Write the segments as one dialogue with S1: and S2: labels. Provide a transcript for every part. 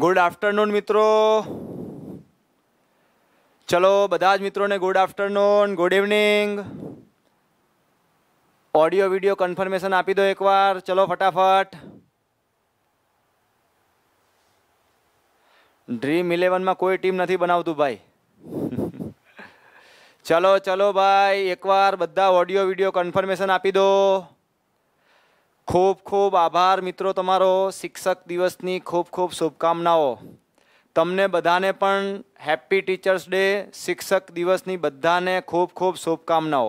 S1: good afternoon મિત્રો ચલો બધા જ મિત્રોને good afternoon good evening audio video confirmation આપી દો એકવાર ચલો ફટાફટ ડ્રીમ ઇલેવનમાં કોઈ ટીમ નથી બનાવતું ભાઈ ચલો ચલો ભાઈ એકવાર બધા ઓડિયો વિડિયો કન્ફર્મેશન આપી દો ખૂબ ખૂબ આભાર મિત્રો તમારો શિક્ષક દિવસની ખૂબ ખૂબ શુભકામનાઓ તમને બધાને પણ હેપી ટીચર્સ ડે શિક્ષક દિવસની બધાને ખૂબ ખૂબ શુભકામનાઓ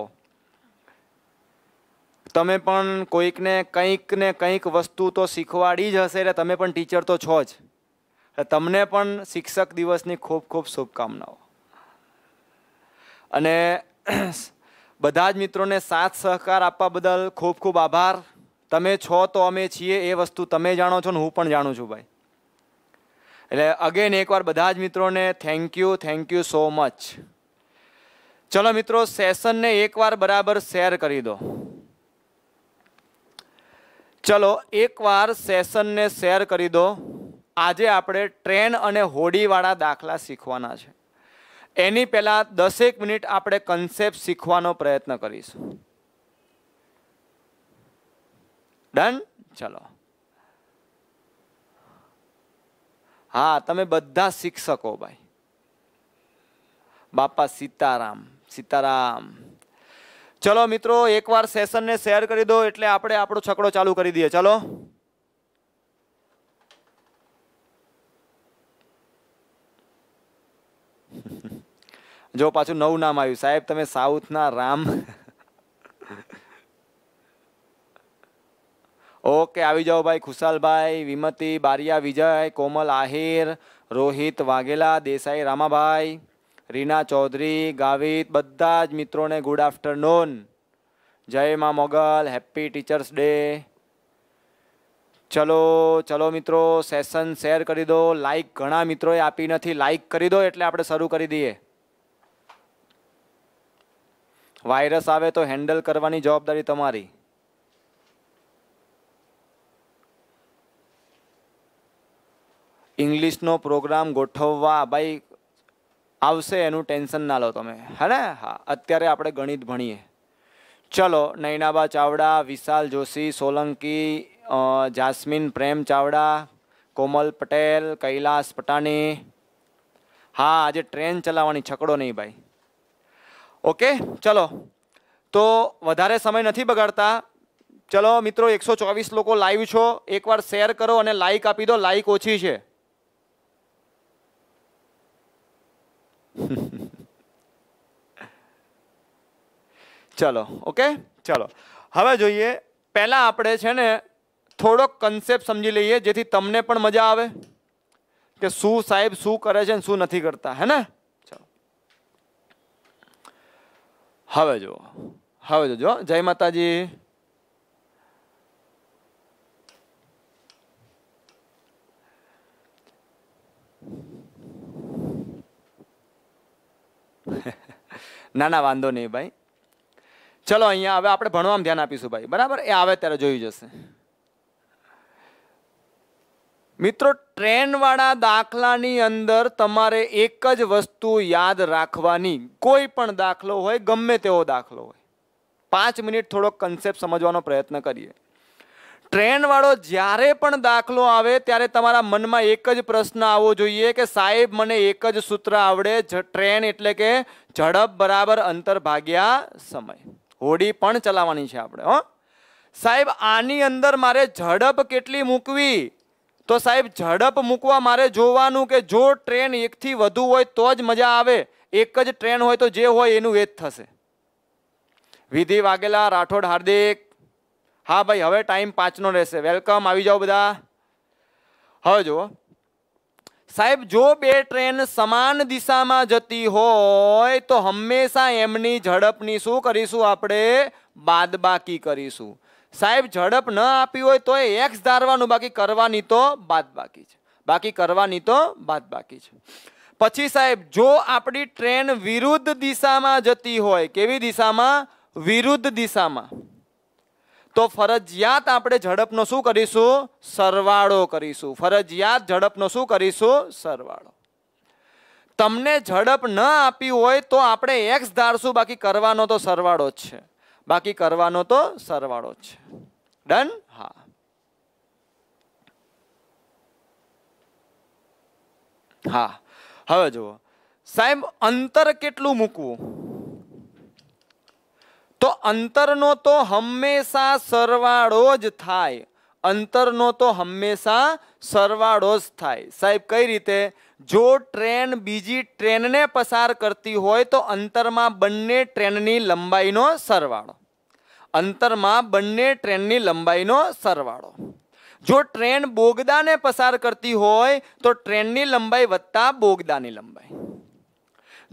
S1: તમે પણ કોઈકને કંઈક ને કંઈક વસ્તુ તો શીખવાડી જ હશે એટલે તમે પણ ટીચર તો છો જ તમને પણ શિક્ષક દિવસની ખૂબ ખૂબ શુભકામનાઓ અને બધા જ મિત્રોને સાથ સહકાર આપવા બદલ ખૂબ ખૂબ આભાર તમે છો તો અમે છીએ એ વસ્તુ તમે જાણો છો ને હું પણ જાણું છું ભાઈ એટલે અગેન એકવાર બધા જ મિત્રોને thank you thank you so much ચલો મિત્રો સેશનને એકવાર બરાબર શેર કરી દો ચલો એકવાર સેશનને શેર કરી દો આજે આપણે ટ્રેન અને હોડીવાળા દાખલા શીખવાના છે એની પહેલાં દસેક મિનિટ આપણે કન્સેપ્ટ શીખવાનો પ્રયત્ન કરીશું ડન ચલો હા તમે બધા શિક્ષકો ભાઈ બાપા સીતારામ સીતારામ ચલો મિત્રો એકવાર સેશનને શેર કરી દો એટલે આપણે આપણો છકડો ચાલુ કરી દઈએ ચલો જો પાછું નવું નામ આવ્યું સાહેબ તમે સાઉથના રામ ઓકે આવી જાઓ ભાઈ ખુશાલભાઈ વિમતી બારિયા વિજય કોમલ આહિર રોહિત વાઘેલા દેસાઈ રામાભાઈ રીના ચૌધરી ગાવિત બધા જ મિત્રોને ગુડ આફ્ટરનૂન જય મા મોગલ હેપ્પી ટીચર્સ ડે ચલો ચલો મિત્રો સેશન શેર કરી દો લાઈક ઘણા મિત્રોએ આપી નથી લાઈક કરી દો એટલે આપણે શરૂ કરી દઈએ વાયરસ આવે તો હેન્ડલ કરવાની જવાબદારી તમારી ઇંગ્લિશનો પ્રોગ્રામ ગોઠવવા ભાઈ આવશે એનું ટેન્શન ના લો તમે હે હા અત્યારે આપણે ગણિત ભણીએ ચલો નૈનાબા ચાવડા વિશાલ જોશી સોલંકી જાસ્મીન પ્રેમ ચાવડા કોમલ પટેલ કૈલાસ પટાણી હા આજે ટ્રેન ચલાવવાની છકડો નહીં ભાઈ ઓકે ચલો તો વધારે સમય નથી બગાડતા ચલો મિત્રો એકસો ચોવીસ લોકો લાઈવ છો એકવાર શેર કરો અને લાઇક આપી દો લાઇક ઓછી છે ચલો ઓકે ચલો હવે જોઈએ પહેલાં આપણે છે ને થોડોક કન્સેપ્ટ સમજી લઈએ જેથી તમને પણ મજા આવે કે શું સાહેબ શું કરે છે ને શું નથી કરતા હે ને ચલો હવે જુઓ હવે જોજો જય માતાજી ના ના વાંધો નહીં ભાઈ ચલો અહીંયા હવે આપણે ભણવામાં ધ્યાન આપીશું ભાઈ બરાબર એ આવે ત્યારે જોઈ જશે મિત્રો ટ્રેનવાળા દાખલાની અંદર તમારે એક જ વસ્તુ યાદ રાખવાની કોઈ પણ દાખલો હોય ગમે તેવો દાખલો હોય પાંચ મિનિટ થોડોક કન્સેપ્ટ સમજવાનો પ્રયત્ન કરીએ ટ્રેનવાળો જ્યારે પણ દાખલો આવે ત્યારે તમારા મનમાં એક જ પ્રશ્ન આવવો જોઈએ કે સાહેબ મને એક જ સૂત્ર આવડે ટ્રેન એટલે કે ઝડપ બરાબર અંતર ભાગ્યા સમય હોડી પણ ચલાવવાની છે આપણે હો સાહેબ આની અંદર મારે ઝડપ કેટલી મૂકવી તો સાહેબ ઝડપ મૂકવા મારે જોવાનું કે જો ટ્રેન એકથી વધુ હોય તો જ મજા આવે એક જ ટ્રેન હોય તો જે હોય એનું વેચ થશે વિધિ વાઘેલા રાઠોડ હાર્દિક હા ભાઈ હવે ટાઈમ પાંચનો રહેશે વેલકમ આવી જાઓ બધા હવે જુઓ સાહેબ જો બે ટ્રેન સમાન દિશામાં જતી હોય તો હંમેશા એમની ઝડપની શું કરીશું આપણે બાદબાકી કરીશું સાહેબ ઝડપ ન આપી હોય તો એક્સ ધારવાનું બાકી કરવાની તો બાદબાકી છે બાકી કરવાની તો બાદબાકી છે પછી સાહેબ જો આપણી ટ્રેન વિરુદ્ધ દિશામાં જતી હોય કેવી દિશામાં વિરુદ્ધ દિશામાં તો ફરજિયાત આપણે ઝડપનો શું કરીશું સરવાળો કરીશું ફરજિયાત ઝડપનો શું કરીશું સરવાળો તમને ઝડપ ન આપી હોય તો આપણે એક્સ ધારશું બાકી કરવાનો તો સરવાળો જ છે બાકી કરવાનો તો સરવાળો જ છે ડન હા હા હવે જુઓ સાહેબ અંતર કેટલું મૂકવું તો અંતરનો તો હંમેશા સરવાળો જ થાય અંતરનો તો હંમેશા સરવાળો જ થાય સાહેબ કઈ રીતે જો ટ્રેન બીજી ટ્રેનને પસાર કરતી હોય તો અંતરમાં બંને ટ્રેનની લંબાઈનો સરવાળો અંતરમાં બંને ટ્રેનની લંબાઈનો સરવાળો જો ટ્રેન બોગદાને પસાર કરતી હોય તો ટ્રેનની લંબાઈ વત્તા બોગદાની લંબાઈ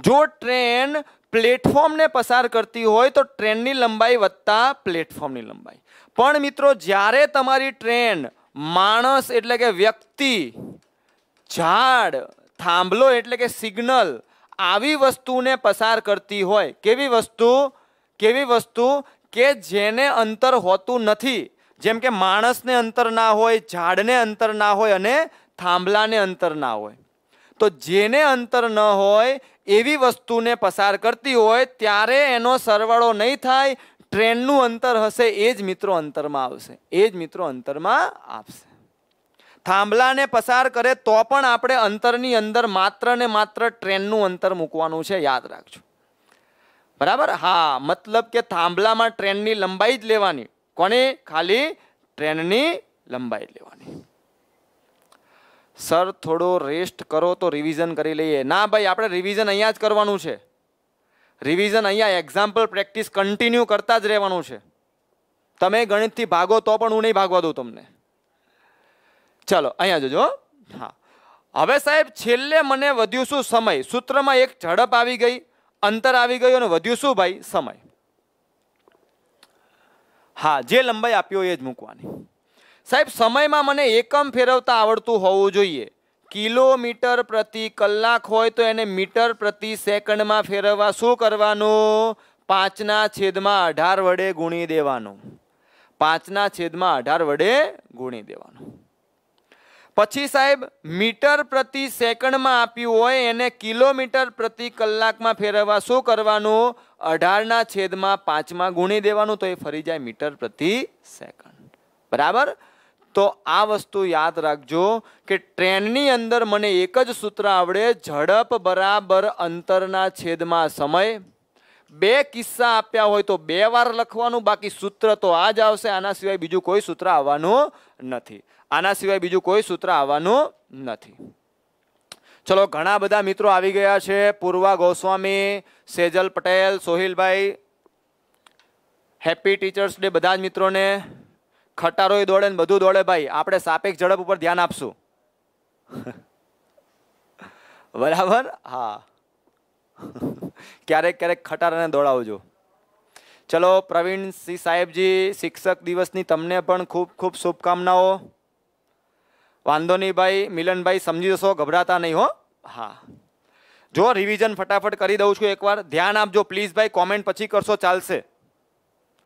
S1: જો ટ્રેન પ્લેટફોર્મને પસાર કરતી હોય તો ટ્રેનની લંબાઈ વત્તા પ્લેટફોર્મની લંબાઈ પણ મિત્રો જ્યારે તમારી ટ્રેન માણસ એટલે કે વ્યક્તિ ઝાડ થાંભલો એટલે કે સિગ્નલ આવી વસ્તુને પસાર કરતી હોય કેવી વસ્તુ કેવી વસ્તુ કે જેને અંતર હોતું નથી જેમ કે માણસને અંતર ના હોય ઝાડને અંતર ના હોય અને થાંભલાને અંતર ના હોય તો જેને અંતર ન હોય એવી વસ્તુને પસાર કરતી હોય ત્યારે એનો સરવાળો નહીં થાય ટ્રેનનું અંતર હશે એ જ મિત્રો અંતરમાં આવશે એ જ મિત્રો અંતરમાં આપશે થાંભલાને પસાર કરે તો પણ આપણે અંતરની અંદર માત્ર ને માત્ર ટ્રેનનું અંતર મૂકવાનું છે યાદ રાખજો બરાબર હા મતલબ કે થાંભલામાં ટ્રેનની લંબાઈ જ લેવાની કોની ખાલી ટ્રેનની લંબાઈ લેવાની સર થોડો રેસ્ટ કરો તો રિવિઝન કરી લઈએ ના ભાઈ આપણે રિવિઝન અહીંયા જ કરવાનું છે રિવિઝન અહીંયા એક્ઝામ્પલ પ્રેક્ટિસ કન્ટિન્યુ કરતા જ રહેવાનું છે તમે ગણિતથી ભાગો તો પણ હું નહીં ભાગવા દઉં તમને ચાલો અહીંયા જજો હા હવે સાહેબ છેલ્લે મને વધ્યું શું સમય સૂત્રમાં એક ઝડપ આવી ગઈ અંતર આવી ગયું અને વધ્યું શું ભાઈ સમય હા જે લંબાઈ આપ્યો એ જ મૂકવાની સાહેબ સમયમાં મને એકમ ફેરવતા આવડતું હોવું જોઈએ કિલોમીટર પ્રતિ કલાક હોય તો એને મીટર પ્રતિ સેકન્ડમાં ફેરવવા શું કરવાનું પાંચના છેદમાં અઢાર વડે ગુણી દેવાનું પાંચના છેદમાં અઢાર વડે ગુણી દેવાનું પછી સાહેબ મીટર પ્રતિ સેકન્ડમાં આપ્યું હોય એને કિલોમીટર પ્રતિ કલાકમાં ફેરવવા શું કરવાનું અઢારના છેદમાં પાંચમાં ગુણી દેવાનું તો એ ફરી જાય મીટર પ્રતિ સેકન્ડ બરાબર તો આ વસ્તુ યાદ રાખજો કે ટ્રેનની અંદર મને એક જ સૂત્ર આવડે ઝડપ બરાબર અંતરના છેદમાં સમય બે કિસ્સા આપ્યા હોય તો બે વાર લખવાનું બાકી સૂત્ર તો આ જ આવશે આના સિવાય બીજું કોઈ સૂત્ર આવવાનું નથી આના સિવાય બીજું કોઈ સૂત્ર આવવાનું નથી ચલો ઘણા બધા મિત્રો આવી ગયા છે પૂર્વા ગોસ્વામી સેજલ પટેલ સોહિલભાઈ હેપી ટીચર્સ ડે બધા જ મિત્રોને ખટારોય દોડે ને બધું દોડે ભાઈ આપણે સાપેક્ષ ઝડપ ઉપર ધ્યાન આપશું બરાબર હા ક્યારેક ક્યારેક ખટારાને દોડાવજો ચલો પ્રવીણ સિંહ સાહેબજી શિક્ષક દિવસની તમને પણ ખૂબ ખૂબ શુભકામનાઓ વાંધો નહીં ભાઈ મિલનભાઈ સમજી જશો ગભરાતા નહીં હો હા જો રિવિઝન ફટાફટ કરી દઉં છું એકવાર ધ્યાન આપજો પ્લીઝ ભાઈ કોમેન્ટ પછી કરશો ચાલશે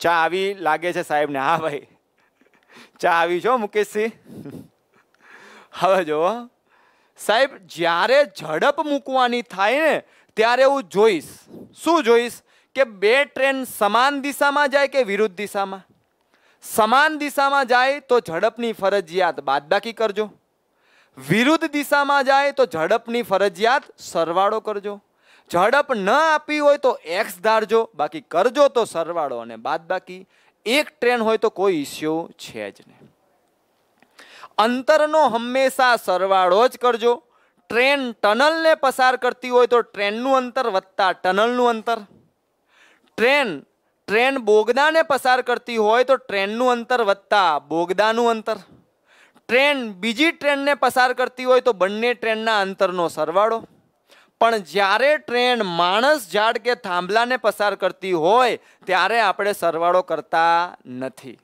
S1: ચા આવી લાગે છે સાહેબને હા ભાઈ ચા આવી છો મુકેશસિંહ હવે જો સાહેબ જ્યારે ઝડપ મૂકવાની થાય ને ત્યારે હું જોઈશ શું જોઈશ કે બે ટ્રેન સમાન દિશામાં જાય કે વિરુદ્ધ દિશામાં સમાન દિશામાં જાય તો ઝડપની ફરજિયાત બાદબાકી કરજો વિરુદ્ધ દિશામાં જાય તો ઝડપની ફરજિયાત સરવાળો કરજો ઝડપ ન આપી હોય તો એક્સ ધારજો બાકી કરજો તો સરવાળો અને બાદબાકી એક ટ્રેન હોય તો કોઈ ઇસ્યુ છે જ નહીં અંતરનો હંમેશા સરવાળો જ કરજો ટ્રેન ટનલને પસાર કરતી હોય તો ટ્રેનનું અંતર વત્તા ટનલનું અંતર ટ્રેન ટ્રેન બોગદાને પસાર કરતી હોય તો ટ્રેનનું અંતર વત્તા બોગદાનું અંતર ટ્રેન બીજી ટ્રેનને પસાર કરતી હોય તો બંને ટ્રેનના અંતરનો સરવાળો પણ જ્યારે ટ્રેન માણસ ઝાડ કે થાંભલાને પસાર કરતી હોય ત્યારે આપણે સરવાળો કરતા નથી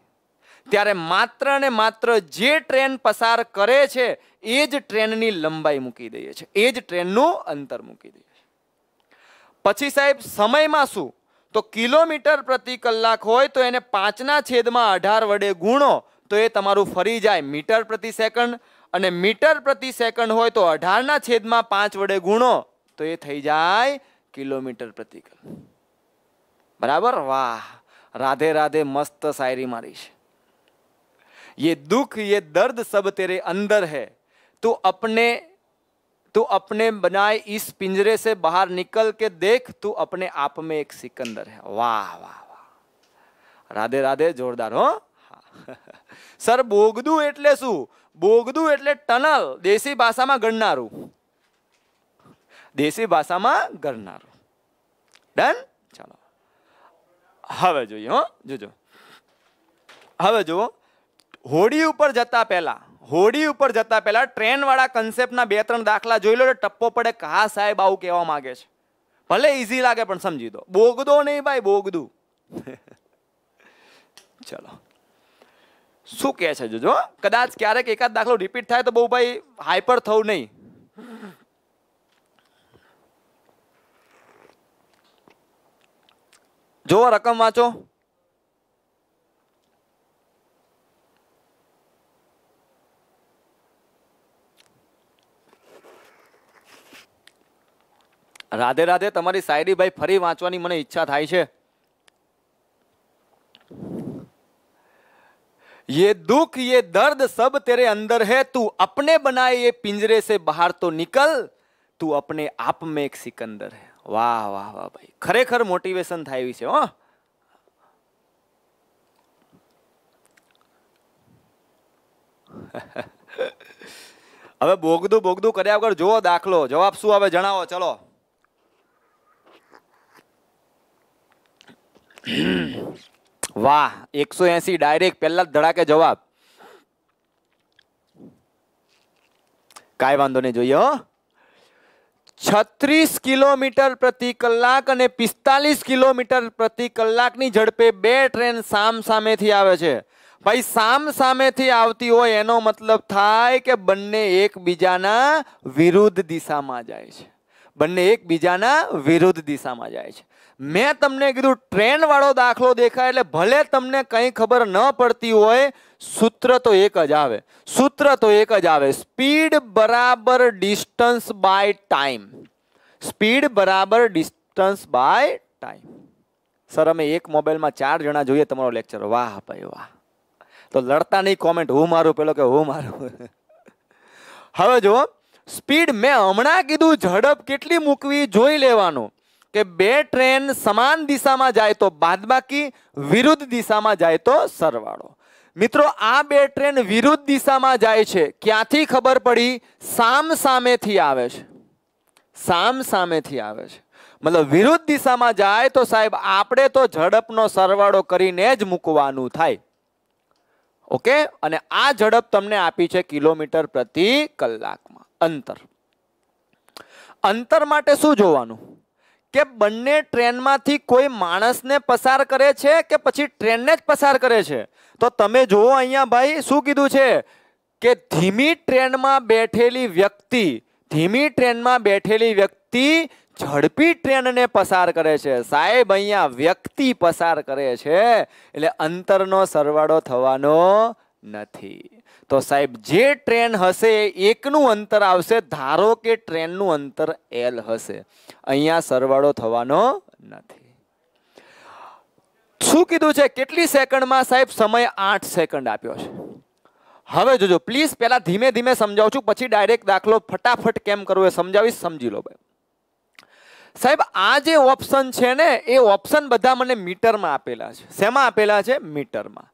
S1: ત્યારે માત્ર ને માત્ર જે ટ્રેન પસાર કરે છે એ જ ટ્રેનની લંબાઈ મૂકી દઈએ છીએ એ જ ટ્રેનનું અંતર મૂકી દઈએ છીએ પછી સાહેબ સમયમાં શું તો કિલોમીટર પ્રતિ કલાક હોય તો એને પાંચના છેદમાં અઢાર વડે ગુણો તો એ તમારું ફરી જાય મીટર પ્રતિ સેકન્ડ અને મીટર પ્રતિ સેકન્ડ હોય તો અઢારના છેદમાં પાંચ વડે ગુણો तो ये थी जाए किलोमीटर प्रति बराबर वाह राधे राधे मस्त शायरी मारी ये दुख ये दर्द सब तेरे अंदर है तू अपने तू अपने बनाए इस पिंजरे से बाहर निकल के देख तू अपने आप में एक सिकंदर है वाह वाह वाह राधे राधे जोरदार हो सर बोगदू एटले शू बोगदू एटले टनल देशी भाषा में गणनारू દેશી ભાષામાં ગરનારું ડન ચાલો હવે જોઈએ હો જોજો હવે જુઓ હોડી ઉપર જતા પહેલા હોડી ઉપર જતા પહેલા ટ્રેનવાળા કન્સેપ્ટના બે ત્રણ દાખલા જોઈ લો એટલે ટપ્પો પડે કા સાહેબ આવું કહેવા માંગે છે ભલે ઈઝી લાગે પણ સમજી દો બોગદો નહીં ભાઈ બોગદું ચલો શું કહે છે જોજો કદાચ ક્યારેક એકાદ દાખલો રિપીટ થાય તો બહુ ભાઈ હાઈપર થવું નહીં જો રકમ વાંચો રાધે રાધે તમારી શાયરી ભાઈ ફરી વાંચવાની મને ઈચ્છા થાય છે ये दुख ये दर्द सब तेरे अंदर है तू अपने बनाए ये पिंजरे से बाहर तो निकल तू अपने आप में एक सिकंदर है વાહ વાહ વાહ ભાઈ ખરેખર મોટિવેશન થાય એવી છે હો હવે બોગદું બોગદું કર્યા વગર જુઓ દાખલો જવાબ શું આવે જણાવો ચલો વાહ એકસો એસી ડાયરેક્ટ પહેલા જ ધડાકે જવાબ કાંઈ વાંધો નહીં જોઈએ હો છત્રીસ કિલોમીટર પ્રતિ કલાક અને પિસ્તાલીસ કિલોમીટર પ્રતિ કલાકની ઝડપે બે ટ્રેન સામ સામેથી આવે છે ભાઈ સામ સામેથી આવતી હોય એનો મતલબ થાય કે બંને એકબીજાના વિરુદ્ધ દિશામાં જાય છે બંને એકબીજાના વિરુદ્ધ દિશામાં જાય છે મેં તમને કીધું ટ્રેન વાળો દાખલો દેખાય એટલે ભલે તમને કંઈ ખબર ન પડતી હોય સૂત્ર તો એક જ આવે સૂત્ર તો એક જ આવે સ્પીડ બરાબર ડિસ્ટન્સ બાય ટાઈમ સ્પીડ બરાબર ડિસ્ટન્સ બાય ટાઈમ સર અમે એક મોબાઈલમાં ચાર જણા જોઈએ તમારો લેક્ચર વાહ ભાઈ વાહ તો લડતા નહીં કોમેન્ટ હું મારું પેલો કે હું મારું હવે જુઓ સ્પીડ મેં હમણાં કીધું ઝડપ કેટલી મૂકવી જોઈ લેવાનું કે બે ટ્રેન સમાન દિશામાં જાય તો બાદબાકી વિરુદ્ધ દિશામાં જાય તો સરવાળો મિત્રો આ બે ટ્રેન વિરુદ્ધ દિશામાં જાય છે ક્યાંથી ખબર પડી સામ સામેથી આવે છે સામ સામેથી આવે છે મતલબ વિરુદ્ધ દિશામાં જાય તો સાહેબ આપણે તો ઝડપનો સરવાળો કરીને જ મૂકવાનું થાય ઓકે અને આ ઝડપ તમને આપી છે કિલોમીટર પ્રતિ કલાકમાં અંતર અંતર માટે શું જોવાનું કે બંને ટ્રેનમાંથી કોઈ માણસને પસાર કરે છે કે પછી ટ્રેનને જ પસાર કરે છે તો તમે જુઓ અહીંયા ભાઈ શું કીધું છે કે ધીમી ટ્રેનમાં બેઠેલી વ્યક્તિ ધીમી ટ્રેનમાં બેઠેલી વ્યક્તિ ઝડપી ટ્રેનને પસાર કરે છે સાહેબ અહીંયા વ્યક્તિ પસાર કરે છે એટલે અંતરનો સરવાળો થવાનો નથી તો સાહેબ જે ટ્રેન હશે એકનું અંતર આવશે ધારો કે ટ્રેનનું અંતર એલ હશે અહીંયા સરવાળો થવાનો નથી શું કીધું છે કેટલી સેકન્ડમાં સાહેબ સમય આઠ સેકન્ડ આપ્યો છે હવે જોજો પ્લીઝ પહેલાં ધીમે ધીમે સમજાવું છું પછી ડાયરેક્ટ દાખલો ફટાફટ કેમ કરવો એ સમજાવીશ સમજી લો ભાઈ સાહેબ આ જે ઓપ્શન છે ને એ ઓપ્શન બધા મને મીટરમાં આપેલા છે શેમાં આપેલા છે મીટરમાં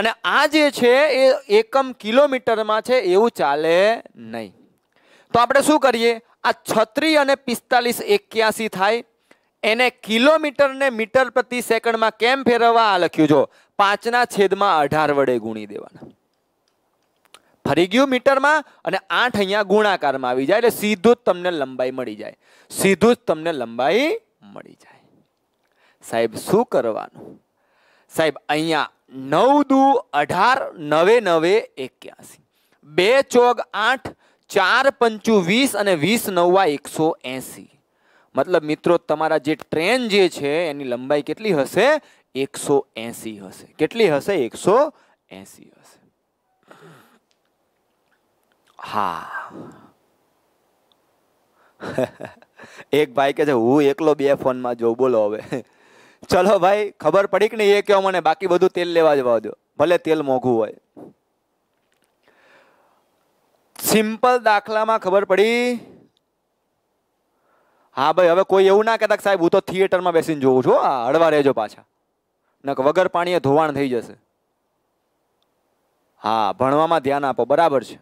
S1: અને આ જે છે એ એકમ કિલોમીટરમાં છે એવું ચાલે નહીં તો આપણે શું કરીએ આ છત્રી અને પિસ્તાલીસ એક્યાસી થાય એને કિલોમીટરને મીટર પ્રતિ સેકન્ડમાં કેમ ફેરવવા આ લખ્યું જો પાંચના છેદમાં અઢાર વડે ગુણી દેવાના ફરી ગયું મીટરમાં અને આઠ અહીંયા ગુણાકારમાં આવી જાય એટલે સીધું જ તમને લંબાઈ મળી જાય સીધું જ તમને લંબાઈ મળી જાય સાહેબ શું કરવાનું સાહેબ અહીંયા નવ દુ અઢાર નવે નવે એક્યાસી બે ચોગ આઠ ચાર પંચુ વીસ અને વીસ નવા એકસો એંસી મતલબ મિત્રો તમારા જે ટ્રેન જે છે એની લંબાઈ કેટલી હશે એકસો એંસી હશે કેટલી હશે એકસો એંસી હશે હા એક ભાઈ કે છે હું એકલો બે ફોનમાં જોઉં બોલો હવે ચલો ભાઈ ખબર પડી કે નહીં એ કહો મને બાકી બધું તેલ લેવા જવા દો ભલે તેલ મોંઘું હોય સિમ્પલ દાખલામાં ખબર પડી હા ભાઈ હવે કોઈ એવું ના કહેતા સાહેબ હું તો થિયેટરમાં બેસીને જોઉં છું હા હળવા રહેજો પાછા નક વગર પાણીએ ધોવાણ થઈ જશે હા ભણવામાં ધ્યાન આપો બરાબર છે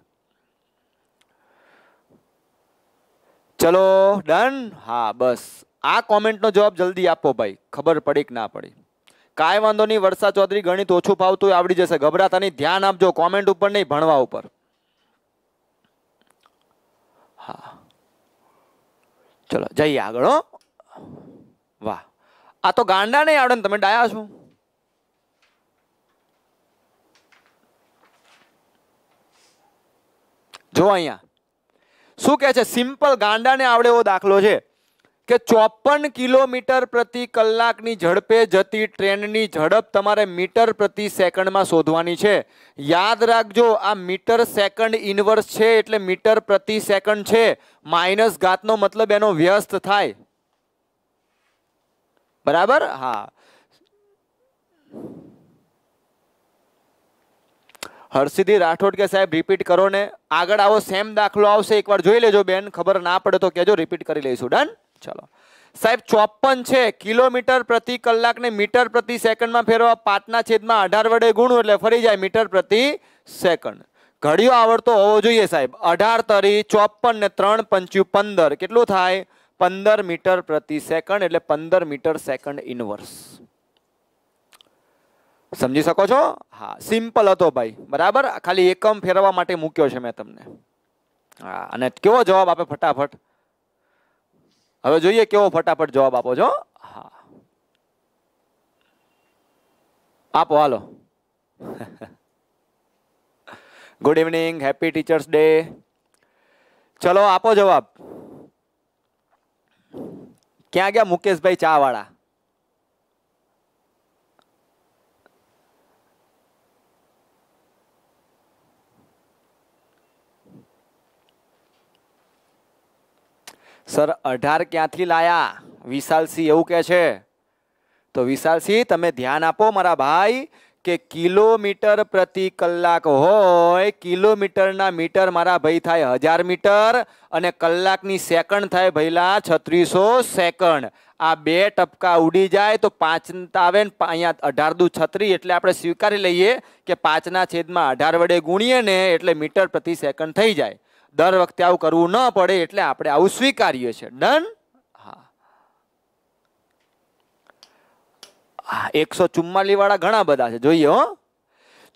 S1: ચલો ડન હા બસ આ કોમેન્ટનો જવાબ જલ્દી આપો ભાઈ ખબર પડી કે ના પડી કાંઈ વાંધો નહીં વર્ષા ચૌધરી ગણિત ઓછું ફાવતું આવડી જશે ગભરાતા નહીં ધ્યાન આપજો કોમેન્ટ ઉપર નહીં ભણવા ઉપર હા ચલો જઈએ આગળ હો વાહ આ તો ગાંડા નહીં આવડે ને તમે ડાયા છો જો અહીંયા શું કહે છે સિમ્પલ ગાંડાને આવડે એવો દાખલો છે કે ચોપન કિલોમીટર પ્રતિ કલાકની ઝડપે જતી ટ્રેનની ઝડપ તમારે મીટર પ્રતિ સેકન્ડમાં શોધવાની છે યાદ રાખજો આ મીટર સેકન્ડ ઇન્વર્સ છે એટલે મીટર પ્રતિ સેકન્ડ છે માઇનસ ઘાતનો મતલબ એનો વ્યસ્ત થાય બરાબર હા હર્ષિદી રાઠોડ કે સાહેબ રિપીટ કરો ને આગળ આવો સેમ દાખલો આવશે એકવાર જોઈ લેજો બેન ખબર ના પડે તો કહેજો રિપીટ કરી લઈશું ડન ચલો સાહેબ ચોપન છે કિલોમીટર પ્રતિ કલાકને મીટર પ્રતિ સેકન્ડમાં ફેરવા પાંચના છેદમાં અઢાર વડે ગુણું એટલે ફરી જાય મીટર પ્રતિ સેકન્ડ ઘડિયો આવડતો હોવો જોઈએ સાહેબ અઢાર તરી ચોપન ને ત્રણ પંચ્યું પંદર કેટલું થાય પંદર મીટર પ્રતિ સેકન્ડ એટલે પંદર મીટર સેકન્ડ ઇનવર્સ સમજી શકો છો હા સિમ્પલ હતો ભાઈ બરાબર ખાલી એકમ ફેરવા માટે મૂક્યો છે મેં તમને હા અને કેવો જવાબ આપે ફટાફટ હવે જોઈએ કેવો ફટાફટ જવાબ આપો છો હા આપો hello good evening happy teachers day ચલો આપો જવાબ ક્યાં ગયા મુકેશભાઈ ચા વાળા સર અઢાર ક્યાંથી લાયા વિશાલસિંહ એવું કહે છે તો વિશાલસિંહ તમે ધ્યાન આપો મારા ભાઈ કે કિલોમીટર પ્રતિ કલાક હોય કિલોમીટરના મીટર મારા ભાઈ થાય હજાર મીટર અને કલાકની સેકન્ડ થાય ભઈલા છત્રીસો સેકન્ડ આ બે ટપકા ઉડી જાય તો પાંચ આવે ને અહીંયા અઢાર દુ છત્રી એટલે આપણે સ્વીકારી લઈએ કે પાંચના છેદમાં અઢાર વડે ગુણીએ ને એટલે મીટર પ્રતિ સેકન્ડ થઈ જાય દર વખતે આવું કરવું ન પડે એટલે આપણે આવું સ્વીકારીએ છીએ ડન હા એકસો ચુમ્માલી વાળા ઘણા બધા છે જોઈએ હો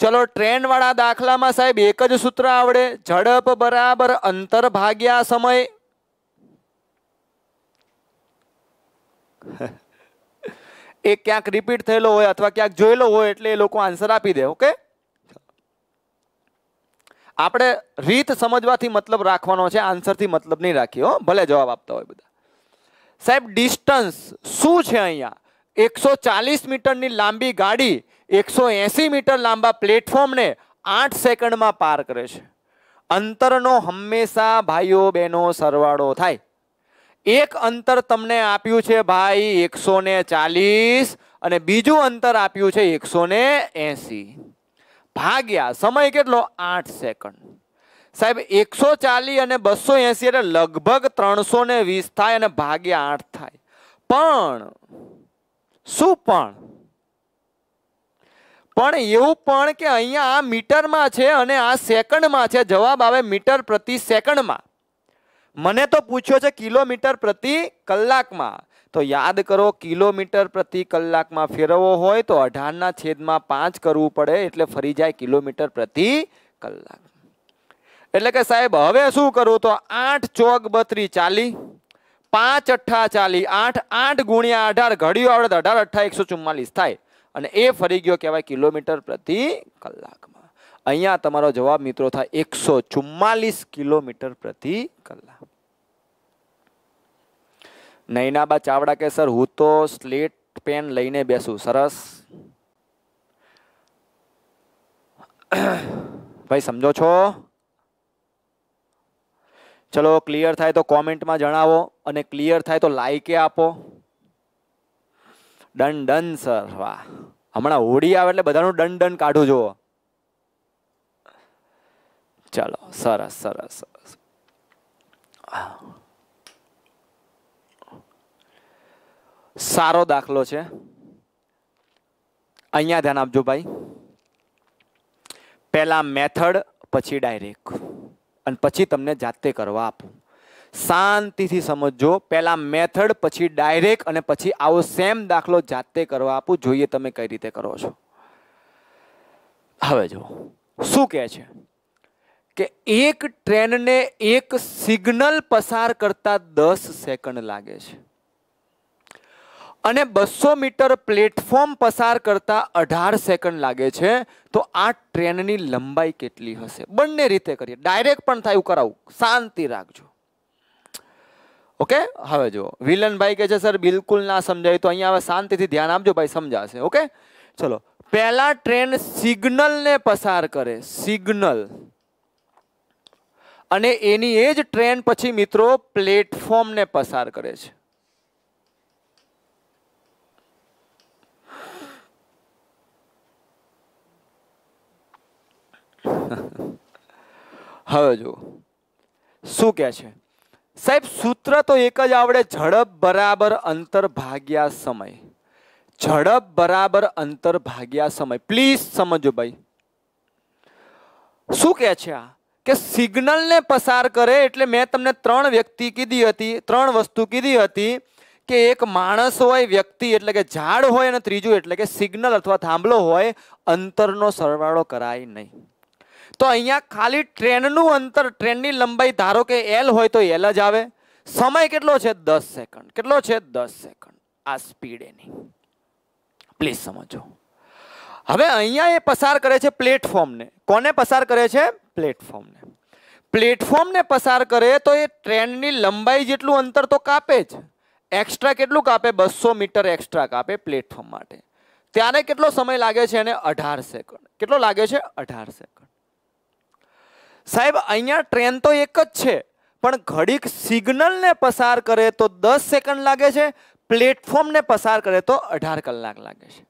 S1: ચલો ટ્રેન વાળા દાખલામાં સાહેબ એક જ સૂત્ર આવડે ઝડપ બરાબર અંતર ભાગ્યા સમય એ ક્યાંક રિપીટ થયેલો હોય અથવા ક્યાંક જોયેલો હોય એટલે એ લોકો આન્સર આપી દે ઓકે આપણે રીત સમજવાથી મતલબ રાખવાનો છે આન્સરથી મતલબ નહીં રાખ્યો ભલે જવાબ આપતા હોય બધા સાહેબ ડિસ્ટન્સ શું છે અહીંયા એકસો ચાલીસ મીટરની લાંબી ગાડી એકસો એંસી મીટર લાંબા પ્લેટફોર્મને આઠ સેકન્ડમાં પાર કરે છે અંતરનો હંમેશા ભાઈઓ બહેનો સરવાળો થાય એક અંતર તમને આપ્યું છે ભાઈ એકસો ચાલીસ અને બીજું અંતર આપ્યું છે એકસો એંસી ભાગ્યા સમય કેટલો આઠ સેકન્ડ સાહેબ એકસો ચાલીસ અને બસો એંસી એટલે લગભગ ત્રણસો ને વીસ થાય અને ભાગ્યા આઠ થાય પણ શું પણ પણ એવું પણ કે અહીંયા આ મીટરમાં છે અને આ સેકન્ડમાં છે જવાબ આવે મીટર પ્રતિ સેકન્ડમાં મને તો પૂછ્યો છે કિલોમીટર પ્રતિ કલાકમાં તો યાદ કરો કિલોમીટર પ્રતિ કલાકમાં ફેરવવો હોય તો અઢારના છેદમાં પાંચ કરવું પડે એટલે ફરી જાય કિલોમીટર પ્રતિ કલાક એટલે કે સાહેબ હવે શું કરવું તો આઠ ચોક બત્રી ચાલી પાંચ અઠ્ઠા ચાલી આઠ આઠ ગુણ્યા અઢાર ઘડ્યું આવડે અઢાર અઠ્ઠા એકસો ચુમ્માલીસ થાય અને એ ફરી ગયો કહેવાય કિલોમીટર પ્રતિ કલાકમાં અહીંયા તમારો જવાબ મિત્રો થાય એકસો ચુમ્માલીસ કિલોમીટર પ્રતિ કલાક નૈનાબા ચાવડા કે સર હું તો સ્લેટ પેન લઈને બેસું સરસ ભાઈ સમજો છો ચલો ક્લિયર થાય તો કોમેન્ટમાં જણાવો અને ક્લિયર થાય તો લાઈકે આપો ડન ડન સર વાહ હમણાં હોળી આવે એટલે બધાનું ડન ડન કાઢું જુઓ ચલો સરસ સરસ સરસ સારો દાખલો છે અહીંયા ધ્યાન આપજો ભાઈ પહેલાં મેથડ પછી ડાયરેક અને પછી તમને જાતે કરવા આપું શાંતિથી સમજો પહેલાં મેથડ પછી ડાયરેક અને પછી આવો સેમ દાખલો જાતે કરવા આપું જોઈએ તમે કઈ રીતે કરો છો હવે જુઓ શું કહે છે કે એક ટ્રેનને એક સિગ્નલ પસાર કરતા દસ સેકન્ડ લાગે છે અને બસો મીટર પ્લેટફોર્મ પસાર કરતા અઢાર સેકન્ડ લાગે છે તો આ ટ્રેનની લંબાઈ કેટલી હશે બંને રીતે કરીએ ડાયરેક્ટ પણ થાય એવું કરાવું શાંતિ રાખજો ઓકે હવે જુઓ વિલન ભાઈ કે છે સર બિલકુલ ના સમજાય તો અહીંયા હવે શાંતિથી ધ્યાન આપજો ભાઈ સમજાશે ઓકે ચલો પહેલા ટ્રેન સિગ્નલને પસાર કરે સિગ્નલ અને એની એ જ ટ્રેન પછી મિત્રો પ્લેટફોર્મને પસાર કરે છે હવે જો શું કહે છે સાહેબ સૂત્ર તો એક જ આવડે ઝડપ બરાબર અંતર ભાગ્યા સમય ઝડપ બરાબર અંતર ભાગ્યા સમય પ્લીઝ સમજો ભાઈ શું કહે છે આ કે સિગ્નલને પસાર કરે એટલે મેં તમને ત્રણ વ્યક્તિ કીધી હતી ત્રણ વસ્તુ કીધી હતી કે એક માણસ હોય વ્યક્તિ એટલે કે ઝાડ હોય અને ત્રીજું એટલે કે સિગ્નલ અથવા થાંભલો હોય અંતરનો સરવાળો કરાય નહીં તો અહીંયા ખાલી ટ્રેનનું અંતર ટ્રેનની લંબાઈ ધારો કે એલ હોય તો એલ જ આવે સમય કેટલો છે દસ સેકન્ડ કેટલો છે દસ સેકન્ડ આ સ્પીડ એની પ્લીઝ સમજો હવે અહીંયા એ પસાર કરે છે પ્લેટફોર્મને કોને પસાર કરે છે પ્લેટફોર્મને પ્લેટફોર્મને પસાર કરે તો એ ટ્રેનની લંબાઈ જેટલું અંતર તો કાપે જ એક્સ્ટ્રા કેટલું કાપે બસો મીટર એક્સ્ટ્રા કાપે પ્લેટફોર્મ માટે ત્યારે કેટલો સમય લાગે છે એને અઢાર સેકન્ડ કેટલો લાગે છે અઢાર સેકન્ડ સાહેબ અહીંયા ટ્રેન તો એક જ છે પણ ઘડીક સિગ્નલને પસાર કરે તો દસ સેકન્ડ લાગે છે પ્લેટફોર્મને પસાર કરે તો અઢાર કલાક લાગે છે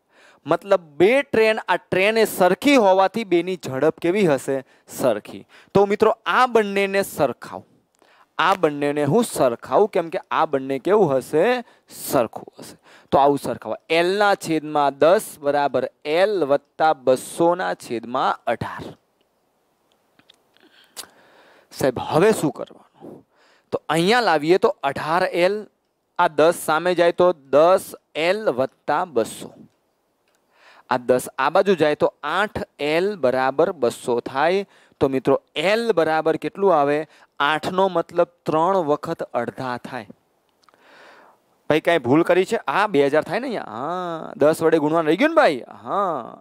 S1: મતલબ બે ટ્રેન આ ટ્રેન એ સરખી હોવાથી બેની ઝડપ કેવી હશે સરખી તો મિત્રો આ બંનેને સરખાવ આ બંનેને હું સરખાવું કેમ કે આ બંને કેવું હશે સરખું હશે તો આવું સરખાવા એલના છેદમાં દસ બરાબર એલ વત્તા બસોના છેદમાં અઢાર સાહેબ હવે શું કરવાનું તો અહીંયા લાવીએ તો અઢાર એલ આ દસ સામે જાય તો દસ એલ વત્તા બસો આ દસ આ બાજુ જાય તો આઠ એલ બરાબર બસો થાય તો મિત્રો એલ બરાબર કેટલું આવે આઠનો મતલબ ત્રણ વખત અડધા થાય ભાઈ કાંઈ ભૂલ કરી છે આ બે હજાર થાય ને અહીંયા હા દસ વડે ગુણવાનું રહી ગયું ને ભાઈ હા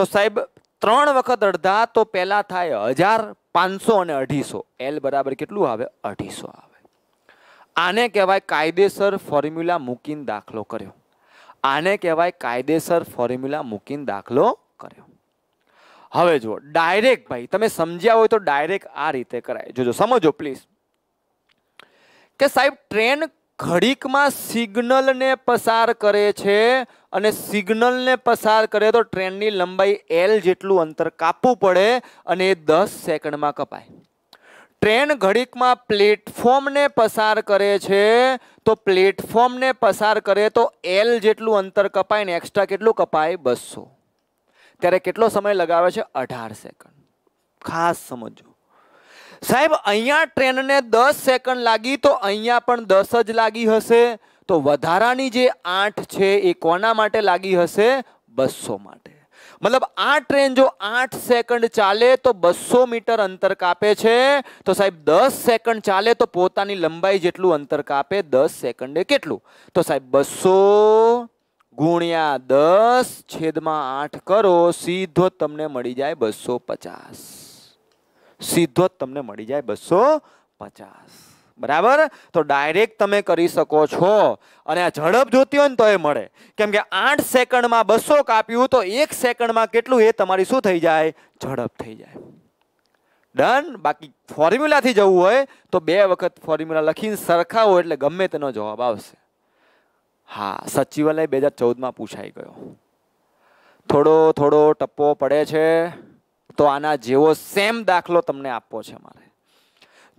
S1: તો સાહેબ ત્રણ વખત અડધા તો પહેલાં થાય હજાર પાંચસો અને અઢીસો એલ બરાબર કેટલું આવે અઢીસો આવે આને કહેવાય કાયદેસર ફોર્મ્યુલા મૂકીને દાખલો કર્યો આને કહેવાય કાયદેસર ફોર્મ્યુલા મૂકીને દાખલો કર્યો હવે જુઓ ડાયરેક્ટ ભાઈ તમે સમજ્યા હોય તો ડાયરેક્ટ આ રીતે કરાય જોજો સમજો પ્લીઝ કે સાહેબ ટ્રેન ઘડીકમાં સિગ્નલને પસાર કરે છે અને સિગ્નલને પસાર કરે તો ટ્રેનની લંબાઈ એલ જેટલું અંતર કાપવું પડે અને એ દસ સેકન્ડમાં કપાય ટ્રેન ઘડીકમાં પ્લેટફોર્મને પસાર કરે છે તો પ્લેટફોર્મને પસાર કરે તો એલ જેટલું અંતર કપાય ને એક્સ્ટ્રા કેટલું કપાય બસો ત્યારે કેટલો સમય લગાવે છે અઢાર સેકન્ડ ખાસ સમજો સાહેબ અહીંયા ટ્રેનને દસ સેકન્ડ લાગી તો અહીંયા પણ દસ જ લાગી હશે તો વધારાની જે આઠ છે એ કોના માટે લાગી હશે બસો માટે મતલબ આ ટ્રેન જો આઠ સેકન્ડ ચાલે તો બસો મીટર અંતર કાપે છે તો સાહેબ દસ સેકન્ડ ચાલે તો પોતાની લંબાઈ જેટલું અંતર કાપે દસ સેકન્ડે કેટલું તો સાહેબ બસો ગુણ્યા દસ છેદમાં આઠ કરો સીધો તમને મળી જાય બસો પચાસ સીધો જ તમને મળી જાય બસો પચાસ બરાબર તો ડાયરેક્ટ તમે કરી શકો છો અને આ ઝડપ જોતી હોય ને તો એ મળે કેમ કે આઠ સેકન્ડમાં બસો કાપ્યું તો એક સેકન્ડમાં કેટલું એ તમારી શું થઈ જાય ઝડપ થઈ જાય ડન બાકી ફોર્મ્યુલાથી જવું હોય તો બે વખત ફોર્મ્યુલા લખીને સરખાવો એટલે ગમે તેનો જવાબ આવશે હા સચિવાલય બે હજાર ચૌદમાં પૂછાઈ ગયો થોડો થોડો ટપ્પો પડે છે તો આના જેવો સેમ દાખલો તમને આપવો છે મારે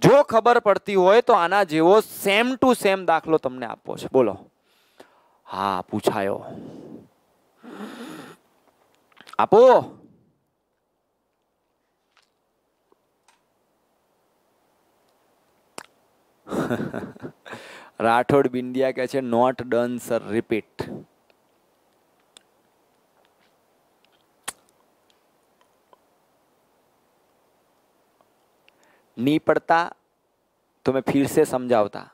S1: જો ખબર પડતી હોય તો આના જેવો સેમ ટુ સેમ દાખલો તમને આપવો છે બોલો હા પૂછાયો આપો રાઠોડ બિંદિયા કે છે નોટ ડન સર રિપીટ નહીં પડતા तो मैं फिर से समझाता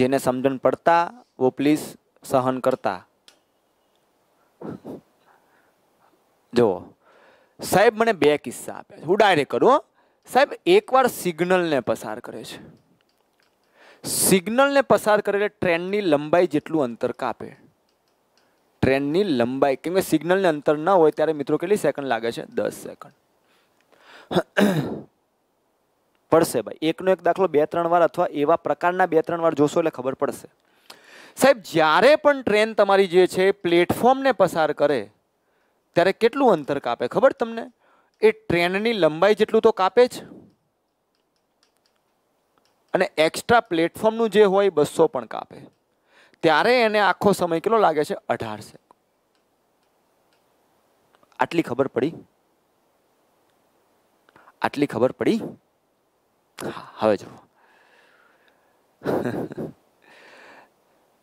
S1: जिन्हें समझन पड़ता वो प्लीज़ सहन જો સાહેબ મને બે કિસ્સા આપે છે હું ડાયરેક્ટ કરું સાહેબ એકવાર સિગ્નલને પસાર કરે છે સિગ્નલને પસાર કરે એટલે ટ્રેનની લંબાઈ જેટલું અંતર કાપે ટ્રેનની લંબાઈ કેમ કે સિગ્નલને અંતર ન હોય ત્યારે મિત્રો કેટલી સેકન્ડ લાગે છે દસ સેકન્ડ પડશે ભાઈ એકનો એક દાખલો બે ત્રણ વાર અથવા એવા પ્રકારના બે ત્રણ વાર જોશો એટલે ખબર પડશે સાહેબ જ્યારે પણ ટ્રેન તમારી જે છે પ્લેટફોર્મને પસાર કરે ત્યારે કેટલું અંતર કાપે ખબર તમને એ ટ્રેનની લંબાઈ જેટલું તો કાપે જ અને એક્સ્ટ્રા પ્લેટફોર્મનું જે હોય બસો પણ કાપે ત્યારે એને આખો સમય કેટલો લાગે છે અઢાર સેકન્ડ આટલી ખબર પડી આટલી ખબર પડી હવે જુઓ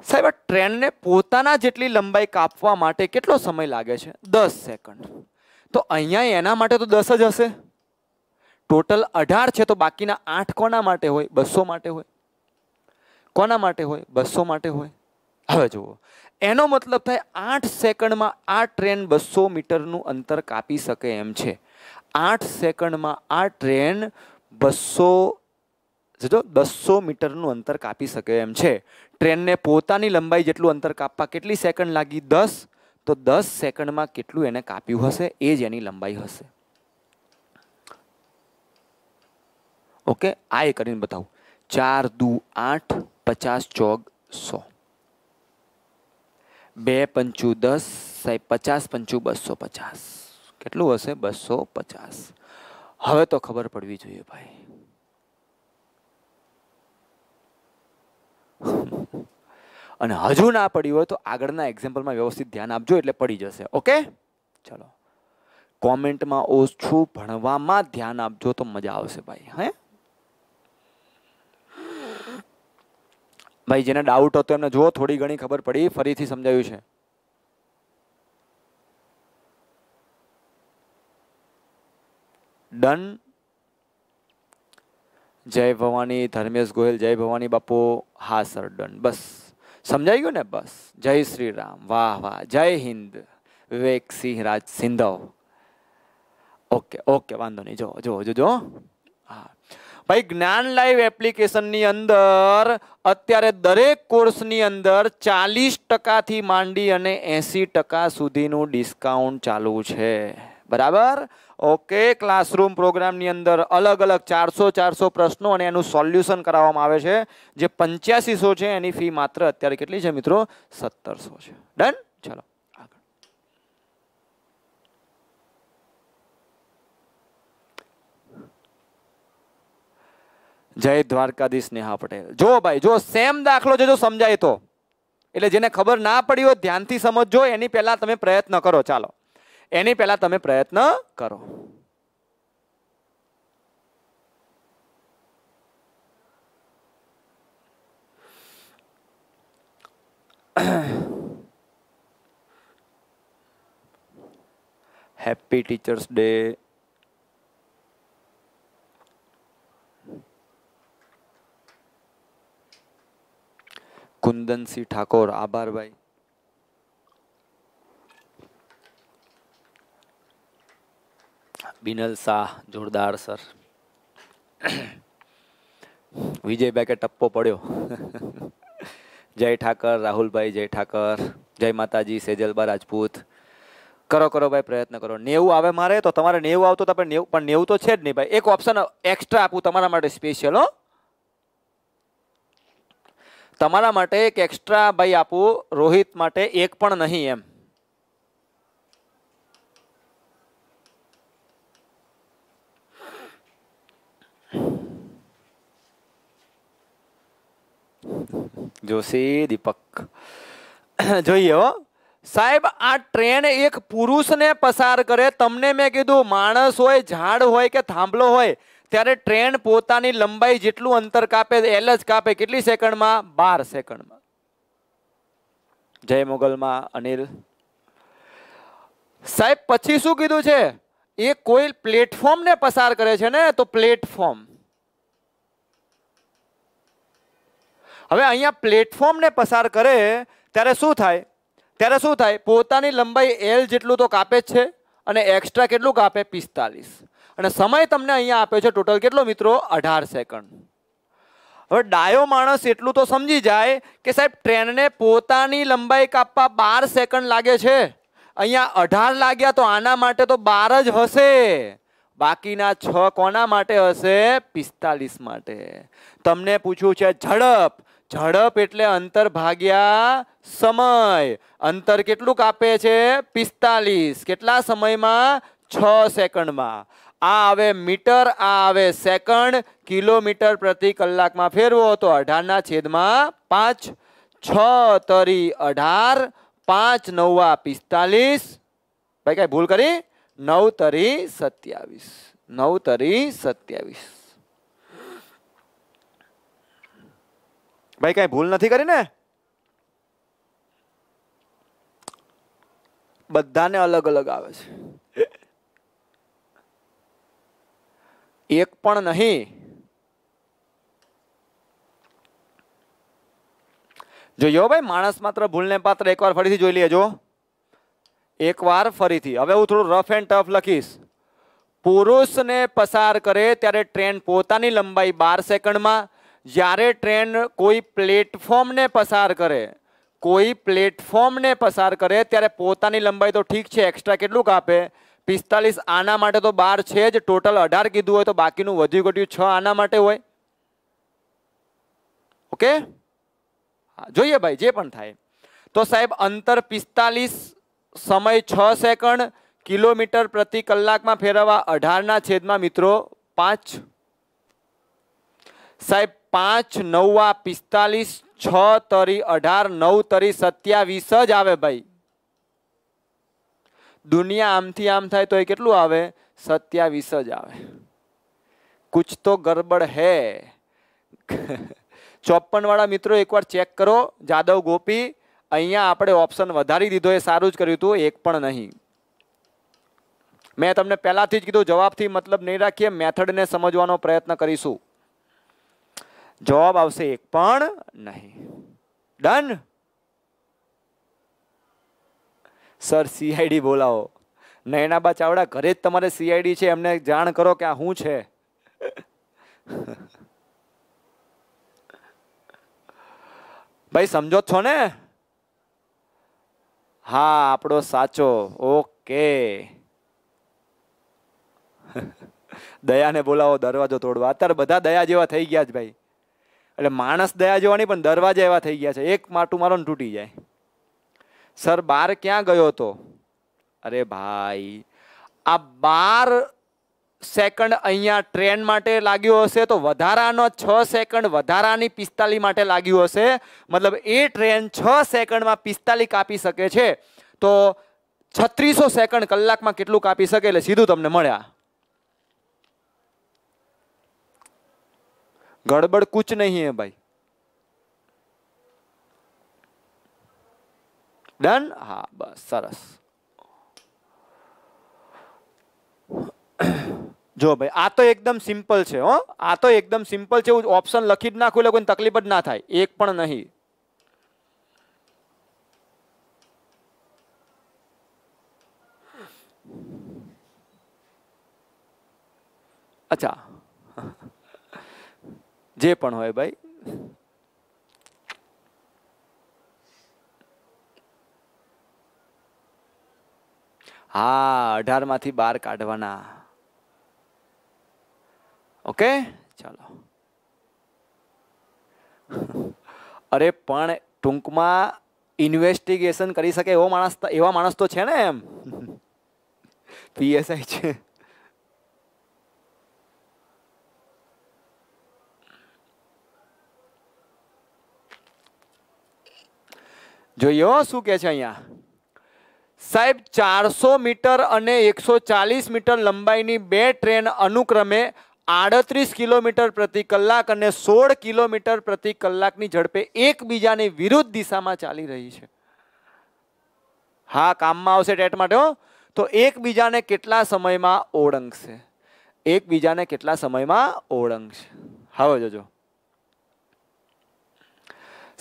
S1: સાહેબ ટ્રેનને પોતાના જેટલી લંબાઈ કાપવા માટે કેટલો સમય લાગે છે દસ સેકન્ડ તો અહીંયા એના માટે તો દસ જ હશે ટોટલ અઢાર છે તો બાકીના આઠ કોના માટે હોય બસો માટે હોય કોના માટે હોય બસો માટે હોય હવે જુઓ એનો મતલબ થાય આઠ સેકન્ડમાં આ ટ્રેન બસો મીટરનું અંતર કાપી શકે એમ છે આઠ સેકન્ડમાં આ ટ્રેન બસો જો બસો મીટરનું અંતર કાપી શકે એમ છે ટ્રેનને પોતાની લંબાઈ જેટલું અંતર કાપવા કેટલી સેકન્ડ લાગી દસ તો દસ સેકન્ડમાં કેટલું એને કાપ્યું હશે એ જ એની લંબાઈ હશે ઓકે આ એ કરીને બતાવું ચાર દુ આઠ પચાસ ચોગ સો બે પંચું દસ સાહેબ પચાસ પંચું બસો પચાસ કેટલું હશે બસો પચાસ હવે તો ખબર પડવી જોઈએ ભાઈ અને હજુ ના પડ્યું હોય તો આગળના એક્ઝામ્પલમાં વ્યવસ્થિત ધ્યાન આપજો એટલે પડી જશે ઓકે ચલો કોમેન્ટમાં ઓછું ભણવામાં ધ્યાન આપજો તો મજા આવશે ભાઈ હે ભાઈ જેને ડાઉટ હતો એમને જુઓ થોડી ઘણી ખબર પડી ફરીથી સમજાયું છે ડન જય ભવાની ધર્મેશ ગોયલ જય ભવાની બાપુ હા સર ડન બસ સમજાઈ ગયું ને બસ જય શ્રી રામ વાહ વાહ જય હિન્દ વિવેક સિંહ રાજ સિંધવ ઓકે ઓકે વાંધો નહીં જો જો જો જો હા ભાઈ જ્ઞાન લાઈવ એપ્લિકેશનની અંદર અત્યારે દરેક કોર્સની અંદર ચાલીસ ટકાથી માંડી અને એંસી ટકા સુધીનું ડિસ્કાઉન્ટ ચાલુ છે બરાબર ઓકે ક્લાસરૂમ પ્રોગ્રામની અંદર અલગ અલગ ચારસો ચારસો પ્રશ્નો અને એનું સોલ્યુશન કરાવવામાં આવે છે જે પંચ્યાસીસો છે એની ફી માત્ર અત્યારે કેટલી છે મિત્રો સત્તરસો છે ડન ચલો આગળ જય દ્વારકાધીશ નેહા પટેલ જો ભાઈ જો સેમ દાખલો છે જો સમજાય તો એટલે જેને ખબર ના પડી હોય ધ્યાનથી સમજજો એની પહેલાં તમે પ્રયત્ન કરો ચાલો એની પહેલા તમે પ્રયત્ન કરો happy teachers day Kundansinh Thakor આભાર ભાઈ બિનલ શાહ જોરદાર સર વિજયભાઈ કે ટપ્પો પડ્યો જય ઠાકર રાહુલભાઈ જય ઠાકર જય માતાજી સેજલબા રાજપૂત કરો કરો ભાઈ પ્રયત્ન કરો નેવું આવે મારે તો તમારે નેવું આવતો તો પણ નેવું પણ નેવું તો છે જ નહીં ભાઈ એક ઓપ્શન એક્સ્ટ્રા આપું તમારા માટે સ્પેશિયલ હો તમારા માટે એક એક્સ્ટ્રા ભાઈ આપું રોહિત માટે એક પણ નહીં એમ જોશી દીપક જોઈએ હો સાહેબ આ ટ્રેન એક પુરુષને પસાર કરે તમને મેં કીધું માણસ હોય ઝાડ હોય કે થાંભલો હોય ત્યારે ટ્રેન પોતાની લંબાઈ જેટલું અંતર કાપે એલ જ કાપે કેટલી સેકન્ડમાં બાર સેકન્ડમાં જય મોગલમાં અનિલ સાહેબ પછી શું કીધું છે એ કોઈ પ્લેટફોર્મને પસાર કરે છે ને તો પ્લેટફોર્મ હવે અહીંયા પ્લેટફોર્મને પસાર કરે ત્યારે શું થાય ત્યારે શું થાય પોતાની લંબાઈ એલ જેટલું તો કાપે જ છે અને એક્સ્ટ્રા કેટલું કાપે પિસ્તાલીસ અને સમય તમને અહીંયા આપ્યો છે ટોટલ કેટલો મિત્રો અઢાર સેકન્ડ હવે ડાયો માણસ એટલું તો સમજી જાય કે સાહેબ ટ્રેનને પોતાની લંબાઈ કાપવા બાર સેકન્ડ લાગે છે અહીંયા અઢાર લાગ્યા તો આના માટે તો બાર જ હશે બાકીના છ કોના માટે હશે પિસ્તાલીસ માટે તમને પૂછ્યું છે ઝડપ ઝડપ એટલે અંતર ભાગ્યા સમય અંતર કેટલું કાપે છે પિસ્તાલીસ કેટલા સમયમાં છ સેકન્ડમાં આ આવે મીટર આ આવે સેકન્ડ કિલોમીટર પ્રતિ કલાકમાં ફેરવો તો અઢારના છેદમાં પાંચ છ તરી અઢાર પાંચ નવા પિસ્તાલીસ ભાઈ કાંઈ ભૂલ કરી નવ તરી સત્યાવીસ નવ તરી સત્યાવીસ ભાઈ કઈ ભૂલ નથી કરીને બધાને અલગ અલગ આવે છે એક પણ નહીં જોયો ભાઈ માણસ માત્ર ભૂલને પાત્ર એકવાર ફરીથી જોઈ લેજો એકવાર ફરીથી હવે હું થોડું રફ એન્ડ ટફ લખીશ પુરુષને પસાર કરે ત્યારે ટ્રેન પોતાની લંબાઈ બાર સેકન્ડમાં જ્યારે ટ્રેન કોઈ પ્લેટફોર્મને પસાર કરે કોઈ પ્લેટફોર્મને પસાર કરે ત્યારે પોતાની લંબાઈ તો ઠીક છે એક્સ્ટ્રા કેટલું કાપે પિસ્તાલીસ આના માટે તો બાર છે જ ટોટલ અઢાર કીધું હોય તો બાકીનું વધ્યું ઘટ્યું છ આના માટે હોય ઓકે જોઈએ ભાઈ જે પણ થાય તો સાહેબ અંતર પિસ્તાલીસ સમય છ સેકન્ડ કિલોમીટર પ્રતિ કલાકમાં ફેરવવા અઢારના છેદમાં મિત્રો પાંચ સાહેબ પાંચ નવા પિસ્તાલીસ છ તરી અઢાર નવ તરી સત્યાવીસ જ આવે ભાઈ દુનિયા આમથી આમ થાય તો એ કેટલું આવે સત્યાવીસ જ આવે કુછ તો ગરબડ હે ચોપન વાળા મિત્રો એકવાર ચેક કરો જાદવ ગોપી અહીંયા આપણે ઓપ્શન વધારી દીધો એ સારું જ કર્યું હતું એક પણ નહીં મેં તમને પહેલાંથી જ કીધું જવાબથી મતલબ નહીં રાખીએ મેથડને સમજવાનો પ્રયત્ન કરીશું જવાબ આવશે એક પણ નહીં ડન સર સીઆઈડી બોલાવો નયનાબા ચાવડા ઘરે જ તમારે સીઆઈડી છે એમને જાણ કરો કે આ શું છે ભાઈ સમજો છો ને હા આપણો સાચો ઓકે દયાને બોલાવો દરવાજો તોડવા અત્યારે બધા દયા જેવા થઈ ગયા જ ભાઈ એટલે માણસ દયા જોવાની પણ દરવાજા એવા થઈ ગયા છે એક માટું મારો તૂટી જાય સર બાર ક્યાં ગયો હતો અરે ભાઈ આ બાર સેકન્ડ અહીંયા ટ્રેન માટે લાગ્યો હશે તો વધારાનો છ સેકન્ડ વધારાની પિસ્તાલી માટે લાગ્યું હશે મતલબ એ ટ્રેન છ સેકન્ડમાં પિસ્તાલી કાપી શકે છે તો છત્રીસો સેકન્ડ કલાકમાં કેટલું કાપી શકે એટલે સીધું તમને મળ્યા ગડબડ कुछ નહીં હે ભાઈ ડન હા બસ સરસ જો ભાઈ આ તો એકદમ સિમ્પલ છે હો આ તો એકદમ સિમ્પલ છે હું ઓપ્શન લખી જ નાખું એટલે કોઈ તકલીફ જ ના થાય એક પણ નહીં અચ્છા જે પણ હોય ભાઈ હા અઢારમાંથી બાર કાઢવાના ઓકે ચાલો અરે પણ ટૂંકમાં ઇન્વેસ્ટિગેશન કરી શકે એવો માણસ એવા માણસ તો છે ને એમ પીએસઆઈ છે જોઈએ શું કે છે અહીંયા સાહેબ ચારસો મીટર અને એકસો ચાલીસ મીટર લંબાઈની બે ટ્રેન અનુક્રમે આડત્રીસ કિલોમીટર પ્રતિ કલાક અને સોળ કિલોમીટર પ્રતિ કલાકની ઝડપે એકબીજાની વિરુદ્ધ દિશામાં ચાલી રહી છે હા કામમાં આવશે ટેટ માટે તો એકબીજાને કેટલા સમયમાં ઓળંગશે એકબીજાને કેટલા સમયમાં ઓળંગશે હવે જોજો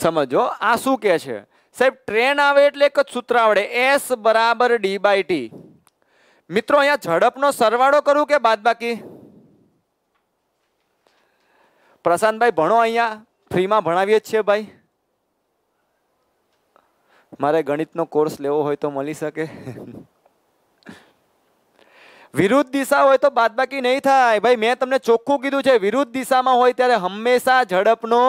S1: સમજો આ શું કહે છે સાહેબ ટ્રેન આવે એટલે એક જ સૂત્ર આવડે એસ બરાબર ડી બાય ટી મિત્રો અહીંયા ઝડપનો સરવાળો કરું કે બાદ બાકી પ્રશાંતભાઈ ભણો અહીંયા ફ્રીમાં ભણાવીએ જ છીએ ભાઈ મારે ગણિતનો કોર્સ લેવો હોય તો મળી શકે વિરુદ્ધ દિશા હોય તો બાદબાકી નહીં થાય ભાઈ મેં તમને ચોખ્ખું કીધું છે વિરુદ્ધ દિશામાં હોય ત્યારે હંમેશા ઝડપનો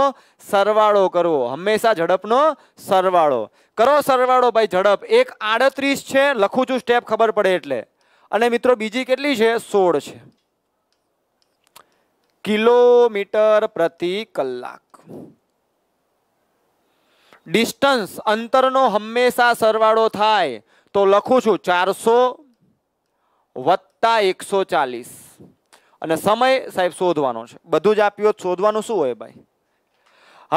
S1: સરવાળો કરવો હંમેશા ઝડપનો સરવાળો કરો સરવાળો ભાઈ ઝડપ એક આડત્રીસ છે લખું છું સ્ટેપ ખબર પડે એટલે અને મિત્રો બીજી કેટલી છે સોળ છે કિલોમીટર પ્રતિ કલાક ડિસ્ટન્સ અંતરનો હંમેશા સરવાળો થાય તો લખું છું ચારસો વત્તા વત્તા એકસો ચાલીસ અને સમય સાહેબ શોધવાનો છે બધું જ આપ્યું શોધવાનું શું હોય ભાઈ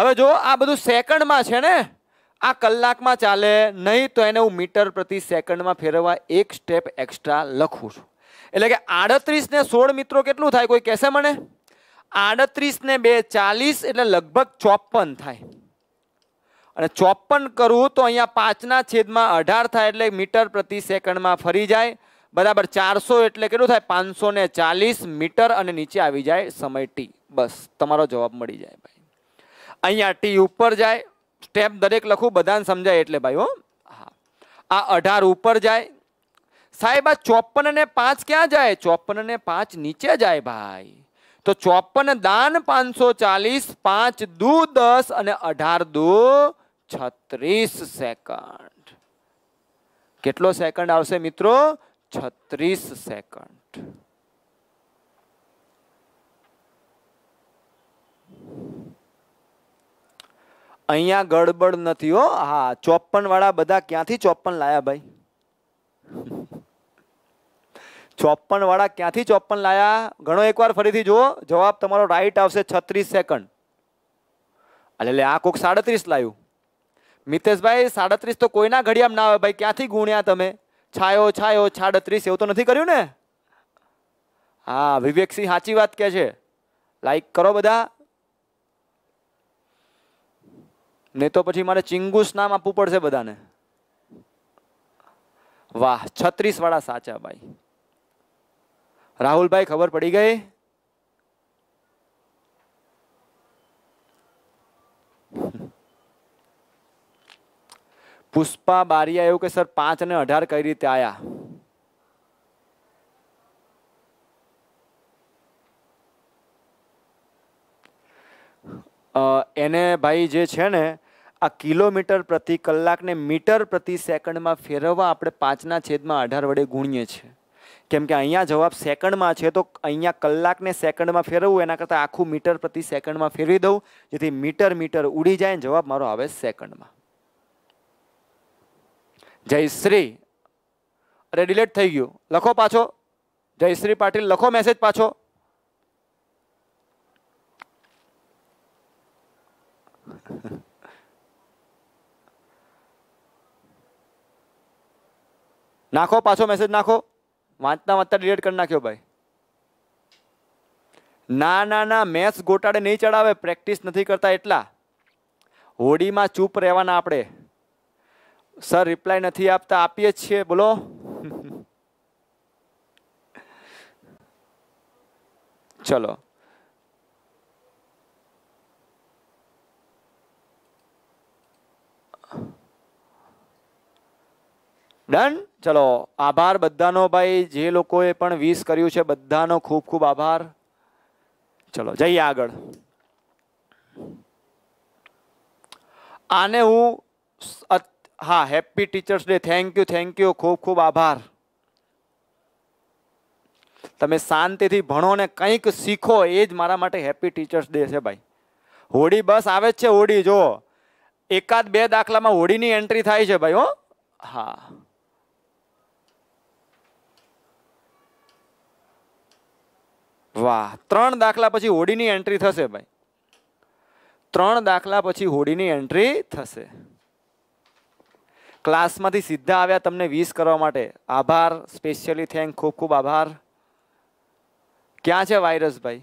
S1: હવે જો આ બધું સેકન્ડમાં છે ને આ કલાકમાં ચાલે નહીં તો એને હું મીટર પ્રતિ સેકન્ડમાં ફેરવવા એક સ્ટેપ એક્સ્ટ્રા લખું છું એટલે કે આડત્રીસને સોળ મિત્રો કેટલું થાય કોઈ કહેશે મને આડત્રીસને બે ચાલીસ એટલે લગભગ ચોપન થાય અને ચોપન કરવું તો અહીંયા પાંચના છેદમાં અઢાર થાય એટલે મીટર પ્રતિ સેકન્ડમાં ફરી જાય બરાબર ચારસો એટલે કેટલું થાય પાંચસો ને ચાલીસ મીટર અને નીચે આવી જાય સમય ટી બસ તમારો જવાબ મળી જાય ભાઈ અહીંયા ટી ઉપર જાય સ્ટેપ દરેક લખું બધાને સમજાય એટલે ભાઈ હો હા આ અઢાર ઉપર જાય સાહેબ આ ચોપન ને પાંચ ક્યાં જાય ચોપન ને પાંચ નીચે જાય ભાઈ તો ચોપન દાન પાંચસો ચાલીસ પાંચ દુ દસ અને અઢાર દુ છત્રીસ સેકન્ડ કેટલો સેકન્ડ આવશે મિત્રો છત્રીસ સેકન્ડ અહીંયા ગડબડ નથી હો હા ચોપન વાળા બધા ક્યાંથી ચોપન લાયા ભાઈ ચોપન વાળા ક્યાંથી ચોપન લાયા ઘણો એકવાર ફરીથી જુઓ જવાબ તમારો રાઈટ આવશે છત્રીસ સેકન્ડ એટલે આ કોક સાડત્રીસ લાયું મિતેશભાઈ સાડત્રીસ તો કોઈના ઘડિયામ ના આવે ભાઈ ક્યાંથી ગુણ્યા તમે છાયો છાયો છાડત્રીસ એવું તો નથી કર્યું ને હા વિવેકસિંહ સાચી વાત કે છે લાઈક કરો બધા નહીં તો પછી મારે ચિંગુસ નામ આપવું પડશે બધાને વાહ છત્રીસ વાળા સાચા ભાઈ રાહુલભાઈ ખબર પડી ગઈ પુષ્પા બારિયા એવું કે સર પાંચ અને અઢાર કઈ રીતે આવ્યા એને ભાઈ જે છે ને આ કિલોમીટર પ્રતિ કલાકને મીટર પ્રતિ સેકન્ડમાં ફેરવવા આપણે પાંચના છેદમાં અઢાર વડે ગુણીએ છીએ કેમ કે અહીંયા જવાબ સેકન્ડમાં છે તો અહીંયા કલાકને સેકન્ડમાં ફેરવવું એના કરતાં આખું મીટર પ્રતિ સેકન્ડમાં ફેરવી દઉં જેથી મીટર મીટર ઉડી જાય ને જવાબ મારો આવે સેકન્ડમાં જયશ્રી અરે ડિલેટ થઈ ગયું લખો પાછો જયશ્રી પાટીલ લખો મેસેજ પાછો નાખો પાછો મેસેજ નાખો વાંચતા વાંચતા ડિલેટ કરી નાખ્યો ભાઈ ના ના ના મેથ્સ ગોટાડે નહીં ચડાવે પ્રેક્ટિસ નથી કરતા એટલા હોડીમાં ચૂપ રહેવાના આપણે સર રિપ્લાય નથી આપતા આપીએ જ છીએ બોલો ચલો ડન ચલો આભાર બધાનો ભાઈ જે લોકોએ પણ વીસ કર્યું છે બધાનો ખૂબ ખૂબ આભાર ચલો જઈએ આગળ આને હું હા happy teachers day thank you thank you ખૂબ ખૂબ આભાર તમે શાંતિથી ભણો ને કંઈક શીખો એ જ મારા માટે હેપી ટીચર્સ ડે છે ભાઈ હોડી બસ આવે જ છે હોડી જો એકાદ બે દાખલામાં હોડીની એન્ટ્રી થાય છે ભાઈ હો હા વાહ ત્રણ દાખલા પછી હોડીની એન્ટ્રી થશે ભાઈ ત્રણ દાખલા પછી હોડીની એન્ટ્રી થશે ક્લાસમાંથી સીધા આવ્યા તમને વીસ કરવા માટે આભાર સ્પેશિયલી થેન્ક ખૂબ ખૂબ આભાર ક્યાં છે વાયરસ ભાઈ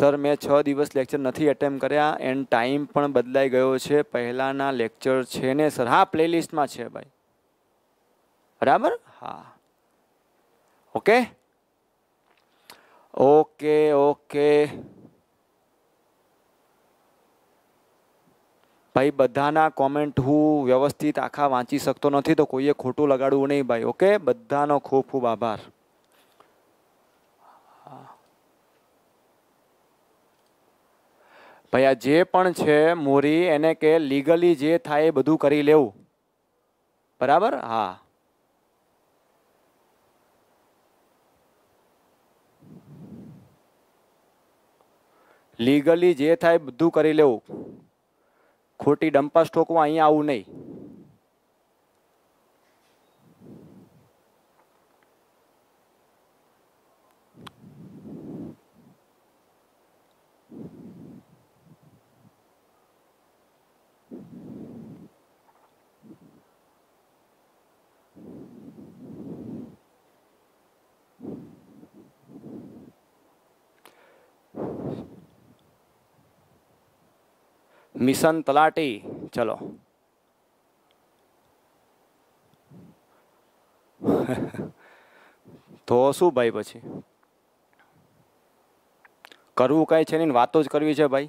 S1: સર મેં છ દિવસ લેક્ચર નથી એટેમ્પ કર્યા એન્ડ ટાઈમ પણ બદલાઈ ગયો છે પહેલાંના લેક્ચર છે ને સર હા પ્લેલિસ્ટમાં છે ભાઈ બરાબર હા ઓકે ઓકે ઓકે ભાઈ બધાના કોમેન્ટ હું વ્યવસ્થિત આખા વાંચી શકતો નથી તો કોઈએ ખોટું લગાડવું નહીં ભાઈ ઓકે બધાનો ખૂબ ખૂબ આભાર ભાઈ આ જે પણ છે મોરી એને કે લીગલી જે થાય એ બધું કરી લેવું બરાબર હા લીગલી જે થાય બધું કરી લેવું ખોટી ડંપાસ ઠોકવા અહીંયા આવું નહીં મિશન તલાટી ચલો તો શું ભાઈ પછી કરવું કાંઈ છે નહીં વાતો જ કરવી છે ભાઈ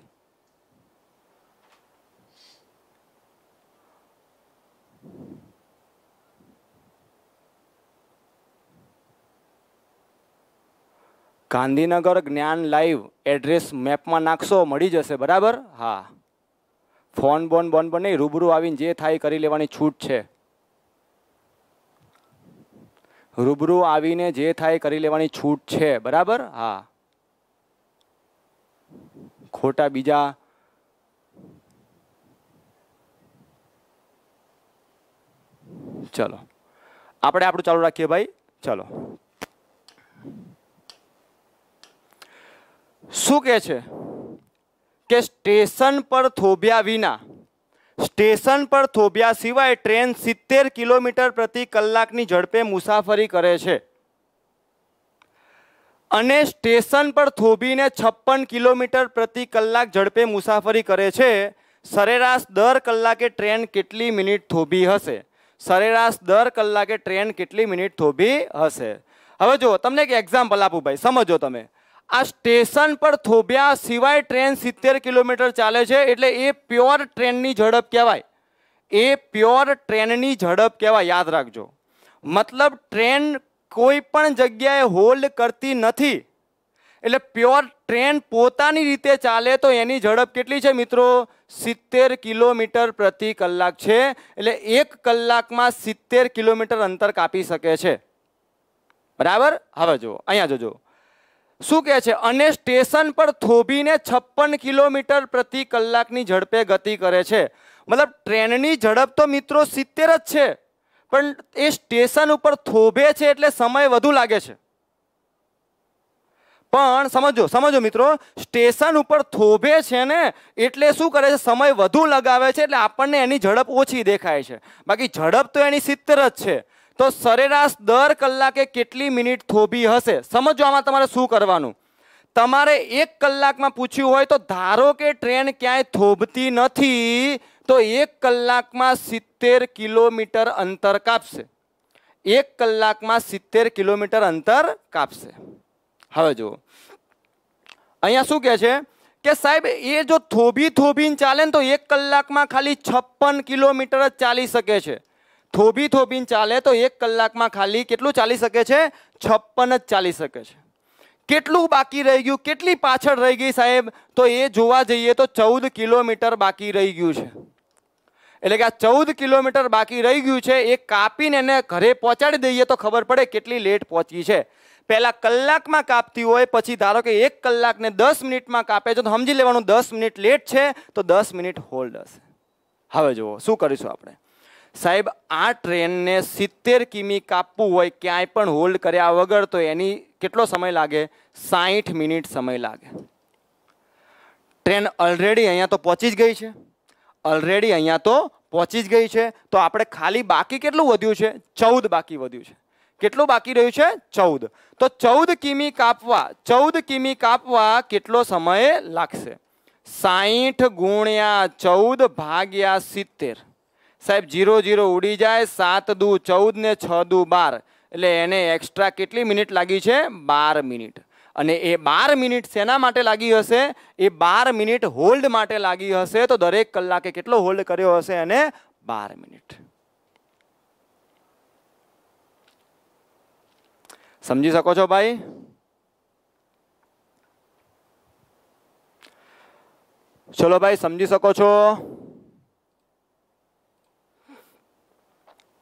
S1: ગાંધીનગર જ્ઞાન લાઈવ એડ્રેસ મેપમાં નાખશો મળી જશે બરાબર હા ફોન બોન બોન પણ નહીં રૂબરૂ આવીને જે થાય કરી લેવાની છૂટ છે રૂબરૂ આવીને જે થાય કરી લેવાની છૂટ છે બરાબર હા ખોટા બીજા ચલો આપણે આપણું ચાલુ રાખીએ ભાઈ ચલો શું કહે છે કે સ્ટેશન પર થોભ્યા વિના સ્ટેશન પર થોભ્યા સિવાય ટ્રેન સિત્તેર કિલોમીટર પ્રતિ કલાકની ઝડપે મુસાફરી કરે છે અને સ્ટેશન પર થોભીને છપ્પન કિલોમીટર પ્રતિ કલાક ઝડપે મુસાફરી કરે છે સરેરાશ દર કલાકે ટ્રેન કેટલી મિનિટ થોભી હશે સરેરાશ દર કલાકે ટ્રેન કેટલી મિનિટ થોભી હશે હવે જો તમને એક એક્ઝામ્પલ આપું ભાઈ સમજો તમે આ સ્ટેશન પર થોભ્યા સિવાય ટ્રેન સિત્તેર કિલોમીટર ચાલે છે એટલે એ પ્યોર ટ્રેનની ઝડપ કહેવાય એ પ્યોર ટ્રેનની ઝડપ કહેવાય યાદ રાખજો મતલબ ટ્રેન કોઈ પણ જગ્યાએ હોલ્ડ કરતી નથી એટલે પ્યોર ટ્રેન પોતાની રીતે ચાલે તો એની ઝડપ કેટલી છે મિત્રો સિત્તેર કિલોમીટર પ્રતિ કલાક છે એટલે એક કલાકમાં સિત્તેર કિલોમીટર અંતર કાપી શકે છે બરાબર હવે જુઓ અહીંયા જોજો શું કહે છે અને સ્ટેશન પર થોભીને છપ્પન કિલોમીટર પ્રતિ કલાકની ઝડપે ગતિ કરે છે મતલબ ટ્રેનની ઝડપ તો મિત્રો સિત્તેર જ છે પણ એ સ્ટેશન ઉપર થોભે છે એટલે સમય વધુ લાગે છે પણ સમજો સમજો મિત્રો સ્ટેશન ઉપર થોભે છે ને એટલે શું કરે છે સમય વધુ લગાવે છે એટલે આપણને એની ઝડપ ઓછી દેખાય છે બાકી ઝડપ તો એની સિત્તેર જ છે તો સરેરાશ દર કલાકે કેટલી મિનિટ થોભી હશે સમજવામાં તમારે શું કરવાનું તમારે એક કલાકમાં પૂછ્યું હોય તો ધારો કે ટ્રેન ક્યાંય થોભતી નથી તો એક કલાકમાં સિત્તેર કિલોમીટર અંતર કાપશે એક કલાકમાં સિત્તેર કિલોમીટર અંતર કાપશે હવે જુઓ અહીંયા શું કહે છે કે સાહેબ એ જો થોભી થોભીને ચાલે ને તો એક કલાકમાં ખાલી છપ્પન કિલોમીટર જ ચાલી શકે છે થોભી થોભીને ચાલે તો એક કલાકમાં ખાલી કેટલું ચાલી શકે છે છપ્પન જ ચાલી શકે છે કેટલું બાકી રહી ગયું કેટલી પાછળ રહી ગઈ સાહેબ તો એ જોવા જઈએ તો ચૌદ કિલોમીટર બાકી રહી ગયું છે એટલે કે આ ચૌદ કિલોમીટર બાકી રહી ગયું છે એ કાપીને એને ઘરે પહોંચાડી દઈએ તો ખબર પડે કેટલી લેટ પહોંચી છે પહેલાં કલાકમાં કાપતી હોય પછી ધારો કે એક કલાકને દસ મિનિટમાં કાપે છે તો સમજી લેવાનું દસ મિનિટ લેટ છે તો દસ મિનિટ હોલ્ડ હશે હવે જુઓ શું કરીશું આપણે સાહેબ આ ટ્રેનને સિત્તેર કિમી કાપવું હોય ક્યાંય પણ હોલ્ડ કર્યા વગર તો એની કેટલો સમય લાગે સાહીઠ મિનિટ સમય લાગે ટ્રેન ઓલરેડી અહીંયા તો પહોંચી જ ગઈ છે ઓલરેડી અહીંયા તો પહોંચી જ ગઈ છે તો આપણે ખાલી બાકી કેટલું વધ્યું છે ચૌદ બાકી વધ્યું છે કેટલું બાકી રહ્યું છે ચૌદ તો ચૌદ કિમી કાપવા ચૌદ કિમી કાપવા કેટલો સમય લાગશે સાહીઠ ગુણ્યા ચૌદ ભાગ્યા સિત્તેર સાહેબ જીરો જીરો ઉડી જાય સાત દુ ચૌદ ને છ દુ બાર એટલે એને એક્સ્ટ્રા કેટલી મિનિટ લાગી છે બાર મિનિટ અને એ બાર મિનિટ શેના માટે લાગી હશે એ બાર મિનિટ હોલ્ડ માટે લાગી હશે તો દરેક કલાકે કેટલો હોલ્ડ કર્યો હશે એને બાર મિનિટ સમજી શકો છો ભાઈ ચલો ભાઈ સમજી શકો છો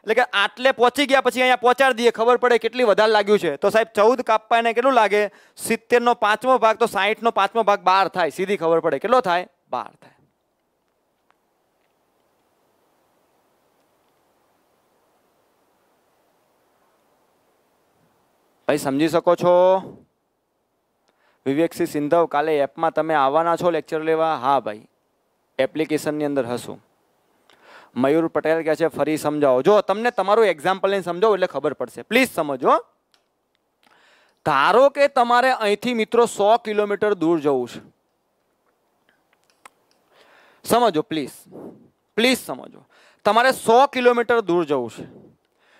S1: એટલે કે આટલે પહોંચી ગયા પછી અહીંયા પહોંચાડી દઈએ ખબર પડે કેટલી વધારે લાગ્યું છે તો સાહેબ ચૌદ કાપવા એને કેટલું લાગે સિત્તેરનો પાંચમો ભાગ તો સાહીઠનો પાંચમો ભાગ બાર થાય સીધી ખબર પડે કેટલો થાય બાર થાય ભાઈ સમજી શકો છો વિવેકસિંહ સિંધવ કાલે એપમાં તમે આવવાના છો લેક્ચર લેવા હા ભાઈ એપ્લિકેશનની અંદર હશું મયુર પટેલ કહે છે ફરી સમજાવો જો તમને તમારું એક્ઝામ્પલ લઈને સમજાવો એટલે ખબર પડશે પ્લીઝ સમજો ધારો કે તમારે અહીંથી મિત્રો સો કિલોમીટર દૂર જવું છે સમજો પ્લીઝ પ્લીઝ સમજો તમારે સો કિલોમીટર દૂર જવું છે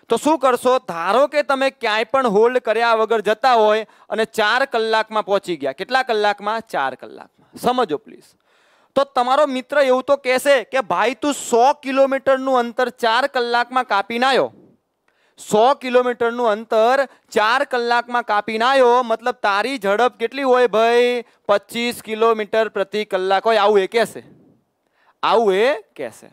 S1: તો શું કરશો ધારો કે તમે ક્યાંય પણ હોલ્ડ કર્યા વગર જતા હોય અને ચાર કલાકમાં પહોંચી ગયા કેટલા કલાકમાં ચાર કલાકમાં સમજો પ્લીઝ તો તમારો મિત્ર એવું તો કહેશે કે ભાઈ તું સો કિલોમીટરનું અંતર ચાર કલાકમાં કાપીને આવ્યો સો કિલોમીટરનું અંતર ચાર કલાકમાં કાપીને આવ્યો મતલબ તારી ઝડપ કેટલી હોય ભાઈ પચીસ કિલોમીટર પ્રતિ કલાક હોય આવું એ કહેશે આવું એ કહેશે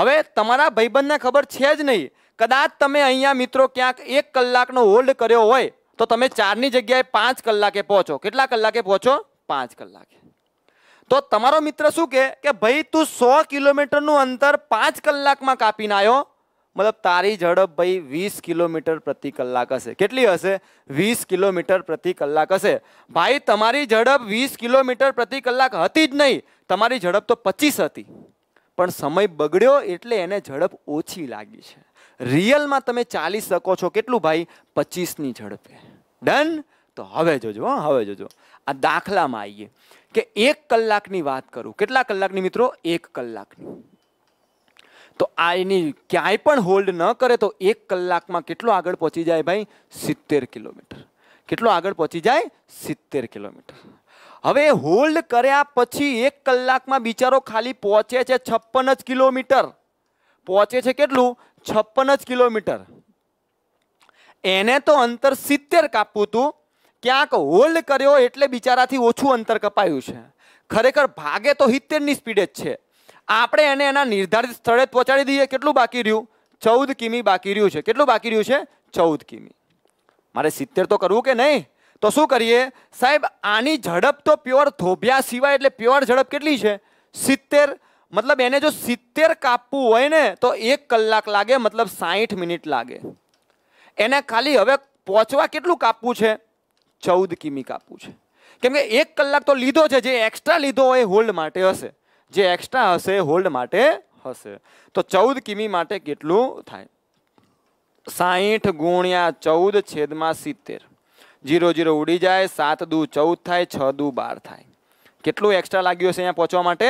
S1: હવે તમારા ભાઈબંધને ખબર છે જ નહીં કદાચ તમે અહીંયા મિત્રો ક્યાંક એક કલાકનો હોલ્ડ કર્યો હોય તો તમે ચારની જગ્યાએ પાંચ કલાકે પહોંચો કેટલા કલાકે પહોંચો પાંચ કલાકે તો તમારો મિત્ર શું કહે કે ભાઈ તું સો કિલોમીટરનું અંતર પાંચ કલાકમાં કાપીને આવ્યો મતલબ તારી ઝડપ ભાઈ વીસ કિલોમીટર પ્રતિ કલાક હશે કેટલી હશે વીસ કિલોમીટર પ્રતિ કલાક હશે ભાઈ તમારી ઝડપ વીસ કિલોમીટર પ્રતિ કલાક હતી જ નહીં તમારી ઝડપ તો પચીસ હતી પણ સમય બગડ્યો એટલે એને ઝડપ ઓછી લાગી છે રિયલમાં તમે ચાલી શકો છો કેટલું ભાઈ પચીસની ઝડપે ડન તો હવે જોજો હવે જોજો આ દાખલામાં આવીએ કે એક કલાકની વાત કરું કેટલા કલાકની મિત્રો એક કલાકની તો આ એની ક્યાંય પણ હોલ્ડ ન કરે તો એક કલાકમાં કેટલો આગળ પહોંચી જાય ભાઈ સિત્તેર કિલોમીટર કેટલો આગળ પહોંચી જાય સિત્તેર કિલોમીટર હવે હોલ્ડ કર્યા પછી એક કલાકમાં બિચારો ખાલી પહોંચે છે છપ્પન જ કિલોમીટર પહોંચે છે કેટલું છપ્પન જ કિલોમીટર એને તો અંતર સિત્તેર કાપવું હતું ક્યાંક હોલ્ડ કર્યો એટલે બિચારાથી ઓછું અંતર કપાયું છે ખરેખર ભાગે તો સિત્તેરની સ્પીડે જ છે આપણે એને એના નિર્ધારિત સ્થળે પહોંચાડી દઈએ કેટલું બાકી રહ્યું ચૌદ કિમી બાકી રહ્યું છે કેટલું બાકી રહ્યું છે ચૌદ કિમી મારે સિત્તેર તો કરવું કે નહીં તો શું કરીએ સાહેબ આની ઝડપ તો પ્યોર ધોભ્યા સિવાય એટલે પ્યોર ઝડપ કેટલી છે સિત્તેર મતલબ એને જો સિત્તેર કાપવું હોય ને તો એક કલાક લાગે મતલબ સાઠ મિનિટ લાગે એને ખાલી હવે પહોંચવા કેટલું કાપવું છે ચૌદ કિમી કાપવું છે કેમ કે એક કલાક તો લીધો છે જે એક્સ્ટ્રા લીધો હોય હોલ્ડ માટે હશે જે એક્સ્ટ્રા હશે હોલ્ડ માટે હશે તો ચૌદ કિમી માટે કેટલું થાય સાહીઠ ગુણ્યા ચૌદ છેદમાં સિત્તેર જીરો જીરો ઉડી જાય સાત દુ ચૌદ થાય છ દુ બાર થાય કેટલું એક્સ્ટ્રા લાગ્યું હશે અહીંયા પહોંચવા માટે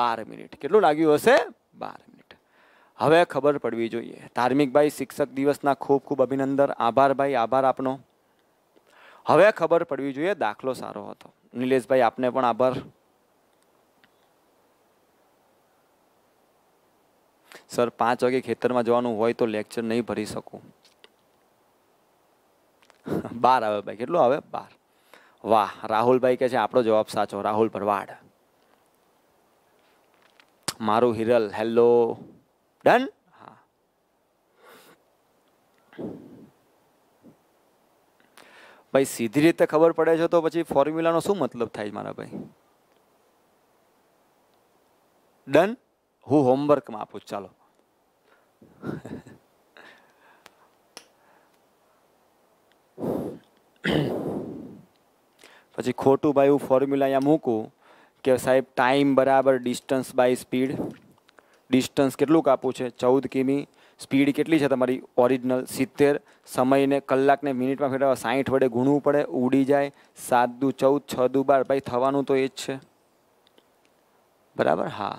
S1: બાર મિનિટ કેટલું લાગ્યું હશે બાર મિનિટ હવે ખબર પડવી જોઈએ ધાર્મિકભાઈ શિક્ષક દિવસના ખૂબ ખૂબ અભિનંદન આભાર ભાઈ આભાર આપનો હવે ખબર પડવી જોઈએ દાખલો સારો હતો નિલેશભાઈ આપને પણ આભાર સર પાંચ વાગે ખેતરમાં જવાનું હોય તો લેક્ચર નહીં ભરી શકું બાર આવે ભાઈ કેટલું આવે બાર વાહ રાહુલભાઈ કે છે આપણો જવાબ સાચો રાહુલ ભરવાડ મારું હિરલ હેલો ડન હા ભાઈ સીધી રીતે ખબર પડે છે તો પછી ફોર્મ્યુલાનો શું મતલબ થાય મારા ભાઈ ડન હું હોમવર્કમાં આપું ચાલો પછી ખોટું ભાઈ હું ફોર્મ્યુલા અહીંયા મૂકું કે સાહેબ ટાઈમ બરાબર ડિસ્ટન્સ બાય સ્પીડ ડિસ્ટન્સ કેટલું કાપું છે ચૌદ કિમી સ્પીડ કેટલી છે તમારી ઓરિજિનલ સિત્તેર સમયને કલાકને મિનિટમાં ફેરવા સાઠ વડે ગુણવું પડે ઉડી જાય સાત દુ ચૌદ છ દુ બાર ભાઈ થવાનું તો એ જ છે બરાબર હા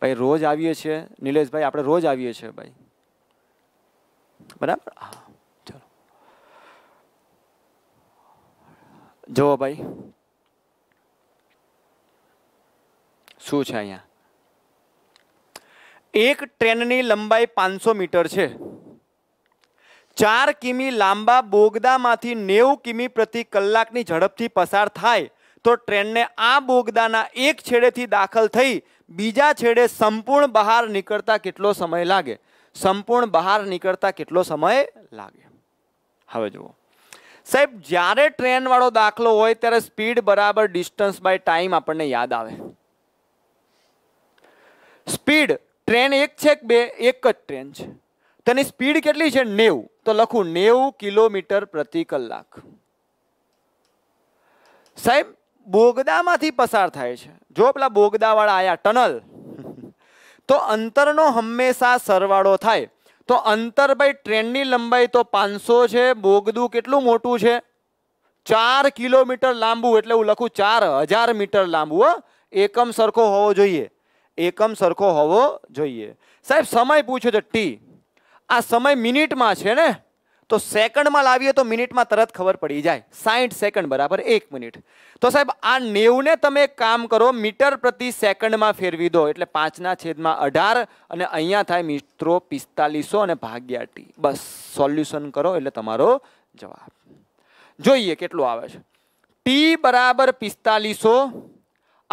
S1: ભાઈ રોજ આવીએ છીએ નિલેશભાઈ આપણે રોજ આવીએ છીએ ભાઈ બરાબર હા ચલો જુઓ ભાઈ શું છે અહીંયા એક ટ્રેનની લંબાઈ પાંચસો મીટર છે ચાર કિમી લાંબા બોગદામાંથી નેવું કિમી પ્રતિ કલાકની ઝડપથી પસાર થાય તો ટ્રેનને આ બોગદાના એક છેડેથી દાખલ થઈ બીજા છેડે સંપૂર્ણ બહાર નીકળતા કેટલો સમય લાગે સંપૂર્ણ બહાર નીકળતા કેટલો સમય લાગે હવે જુઓ સાહેબ જ્યારે ટ્રેનવાળો દાખલો હોય ત્યારે સ્પીડ બરાબર ડિસ્ટન્સ બાય ટાઈમ આપણને યાદ આવે સ્પીડ ટ્રેન એક છે કે બે એક જ ટ્રેન છે તેની સ્પીડ કેટલી છે નેવું તો લખું નેવું કિલોમીટર પ્રતિ કલાક સાહેબ બોગદામાંથી પસાર થાય છે જો પેલા બોગદાવાળા આયા ટનલ તો અંતરનો હંમેશા સરવાળો થાય તો અંતર ભાઈ ટ્રેનની લંબાઈ તો પાંચસો છે બોગદું કેટલું મોટું છે ચાર કિલોમીટર લાંબુ એટલે હું લખું ચાર હજાર મીટર લાંબુ એકમ સરખો હોવો જોઈએ એકમ સરખો હોવો જોઈએ સાહેબ સમય પૂછ્યો છે ટી આ સમય મિનિટમાં છે ને તો સેકન્ડમાં લાવીએ તો મિનિટમાં તરત ખબર પડી જાય સાઠ સેકન્ડ બરાબર એક મિનિટ તો સાહેબ આ નેવને તમે કામ કરો મીટર પ્રતિ સેકન્ડમાં ફેરવી દો એટલે પાંચના છેદમાં અઢાર અને અહીંયા થાય મિત્રો પિસ્તાલીસો અને ભાગ્યા ટી બસ સોલ્યુશન કરો એટલે તમારો જવાબ જોઈએ કેટલું આવે છે ટી બરાબર પિસ્તાલીસો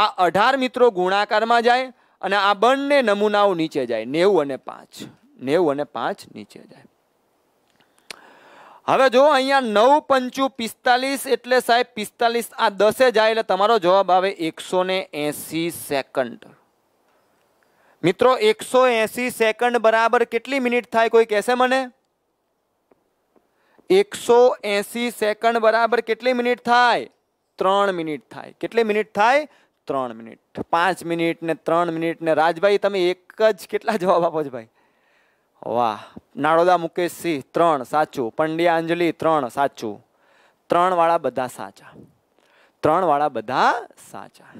S1: આ અઢાર મિત્રો ગુણાકારમાં જાય અને આ બંને નમૂનાઓ નીચે જાય નેવું અને પાંચ નેવું અને પાંચ નીચે જાય હવે જો અહીંયા નવ પંચું પિસ્તાલીસ એટલે સાહેબ પિસ્તાલીસ આ દસે જાય એટલે તમારો જવાબ આવે એકસો ને એસી સેકન્ડ મિત્રો એકસો એસી સેકન્ડ બરાબર કેટલી મિનિટ થાય કોઈ કહેશે મને એકસો એસી સેકન્ડ બરાબર કેટલી મિનિટ થાય ત્રણ મિનિટ થાય કેટલી મિનિટ થાય ત્રણ મિનિટ પાંચ મિનિટ ને ત્રણ મિનિટ ને રાજભાઈ તમે એક જ કેટલા જવાબ આપો છો ભાઈ વાહ નાડોદા મુકેશ સિંહ ત્રણ સાચું પંડ્યા અંજલિ ત્રણ સાચું ત્રણ વાળા બધા સાચા ત્રણ વાળા બધા સાચા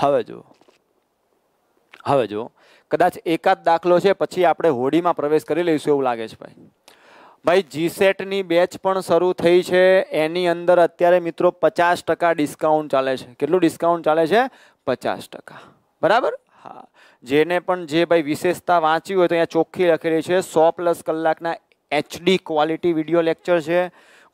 S1: હવે જુઓ હવે જો કદાચ એકાદ દાખલો છે પછી આપણે હોડીમાં પ્રવેશ કરી લઈશું એવું લાગે છે ભાઈ ભાઈ જીસેટની બેચ પણ શરૂ થઈ છે એની અંદર અત્યારે મિત્રો પચાસ ટકા ડિસ્કાઉન્ટ ચાલે છે કેટલું ડિસ્કાઉન્ટ ચાલે છે પચાસ ટકા બરાબર હા જેને પણ જે ભાઈ વિશેષતા વાંચી હોય તો અહીંયા ચોખ્ખી લખેલી છે સો પ્લસ કલાકના એચડી ક્વોલિટી વિડીયો લેક્ચર છે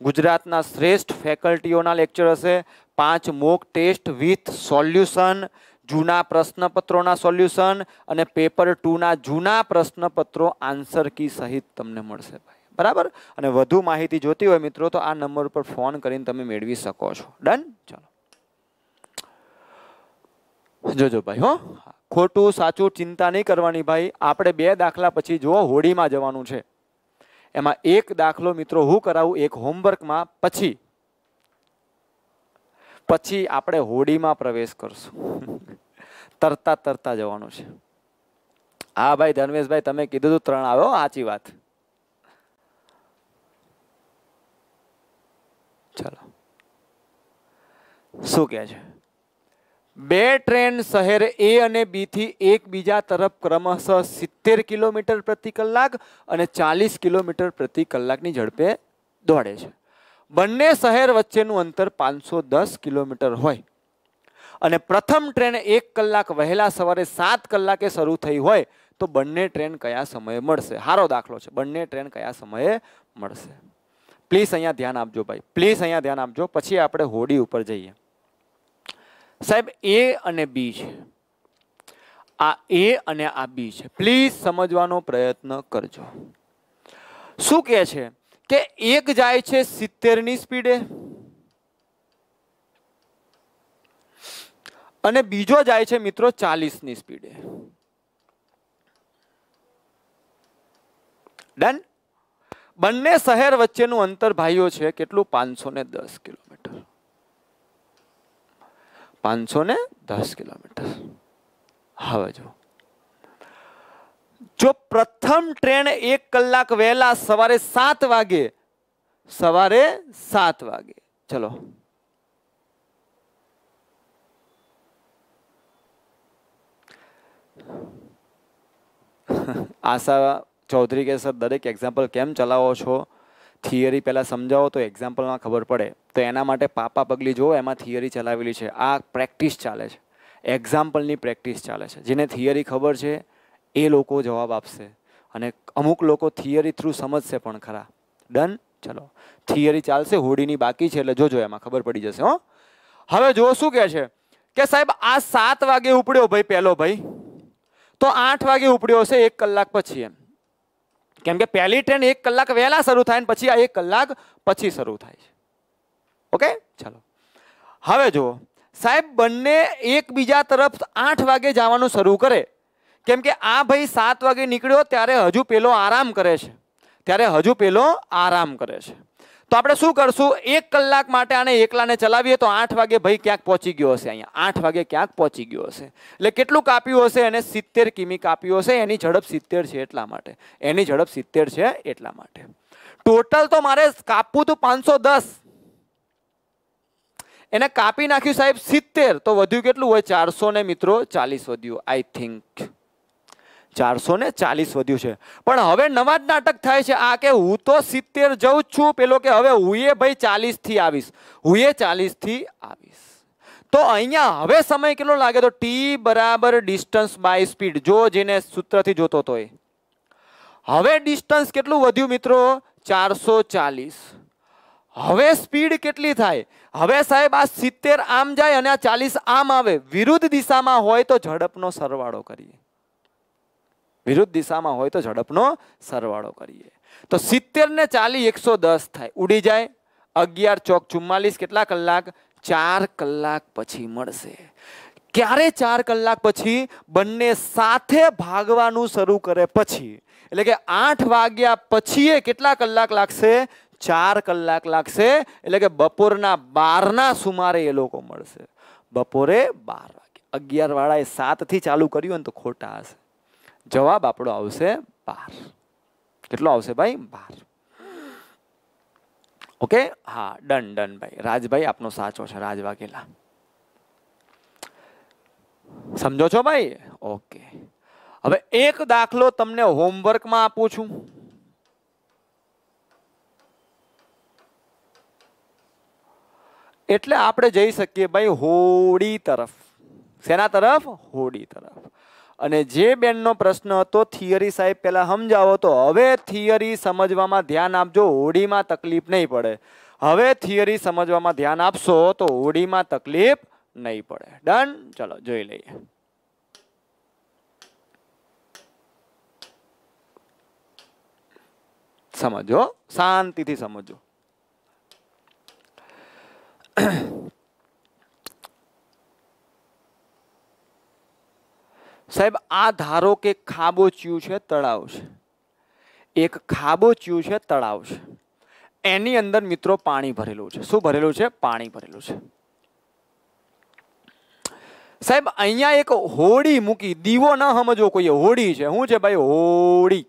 S1: ગુજરાતના શ્રેષ્ઠ ફેકલ્ટીઓના લેક્ચર હશે પાંચ મોક ટેસ્ટ વિથ સોલ્યુશન જૂના પ્રશ્નપત્રોના સોલ્યુશન અને પેપર ટુના જૂના પ્રશ્નપત્રો આન્સર કી સહિત તમને મળશે ભાઈ બરાબર અને વધુ માહિતી જોતી હોય મિત્રો તો આ નંબર પર ફોન કરીને તમે મેળવી શકો છો ડન ચાલો જોજો ભાઈ હો ખોટું સાચું ચિંતા નહીં કરવાની ભાઈ આપણે બે દાખલા પછી જો હોળીમાં જવાનું છે એમાં એક દાખલો મિત્રો હું કરાવું એક હોમવર્કમાં પછી પછી આપણે હોળીમાં પ્રવેશ કરશું તરતા તરતા જવાનું છે હા ભાઈ ધર્મેશભાઈ તમે કીધું હતું ત્રણ આવ્યો સાચી વાત ચલો શું કહે છે બે ટ્રેન શહેર એ અને બીથી એકબીજા તરફ ક્રમશઃ સિત્તેર કિલોમીટર પ્રતિ કલાક અને ચાલીસ કિલોમીટર પ્રતિ કલાકની ઝડપે દોડે છે બંને શહેર વચ્ચેનું અંતર પાંચસો દસ કિલોમીટર હોય અને પ્રથમ ટ્રેન એક કલાક વહેલા સવારે સાત કલાકે શરૂ થઈ હોય તો બંને ટ્રેન કયા સમયે મળશે સારો દાખલો છે બંને ટ્રેન કયા સમયે મળશે પ્લીઝ અહીંયા ધ્યાન આપજો ભાઈ પ્લીઝ અહીંયા ધ્યાન આપજો પછી આપણે હોડી ઉપર જઈએ સાહેબ એ અને બી છે આ એ અને આ બી છે પ્લીઝ સમજવાનો પ્રયત્ન કરજો શું કહે છે કે એક જાય છે સિત્તેરની સ્પીડે અને બીજો જાય છે મિત્રો ચાલીસ ની સ્પીડે ડન બંને શહેર વચ્ચેનું અંતર ભાઈઓ છે કેટલું પાંચસો ને દસ કિલોમીટર પાંચસો ને દસ કિલોમીટર હવે જો જો પ્રથમ ટ્રેન એક કલાક વહેલા સવારે સાત વાગે સવારે સાત વાગે ચલો આશા ચૌધરી કે સર દરેક એક્ઝામ્પલ કેમ ચલાવો છો થિયરી પહેલાં સમજાવો તો એક્ઝામ્પલમાં ખબર પડે તો એના માટે પાપા પગલી જો એમાં થિયરી ચલાવેલી છે આ પ્રેક્ટિસ ચાલે છે એક્ઝામ્પલની પ્રેક્ટિસ ચાલે છે જેને થિયરી ખબર છે એ લોકો જવાબ આપશે અને અમુક લોકો થિયરી થ્રુ સમજશે પણ ખરા ડન ચલો થિયરી ચાલશે હોડીની બાકી છે એટલે જોજો એમાં ખબર પડી જશે હો હવે જો શું કહે છે કે સાહેબ આ સાત વાગે ઉપડ્યો ભાઈ પહેલો ભાઈ તો આઠ વાગે ઉપડ્યો હશે એક કલાક પછી એમ કેમ કે પહેલી ટ્રેન એક કલાક વહેલા શરૂ થાય ને પછી આ એક કલાક પછી શરૂ થાય છે ઓકે ચાલો હવે જુઓ સાહેબ બંને એકબીજા તરફ આઠ વાગે જવાનું શરૂ કરે કેમ કે આ ભાઈ સાત વાગે નીકળ્યો ત્યારે હજુ પેલો આરામ કરે છે ત્યારે હજુ પેલો આરામ કરે છે તો આપણે શું કરશું એક કલાક માટે આને એકલાને ચલાવીએ તો આઠ વાગે ભાઈ ક્યાંક પહોંચી ગયો હશે અહીંયા આઠ વાગે ક્યાંક પહોંચી ગયો હશે એટલે કેટલું કાપ્યું હશે એને સિત્તેર કિમી કાપ્યું હશે એની ઝડપ સિત્તેર છે એટલા માટે એની ઝડપ સિત્તેર છે એટલા માટે ટોટલ તો મારે કાપવું તો પાંચસો દસ એને કાપી નાખ્યું સાહેબ સિત્તેર તો વધ્યું કેટલું હોય ચારસો ને મિત્રો ચાલીસ વધ્યું આઈ થિંક ચારસો ને ચાલીસ વધ્યું છે પણ હવે નવા જ નાટક થાય છે આ કે હું તો સિત્તેર જઉં છું પેલો કે હવે હું એ ભાઈ ચાલીસથી આવીશ હું એ ચાલીસથી આવીશ તો અહીંયા હવે સમય કેટલો લાગે તો ટી બરાબર ડિસ્ટન્સ બાય સ્પીડ જો જેને સૂત્રથી જોતો હતો એ હવે ડિસ્ટન્સ કેટલું વધ્યું મિત્રો ચારસો ચાલીસ હવે સ્પીડ કેટલી થાય હવે સાહેબ આ સિત્તેર આમ જાય અને આ ચાલીસ આમ આવે વિરુદ્ધ દિશામાં હોય તો ઝડપનો સરવાળો કરીએ વિરુદ્ધ દિશામાં હોય તો ઝડપનો સરવાળો કરીએ તો સિત્તેર ને ચાલી એકસો દસ થાય ઉડી જાય અગિયાર ચોક ચુમ્માલીસ કેટલા કલાક ચાર કલાક પછી મળશે ક્યારે ચાર કલાક પછી બંને સાથે ભાગવાનું શરૂ કરે પછી એટલે કે આઠ વાગ્યા પછી કેટલા કલાક લાગશે ચાર કલાક લાગશે એટલે કે બપોરના બારના સુમારે એ લોકો મળશે બપોરે બાર વાગે અગિયાર વાળાએ સાતથી ચાલુ કર્યું ને તો ખોટા હશે જવાબ આપણો આવશે બાર કેટલો આવશે ભાઈ બાર ઓકે હા ડન ડન ભાઈ રાજભાઈ આપનો સાચો છે રાજ વાઘેલા સમજો છો ભાઈ ઓકે હવે એક દાખલો તમને હોમવર્કમાં આપું છું એટલે આપણે જઈ શકીએ ભાઈ હોળી તરફ શેના તરફ હોળી તરફ અને જે બેનનો પ્રશ્ન હતો થિયરી સાહેબ પહેલાં સમજાવો તો હવે થિયરી સમજવામાં ધ્યાન આપજો હોડીમાં તકલીફ નહીં પડે હવે થિયરી સમજવામાં ધ્યાન આપશો તો હોડીમાં તકલીફ નહીં પડે ડન ચલો જોઈ લઈએ સમજો શાંતિથી સમજો સાહેબ આ ધારો કે ખાબોચ્યું છે તળાવ છે એક ખાબોચ્યું છે તળાવ છે એની અંદર મિત્રો પાણી ભરેલું છે શું ભરેલું છે પાણી ભરેલું છે સાહેબ અહીંયા એક હોડી મૂકી દીવો ના સમજો કોઈ હોડી છે શું છે ભાઈ હોડી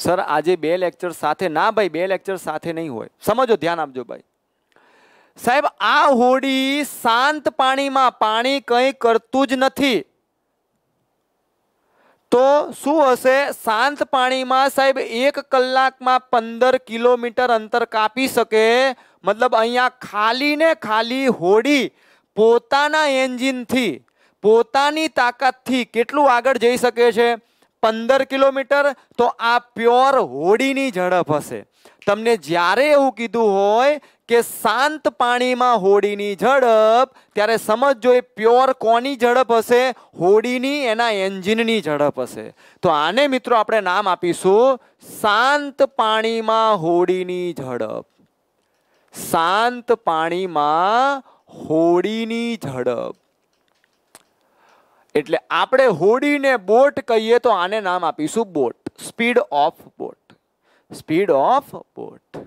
S1: સર આજે બે લેક્ચર સાથે ના ભાઈ બે લેક્ચર સાથે નહીં હોય સમજો ધ્યાન આપજો ભાઈ સાહેબ આ હોડી શાંત પાણીમાં પાણી કંઈ કરતું જ નથી તો શું હશે શાંત પાણીમાં સાહેબ એક કલાકમાં પંદર કિલોમીટર અંતર કાપી શકે મતલબ અહીંયા ખાલી ને ખાલી હોડી પોતાના એન્જિનથી પોતાની તાકાતથી કેટલું આગળ જઈ શકે છે પંદર કિલોમીટર તો આ પ્યોર હોડીની ઝડપ હશે તમને જ્યારે એવું કીધું હોય કે શાંત પાણીમાં હોડીની ઝડપ ત્યારે સમજો એ પ્યોર કોની ઝડપ હશે હોડીની એના એન્જિનની ઝડપ હશે તો આને મિત્રો આપણે નામ આપીશું શાંત પાણીમાં હોડીની ઝડપ શાંત પાણીમાં હોડીની ઝડપ એટલે આપણે હોડીને બોટ કહીએ તો આને નામ આપીશું boat speed of boat speed of boat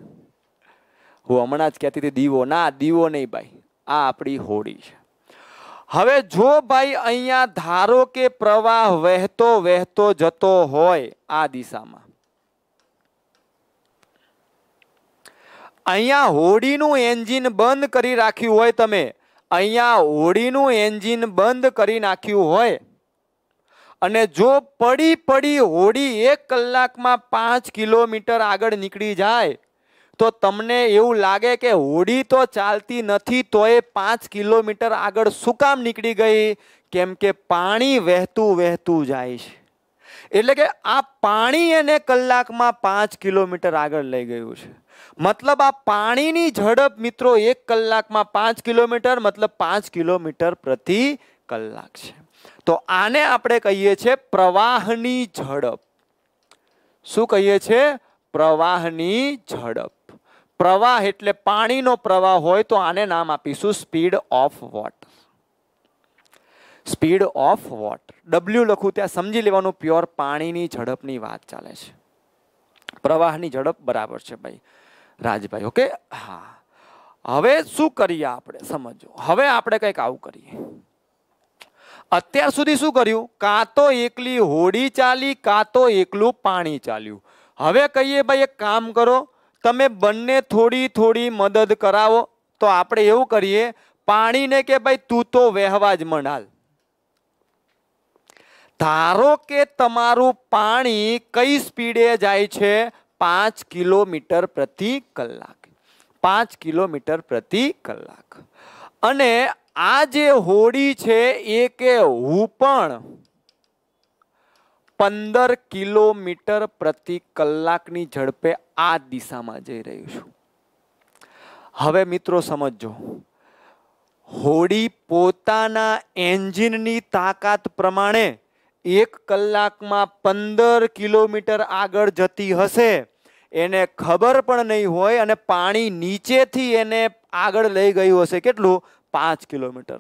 S1: હું હમણાં જ કહેતી હતી દીવો ના દીવો નહીં ભાઈ આ આપણી હોડી છે હવે જો ભાઈ અહીંયા ધારો કે પ્રવાહ વહેતો વહેતો જતો હોય આ દિશામાં અહીંયા હોડીનું એન્જિન બંધ કરી રાખ્યું હોય તમે અહીંયા હોડીનું એન્જિન બંધ કરી નાખ્યું હોય અને જો પડી પડી હોડી એક કલાકમાં પાંચ કિલોમીટર આગળ નીકળી જાય તો તમને એવું લાગે કે હોડી તો ચાલતી નથી તો એ પાંચ કિલોમીટર આગળ શું કામ નીકળી ગઈ કેમ કે પાણી વહેતું વહેતું જાય છે એટલે કે આ પાણી એને કલાકમાં પાંચ કિલોમીટર આગળ લઈ ગયું છે મતલબ આ પાણીની ઝડપ મિત્રો એક કલાકમાં પાંચ કિલોમીટર મતલબ પાંચ કિલોમીટર પ્રતિ કલાક છે તો આને આપણે કહીએ છીએ પ્રવાહની ઝડપ શું કહીએ છીએ પ્રવાહની ઝડપ પ્રવાહ એટલે પાણીનો પ્રવાહ હોય તો આને નામ આપીશું speed of water speed of water W લખું ત્યાં સમજી લેવાનું પ્યોર પાણીની ઝડપની વાત ચાલે છે પ્રવાહની ઝડપ બરાબર છે ભાઈ રાજભાઈ ઓકે હા હવે શું કરીએ આપણે સમજો હવે આપણે કંઈક આવું કરીએ અત્યાર સુધી શું કર્યું કાં તો એકલી હોડી ચાલી કાં તો એકલું પાણી ચાલ્યું હવે કહીએ ભાઈ એક કામ કરો તમે બંને થોડી થોડી મદદ કરાવો તો આપણે એવું કરીએ પાણીને કે ભાઈ તું તો વહેવા જ મંડાલ ધારો કે તમારું પાણી કઈ સ્પીડે જાય છે પાંચ કિલોમીટર પ્રતિ કલાક પાંચ કિલોમીટર પ્રતિ કલાક અને આ જે હોડી છે એ કે હું પણ પંદર કિલોમીટર પ્રતિ કલાકની ઝડપે આ દિશામાં જઈ રહ્યું છું હવે મિત્રો સમજો હોડી પોતાના એન્જિનની તાકાત પ્રમાણે એક કલાકમાં પંદર કિલોમીટર આગળ જતી હશે એને ખબર પણ નહીં હોય અને પાણી નીચેથી એને આગળ લઈ ગયું હશે કેટલું પાંચ કિલોમીટર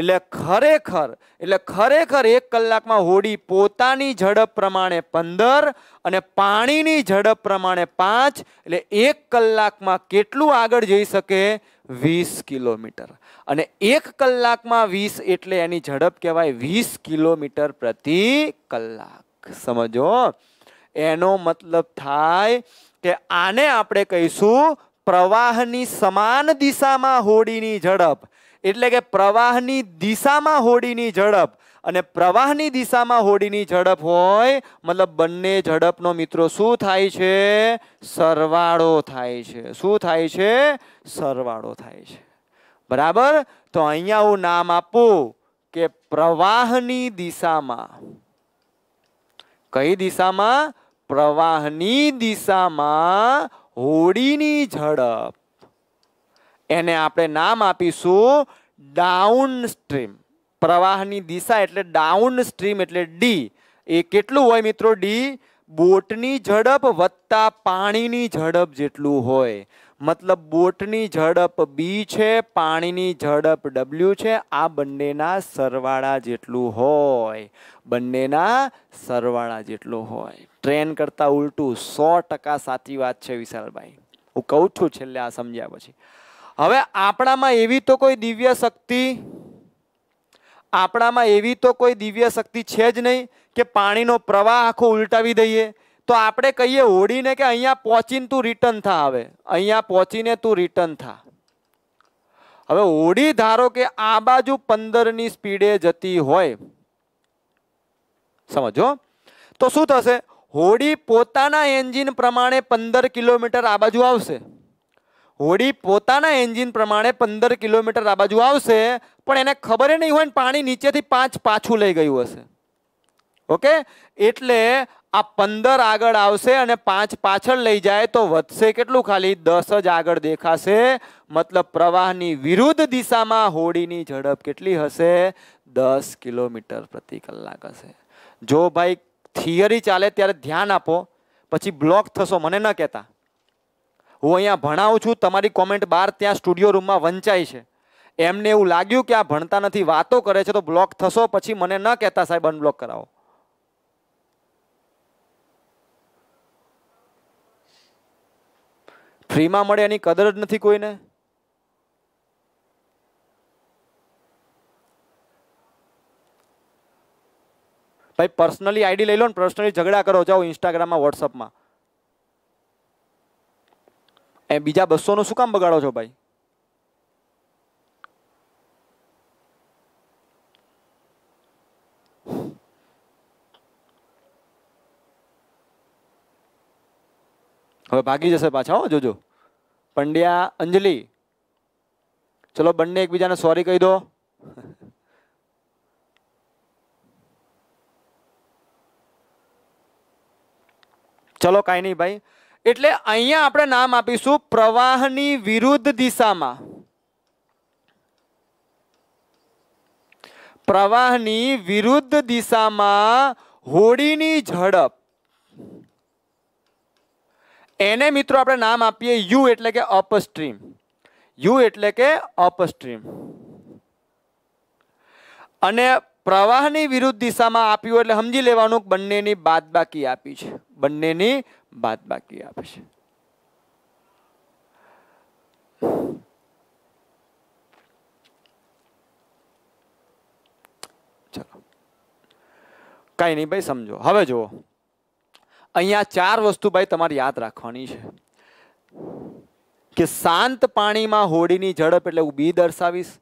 S1: એટલે ખરેખર એટલે ખરેખર એક કલાકમાં હોડી પોતાની ઝડપ પ્રમાણે પંદર અને પાણીની ઝડપ પ્રમાણે પાંચ એટલે એક કલાકમાં કેટલું આગળ જઈ શકે વીસ કિલોમીટર અને એક કલાકમાં વીસ એટલે એની ઝડપ કહેવાય વીસ કિલોમીટર પ્રતિ કલાક સમજો એનો મતલબ થાય કે આને આપણે કહીશું પ્રવાહની સમાન દિશામાં હોડીની ઝડપ એટલે કે પ્રવાહની દિશામાં હોડીની ઝડપ અને પ્રવાહની દિશામાં હોડીની ઝડપ હોય મતલબ બંને ઝડપનો મિત્રો શું થાય છે સરવાળો થાય છે શું થાય છે સરવાળો થાય છે બરાબર તો અહીંયા હું નામ આપું કે પ્રવાહની દિશામાં કઈ દિશામાં પ્રવાહની દિશામાં હોડીની ઝડપ એને આપણે નામ આપીશું ડાઉન સ્ટ્રીમ પ્રવાહની દિશા એટલે ડાઉન સ્ટ્રીમ એટલે ડી એ કેટલું હોય મિત્રો ડી બોટની ઝડપ વત્તા પાણીની ઝડપ જેટલું હોય મતલબ બોટની ઝડપ બી છે પાણીની ઝડપ ડબલ્યુ છે આ બંનેના સરવાળા જેટલું હોય બંનેના સરવાળા જેટલું હોય ટ્રેન કરતાં ઉલટું સો ટકા સાચી વાત છે વિશાલભાઈ હું કહું છું છેલ્લે આ સમજ્યા પછી હવે આપણામાં એવી તો કોઈ દિવ્ય શક્તિ આપણામાં એવી તો કોઈ દિવ્ય શક્તિ છે જ નહીં કે પાણીનો પ્રવાહ આખો ઉલટાવી દઈએ તો આપણે કહીએ હોડીને કે અહીંયા પહોંચીને તું રિટર્ન થા આવે અહીંયા પહોંચીને તું રિટર્ન થા હવે હોડી ધારો કે આ બાજુ પંદરની સ્પીડે જતી હોય સમજો તો શું થશે હોડી પોતાના એન્જિન પ્રમાણે પંદર કિલોમીટર આ બાજુ આવશે હોડી પોતાના એન્જિન પ્રમાણે પંદર કિલોમીટર આ બાજુ આવશે પણ એને ખબર નહીં હોય ને પાણી નીચેથી પાંચ પાછું લઈ ગયું હશે ઓકે એટલે આ પંદર આગળ આવશે અને પાંચ પાછળ લઈ જાય તો વધશે કેટલું ખાલી દસ જ આગળ દેખાશે મતલબ પ્રવાહની વિરુદ્ધ દિશામાં હોડીની ઝડપ કેટલી હશે દસ કિલોમીટર પ્રતિ કલાક હશે જો ભાઈ થિયરી ચાલે ત્યારે ધ્યાન આપો પછી બ્લોક થશો મને ન કહેતા હું અહીંયા ભણાવું છું તમારી કોમેન્ટ બહાર ત્યાં સ્ટુડિયો રૂમમાં વંચાય છે એમને એવું લાગ્યું કે આ ભણતા નથી વાતો કરે છે તો બ્લોક થશો પછી મને ન કહેતા સાહેબ અનબ્લોક કરાવો ફ્રીમાં મળે એની કદર જ નથી કોઈને ભાઈ પર્સનલી આઈડી લઈ લો ને પર્સનલી ઝઘડા કરો જાઓ ઇન્સ્ટાગ્રામમાં વોટ્સઅપમાં એ બીજા બસોનું શું કામ બગાડો છો ભાઈ હવે ભાગી જશે પાછા હો જોજો પંડ્યા અંજલિ ચલો બંને એકબીજાને સોરી કહી દો ચલો કાંઈ નહીં ભાઈ એટલે અહીંયા આપણે નામ આપીશું પ્રવાહની વિરુદ્ધ દિશામાં પ્રવાહની વિરુદ્ધ દિશામાં હોડીની ઝડપ એને મિત્રો આપણે નામ આપીએ યુ એટલે કે અપસ્ટ્રીમ યુ એટલે કે અપસ્ટ્રીમ અને પ્રવાહની વિરુદ્ધ દિશામાં આપ્યું એટલે સમજી લેવાનું બંનેની બાદબાકી આપી છે બંનેની બાદબાકી આપે છે કાંઈ નહીં ભાઈ સમજો હવે જુઓ અહીંયા ચાર વસ્તુ ભાઈ તમારે યાદ રાખવાની છે કે શાંત પાણીમાં હોડીની ઝડપ એટલે હું બી દર્શાવીશ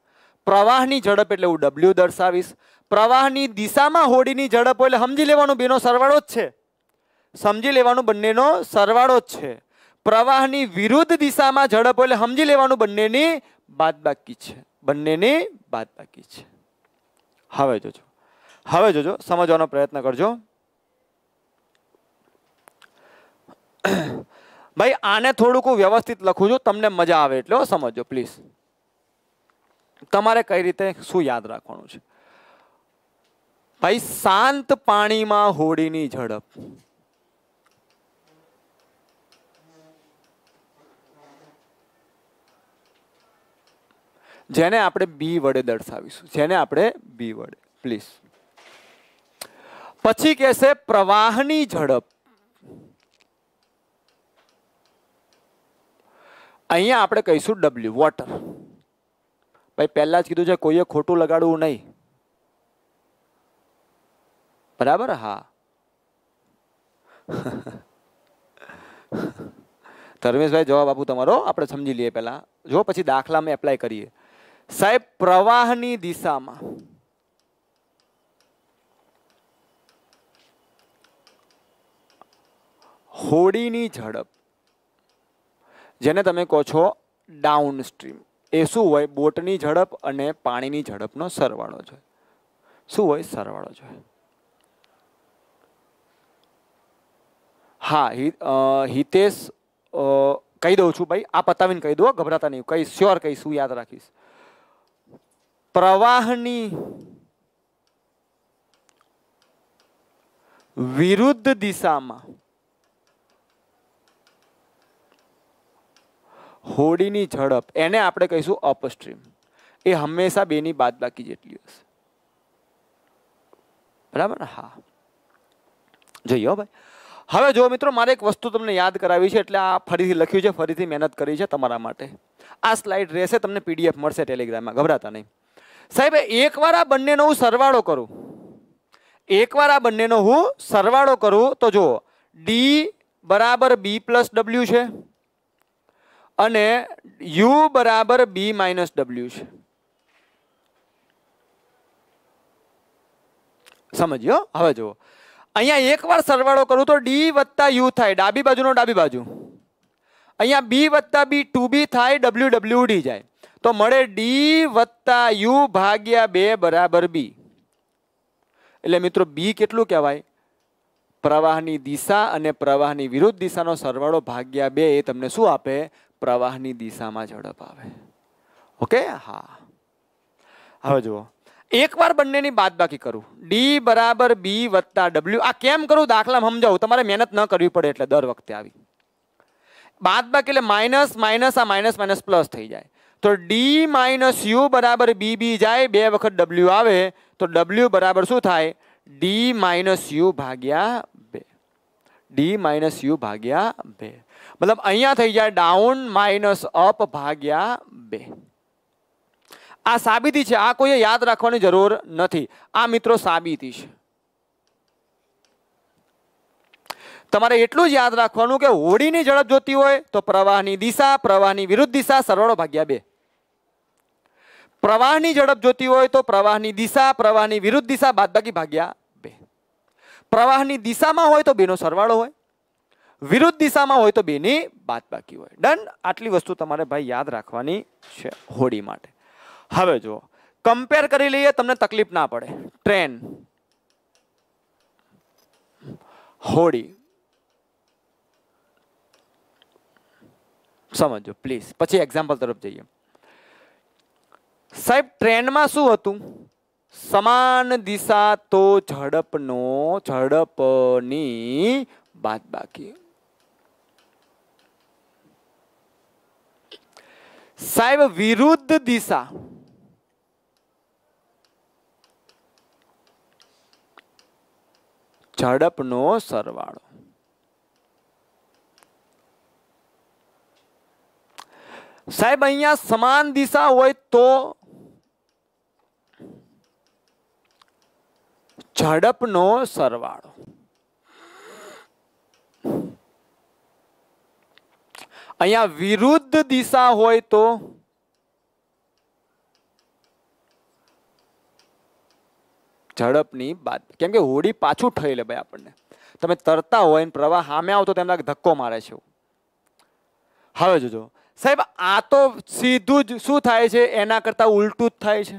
S1: પ્રવાહની ઝડપ એટલે હું ડબલ્યુ દર્શાવીશ પ્રવાહની દિશામાં હોડીની ઝડપ એટલે સમજી લેવાનું બેનો સરવાળો જ છે સમજી લેવાનું બંનેનો સરવાળો જ છે પ્રવાહની વિરુદ્ધ દિશામાં ઝડપ એટલે સમજી લેવાનું બંનેની બાકી છે બંનેની બાકી છે હવે જોજો હવે જોજો સમજવાનો પ્રયત્ન કરજો ભાઈ આને થોડુંક હું વ્યવસ્થિત લખું છું તમને મજા આવે એટલે સમજો પ્લીઝ તમારે કઈ રીતે શું યાદ રાખવાનું છે ભાઈ શાંત પાણીમાં હોડીની ઝડપ જેને આપણે બી વડે દર્શાવીશું જેને આપણે બી વડે પ્લીઝ પછી કેસે પ્રવાહની ઝડપ અહીંયા આપણે કહીશું ડબલ્યુ વોટર ભાઈ પહેલાં જ કીધું છે કોઈએ ખોટું લગાડવું નહીં બરાબર હા ધર્મેશભાઈ જવાબ આપું તમારો આપણે સમજી લઈએ પહેલાં જો પછી દાખલા દાખલામાં એપ્લાય કરીએ સાહેબ પ્રવાહની દિશામાં હોડીની ઝડપ જેને તમે કહો છો ડાઉન સ્ટ્રીમ એ શું હોય બોટની ઝડપ અને પાણીની ઝડપનો સરવાળો છે શું હોય સરવાળો છે હા હિતેશ કહી દઉં છું ભાઈ આ પતાવીને કહી દો ગભરાતા નહીં કઈ શ્યોર કઈ શું યાદ રાખીશ પ્રવાહની વિરુદ્ધ દિશામાં હોડીની ઝડપ એને આપણે કહીશું અપસ્ટ્રીમ એ હંમેશા બેની બાદ બાકી જેટલી હશે બરાબર ને હા જોઈએ ભાઈ હવે જો મિત્રો મારે એક વસ્તુ તમને યાદ કરાવી છે એટલે આ ફરીથી લખ્યું છે ફરીથી મહેનત કરી છે તમારા માટે આ સ્લાઇડ રહેશે તમને પીડીએફ મળશે ટેલિગ્રામમાં ગભરાતા નહીં સાહેબ એકવાર આ બંનેનો હું સરવાળો કરું એકવાર આ બંનેનો હું સરવાળો કરું તો જુઓ ડી બરાબર બી પ્લસ ડબલ્યુ છે અને યુ બરાબર બી માઇનસ ડબલ્યુ છે સમજ્યો હવે જુઓ અહીંયા એકવાર સરવાળો કરું તો ડી વત્તા યુ થાય ડાબી બાજુનો ડાબી બાજુ અહીંયા બી વત્તા બી ટુ બી થાય ડબલ્યુ ડબલ્યુ ડી જાય તો મળે ડી વત્તા યુ ભાગ્યા બે બરાબર બી એટલે મિત્રો બી કેટલું કહેવાય પ્રવાહની દિશા અને પ્રવાહની વિરુદ્ધ દિશાનો સરવાળો ભાગ્યા બે એ તમને શું આપે પ્રવાહની દિશામાં ઝડપ આવે ઓકે હા હવે જુઓ એકવાર બંનેની બાદ બાકી કરું ડી બરાબર બી વત્તા ડબલ્યુ આ કેમ કરું દાખલા સમજાવું તમારે મહેનત ન કરવી પડે એટલે દર વખતે આવી બાદ બાકી એટલે માઇનસ માઇનસ આ માઇનસ માઇનસ પ્લસ થઈ જાય તો ડી માઇનસ યુ બરાબર બી બી જાય બે વખત ડબલ્યુ આવે તો ડબલ્યુ બરાબર શું થાય ડી માઇનસ યુ ભાગ્યા બે ડી માઇનસ યુ ભાગ્યા બે મતલબ અહીંયા થઈ જાય ડાઉન માઇનસ અપ ભાગ્યા બે આ સાબિતી છે આ કોઈએ યાદ રાખવાની જરૂર નથી આ મિત્રો સાબિતી છે તમારે એટલું જ યાદ રાખવાનું કે હોડીની ઝડપ જોતી હોય તો પ્રવાહની દિશા પ્રવાહની વિરુદ્ધ દિશા સરવાળો ભાગ્યા બે પ્રવાહની ઝડપ જોતી હોય તો પ્રવાહની દિશા પ્રવાહની વિરુદ્ધ દિશા બાદબાકી ભાગ્યા બે પ્રવાહની દિશામાં હોય તો બેનો સરવાળો હોય વિરુદ્ધ દિશામાં હોય તો બેની બાદ બાકી હોય ડન આટલી વસ્તુ તમારે ભાઈ યાદ રાખવાની છે હોડી માટે હવે જુઓ કમ્પેર કરી લઈએ તમને તકલીફ ના પડે ટ્રેન હોડી સમજો પ્લીઝ પછી એક્ઝામ્પલ તરફ જઈએ સાહેબ ટ્રેનમાં શું હતું સમાન દિશા તો ઝડપનો ઝડપની બાદ બાકી સાહેબ વિરુદ્ધ દિશા ઝડપનો સરવાળો સાહેબ અહીંયા સમાન દિશા હોય તો ઝડપનો સરવાળો અહીંયા વિરુદ્ધ દિશા હોય તો ઝડપની બાદ કેમ કે હોડી પાછું થઈ લે ભાઈ આપણને તમે તરતા હોય ને પ્રવાહ સામે આવતો તેમના ધક્કો મારે છે હવે જોજો સાહેબ આ તો સીધું જ શું થાય છે એના કરતાં ઉલટું જ થાય છે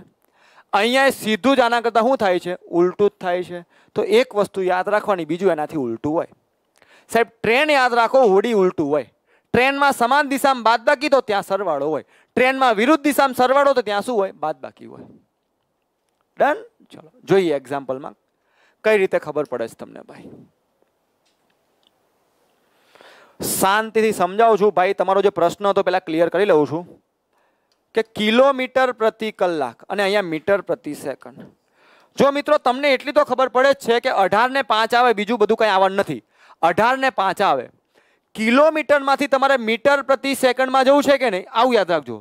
S1: અહીંયા સીધું જ આના કરતાં શું થાય છે ઉલટું જ થાય છે તો એક વસ્તુ યાદ રાખવાની બીજું એનાથી ઉલટું હોય સાહેબ ટ્રેન યાદ રાખો હોડી ઉલટું હોય ટ્રેનમાં સમાન દિશામાં બાદ બાકી તો ત્યાં સરવાળો હોય ટ્રેનમાં વિરુદ્ધ દિશામાં સરવાળો તો ત્યાં શું હોય બાદ બાકી હોય ડન ચલો જોઈએ એક્ઝામ્પલમાં કઈ રીતે ખબર પડે છે તમને ભાઈ શાંતિથી સમજાવું છું ભાઈ તમારો જે પ્રશ્ન હતો પહેલાં ક્લિયર કરી લઉં છું કે કિલોમીટર પ્રતિ કલાક અને અહીંયા મીટર પ્રતિ સેકન્ડ જો મિત્રો તમને એટલી તો ખબર પડે જ છે કે અઢારને પાંચ આવે બીજું બધું કંઈ આવવાનું નથી અઢારને પાંચ આવે કિલોમીટરમાંથી તમારે મીટર પ્રતિ સેકન્ડમાં જવું છે કે નહીં આવું યાદ રાખજો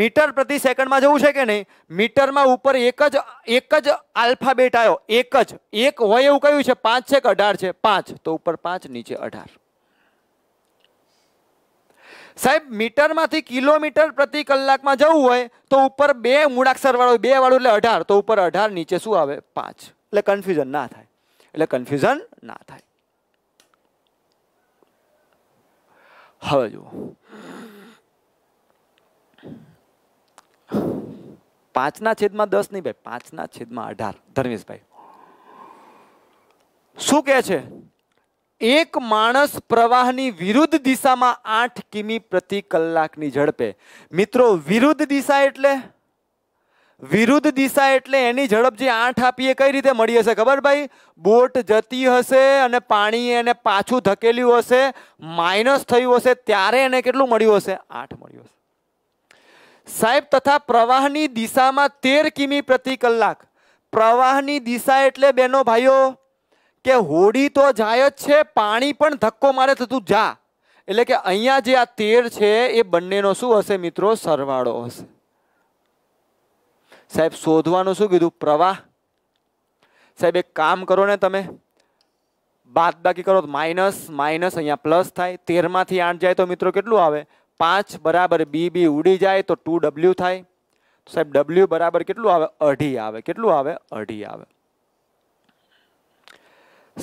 S1: મીટર પ્રતિ સેકન્ડમાં જવું છે કે નહીં મીટરમાં ઉપર એક જ એક જ આલ્ફાબેટ આવ્યો એક જ એક હોય એવું કયું છે પાંચ છે કે અઢાર છે પાંચ તો ઉપર પાંચ નીચે અઢાર સાહેબ મીટરમાંથી કિલોમીટર પ્રતિ કલાકમાં જવું હોય તો ઉપર બે મૂળાક્ષરવાળો બે વાળું એટલે અઢાર તો ઉપર અઢાર નીચે શું આવે પાંચ એટલે કન્ફ્યુઝન ના થાય એટલે કન્ફ્યુઝન ના થાય હવે પાંચના છેદમાં દસ નહીં ભાઈ પાંચના છેદમાં અઢાર ધર્મેશભાઈ શું કહે છે એક માણસ પ્રવાહની વિરુદ્ધ દિશામાં આઠ કિમી પ્રતિ કલાકની ઝડપે મિત્રો વિરુદ્ધ દિશા એટલે વિરુદ્ધ દિશા એટલે એની ઝડપ જે આઠ આપીએ કઈ રીતે મળી હશે ખબર ભાઈ બોટ જતી હશે અને પાણી એને પાછું ધકેલ્યું હશે માઇનસ થયું હશે ત્યારે એને કેટલું મળ્યું હશે આઠ મળ્યું હશે સાહેબ તથા પ્રવાહની દિશામાં તેર કિમી પ્રતિ કલાક પ્રવાહની દિશા એટલે બેનો ભાઈઓ કે હોડી તો જાય જ છે પાણી પણ ધક્કો મારે થતું જા એટલે કે અહીંયા જે આ તેર છે એ બંનેનો શું હશે મિત્રો સરવાળો હશે સાહેબ શોધવાનું શું કીધું પ્રવાહ સાહેબ એક કામ કરો ને તમે બાદ બાકી કરો માઇનસ માઇનસ અહીંયા પ્લસ થાય તેરમાંથી આઠ જાય તો મિત્રો કેટલું આવે પાંચ બરાબર બી બી ઉડી જાય તો ટુ ડબલ્યુ થાય તો સાહેબ ડબલ્યુ બરાબર કેટલું આવે અઢી આવે કેટલું આવે અઢી આવે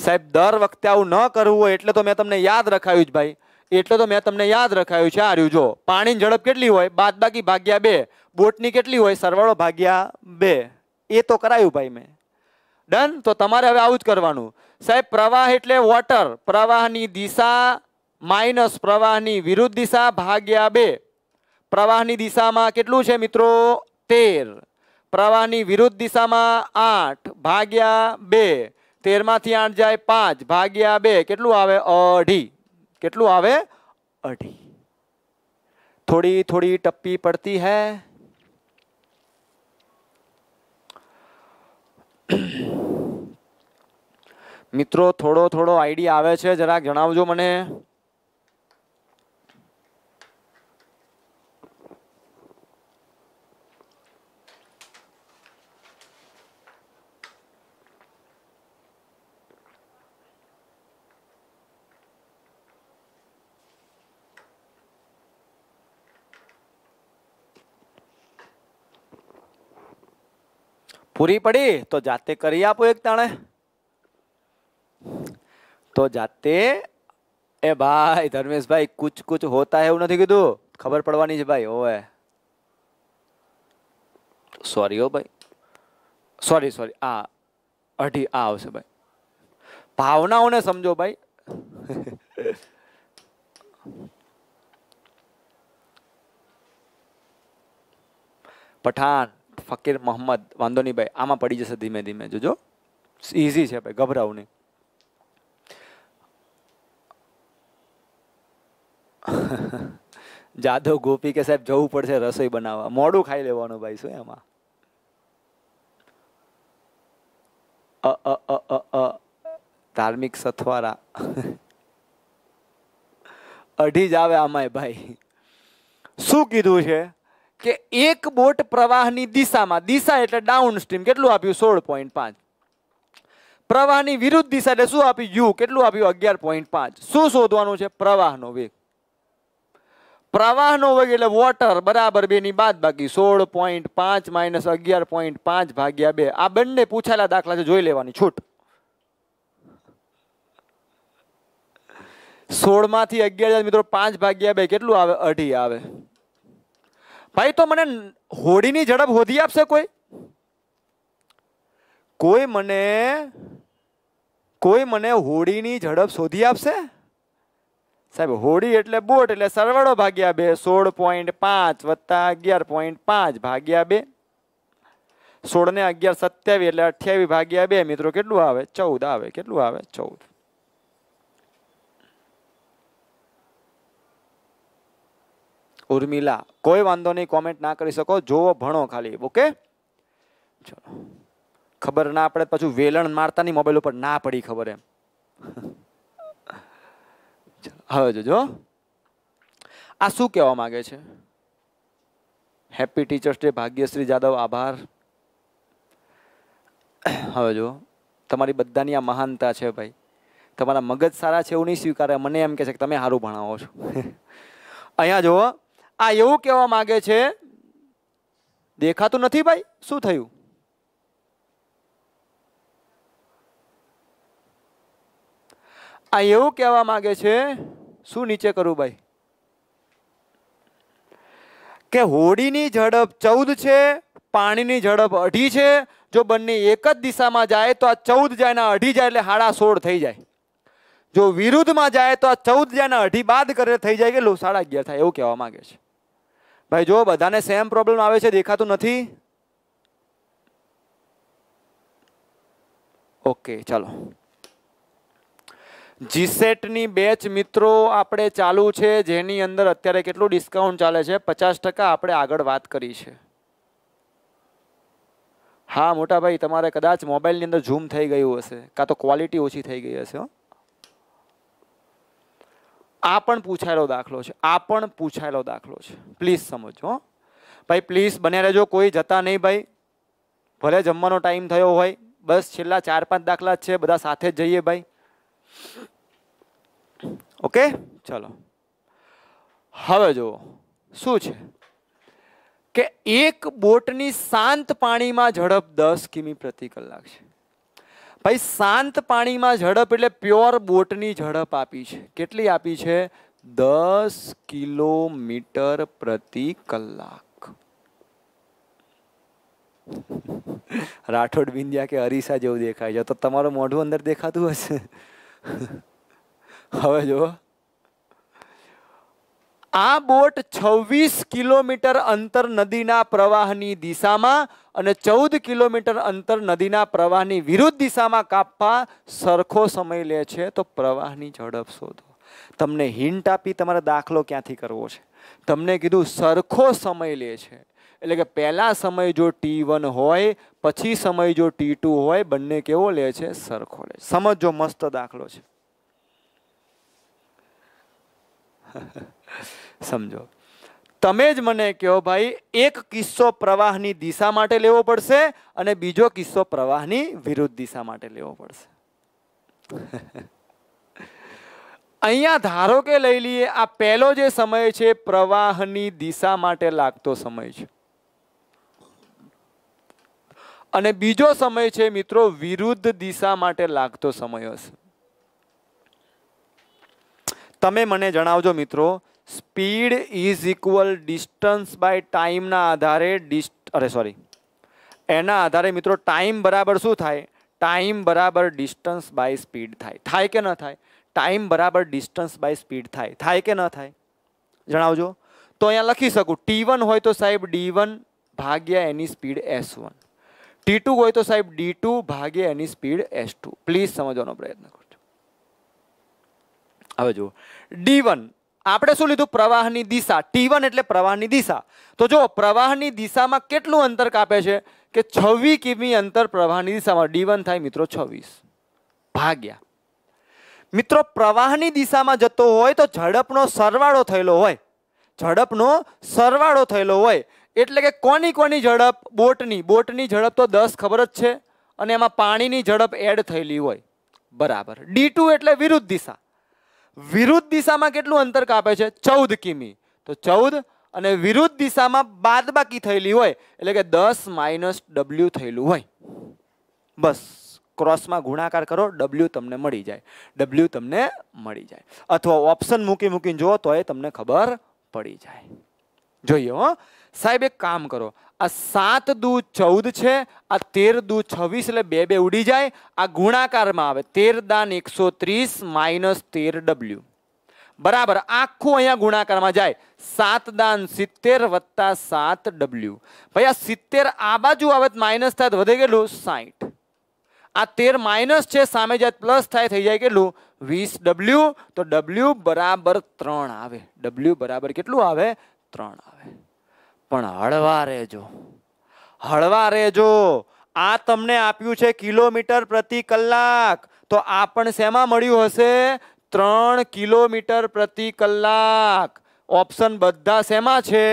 S1: સાહેબ દર વખતે આવું ન કરવું હોય એટલે તો મેં તમને યાદ રખાયું જ ભાઈ એટલે તો મેં તમને યાદ રખાયું છે આ જો પાણીની ઝડપ કેટલી હોય બાદ બાકી ભાગ્યા બે બોટની કેટલી હોય સરવાળો ભાગ્યા બે એ તો કરાયું ભાઈ મેં ડન તો તમારે હવે આવું જ કરવાનું સાહેબ પ્રવાહ એટલે વોટર પ્રવાહની દિશા માઇનસ પ્રવાહની વિરુદ્ધ દિશા ભાગ્યા બે પ્રવાહની દિશામાં કેટલું છે મિત્રો તેર પ્રવાહની વિરુદ્ધ દિશામાં આઠ ભાગ્યા બે તેરમાંથી આઠ જાય પાંચ ભાગ્યા બે કેટલું આવે અઢી કેટલું આવે અઢી થોડી થોડી ટપ્પી પડતી હૈ મિત્રો થોડો થોડો આઈડિયા આવે છે જરાક જણાવજો મને પૂરી પડી તો જાતે કરી આપો એક તાણે તો જાતે એ ભાઈ ધર્મેશભાઈ કુચ કુચ હોતા એવું નથી કીધું ખબર પડવાની છે ભાઈ ઓએ સોરી હો ભાઈ સોરી સોરી આ અઢી આ આવશે ભાઈ ભાવનાઓને સમજો ભાઈ પઠાણ ફકીર મોહમ્મદ વાંધો નહીં ભાઈ આમાં પડી જશે ધીમે ધીમે જોજો ઇઝી છે ભાઈ ગભરાવું નહીં જાદવ ગોપી કે સાહેબ જવું પડશે રસોઈ બનાવવા મોડું ખાઈ લેવાનું ભાઈ શું એમાં ધાર્મિક સથવારા અઢી જ આવે આમાંય ભાઈ શું કીધું છે કે એક બોટ પ્રવાહની દિશામાં દિશા એટલે ડાઉન સ્ટ્રીમ કેટલું આપ્યું સોળ પોઈન્ટ પાંચ પ્રવાહની વિરુદ્ધ દિશા એટલે શું આપ્યું યુ કેટલું આપ્યું અગિયાર પોઈન્ટ પાંચ શું શોધવાનું છે પ્રવાહનો વેગ પ્રવાહનો વેગ એટલે વોટર બરાબર બેની બાદ બાકી સોળ પોઈન્ટ પાંચ માઇનસ અગિયાર પોઈન્ટ પાંચ ભાગ્યા બે આ બંને પૂછાયેલા દાખલા છે જોઈ લેવાની છૂટ સોળમાંથી અગિયાર મિત્રો પાંચ ભાગ્યા બે કેટલું આવે અઢી આવે ભાઈ તો મને હોડીની ઝડપ હોધી આપશે કોઈ કોઈ મને કોઈ મને હોડીની ઝડપ શોધી આપશે સાહેબ હોડી એટલે બોટ એટલે સરવાળો ભાગ્યા બે સોળ પોઈન્ટ પાંચ વત્તા અગિયાર પોઈન્ટ પાંચ ભાગ્યા બે સોળ ને અગિયાર સત્યાવીસ એટલે અઠ્યાવીસ ભાગ્યા બે મિત્રો કેટલું આવે ચૌદ આવે કેટલું આવે ચૌદ ઉર્મિલા કોઈ વાંધો નહીં કોમેન્ટ ના કરી શકો જોવો ભણો ખાલી ઓકે ચલો ખબર ના પડે પાછું વેલણ મારતા નહીં મોબાઈલ ઉપર ના પડી ખબર એમ હવે જોજો આ શું કહેવા માંગે છે happy teachers day Bhagyashri Jadav આભાર હવે જો તમારી બધાની આ મહાનતા છે ભાઈ તમારા મગજ સારા છે એવું નહીં સ્વીકારે મને એમ કહે છે કે તમે સારું ભણાવો છો અહીંયા જુઓ આ એવું કહેવા માગે છે દેખાતું નથી ભાઈ શું થયું આ એવું કહેવા માગે છે શું નીચે કરું ભાઈ કે હોડીની ઝડપ ચૌદ છે પાણીની ઝડપ અઢી છે જો બંને એક જ દિશામાં જાય તો આ ચૌદ જાય ને અઢી જાય એટલે હાડા સોળ થઈ જાય જો વિરુદ્ધમાં જાય તો આ ચૌદ જાય ને અઢી બાદ કરે થઈ જાય કે લો સાડા અગિયાર થાય એવું કહેવા માગે છે ભાઈ જો બધાને સેમ પ્રોબ્લેમ આવે છે દેખાતું નથી ઓકે ચાલો જીસેટની બેચ મિત્રો આપણે ચાલુ છે જેની અંદર અત્યારે કેટલું ડિસ્કાઉન્ટ ચાલે છે પચાસ ટકા આપણે આગળ વાત કરી છે હા મોટાભાઈ તમારે કદાચ મોબાઈલની અંદર ઝૂમ થઈ ગયું હશે કાં તો ક્વોલિટી ઓછી થઈ ગઈ હશે હો આ પણ પૂછાયેલો દાખલો છે આ પણ પૂછાયેલો દાખલો છે પ્લીઝ સમજો ભાઈ પ્લીઝ બને રહેજો કોઈ જતા નહીં ભાઈ ભલે જમવાનો ટાઈમ થયો હોય બસ છેલ્લા ચાર પાંચ દાખલા જ છે બધા સાથે જ જઈએ ભાઈ ઓકે ચલો હવે જુઓ શું છે કે એક બોટની શાંત પાણીમાં ઝડપ દસ કિમી પ્રતિ કલાક છે ભાઈ શાંત પાણીમાં ઝડપ એટલે પ્યોર બોટની ઝડપ આપી છે કેટલી આપી છે દસ કિલોમીટર પ્રતિ કલાક રાઠોડ બિંદિયા કે અરીસા જેવું દેખાય છે તો તમારું મોઢું અંદર દેખાતું હશે હવે જુઓ આ બોટ છવ્વીસ કિલોમીટર અંતર નદીના પ્રવાહની દિશામાં અને ચૌદ કિલોમીટર અંતર નદીના પ્રવાહની વિરુદ્ધ દિશામાં કાપવા સરખો સમય લે છે તો પ્રવાહની ઝડપ શોધો તમને હિન્ટ આપી તમારે દાખલો ક્યાંથી કરવો છે તમને કીધું સરખો સમય લે છે એટલે કે પહેલાં સમય જો ટી વન હોય પછી સમય જો ટી ટુ હોય બંને કેવો લે છે સરખો લે સમજો મસ્ત દાખલો છે સમજો તમે જ મને કહો ભાઈ એક કિસ્સો પ્રવાહની દિશા માટે લેવો પડશે અને બીજો કિસ્સો પ્રવાહની વિરુદ્ધ દિશા માટે લેવો પડશે અહીંયા ધારો કે લઈ લઈએ આ પહેલો જે સમય છે પ્રવાહની દિશા માટે લાગતો સમય છે અને બીજો સમય છે મિત્રો વિરુદ્ધ દિશા માટે લાગતો સમય હશે તમે મને જણાવજો મિત્રો speed is equal distance by ટાઈમના આધારે ડિસ્ટ અરે સોરી એના આધારે મિત્રો ટાઈમ બરાબર શું થાય ટાઈમ બરાબર ડિસ્ટન્સ બાય સ્પીડ થાય થાય કે ન થાય ટાઈમ બરાબર ડિસ્ટન્સ બાય સ્પીડ થાય થાય કે ન થાય જણાવજો તો અહીંયા લખી શકું ટી વન હોય તો સાહેબ ડી વન ભાગ્યા એની speed S one T two હોય તો સાહેબ ડી ટુ ભાગ્યા એની સ્પીડ એસ ટુ પ્લીઝ સમજવાનો પ્રયત્ન કરજો હવે જુઓ ડી વન આપણે શું લીધું પ્રવાહની દિશા ટી એટલે પ્રવાહની દિશા તો જો પ્રવાહની દિશામાં કેટલું અંતર કાપે છે કે છવ્વીસ કિમી અંતર પ્રવાહની દિશામાં ડી થાય મિત્રો છવ્વીસ ભાગ્યા મિત્રો પ્રવાહની દિશામાં જતો હોય તો ઝડપનો સરવાળો થયેલો હોય ઝડપનો સરવાળો થયેલો હોય એટલે કે કોની કોની ઝડપ બોટની બોટની ઝડપ તો દસ ખબર જ છે અને એમાં પાણીની ઝડપ એડ થયેલી હોય બરાબર ડી એટલે વિરુદ્ધ દિશા વિરુદ્ધ દિશામાં કેટલું અંતર કાપે છે ચૌદ કિમી તો ચૌદ અને વિરુદ્ધ દિશામાં બાદબાકી થયેલી હોય એટલે કે દસ માઇનસ ડબલ્યુ થયેલું હોય બસ ક્રોસમાં ગુણાકાર કરો ડબલ્યુ તમને મળી જાય ડબલ્યુ તમને મળી જાય અથવા ઓપ્શન મૂકી મૂકીને જુઓ તો એ તમને ખબર પડી જાય જોઈએ હો સાહેબ એક કામ કરો આ સાત દુ ચૌદ છે આ તેર દુ છવ્વીસ એટલે બે બે ઉડી જાય આ ગુણાકારમાં આવે તેર દાન એકસો ત્રીસ માઇનસ તેર ડબલ્યુ બરાબર આખું અહીંયા ગુણાકારમાં જાય સાત દાન સિત્તેર વત્તા સાત ડબલ્યુ ભાઈ આ સિત્તેર આ બાજુ આવે માઇનસ થાય વધે કેટલું સાહીઠ આ તેર માઇનસ છે સામે જાય પ્લસ થાય થઈ જાય કેટલું વીસ ડબલ્યુ તો ડબલ્યુ બરાબર ત્રણ આવે ડબલ્યુ બરાબર કેટલું આવે ત્રણ આવે પણ હળવા રહેજો હળવા રહેજો આ તમને આપ્યું છે કિલોમીટર પ્રતિ કલાક તો આ પણ શેમાં મળ્યું હશે ત્રણ કિલોમીટર પ્રતિ કલાક ઓપ્શન બધા શેમાં છે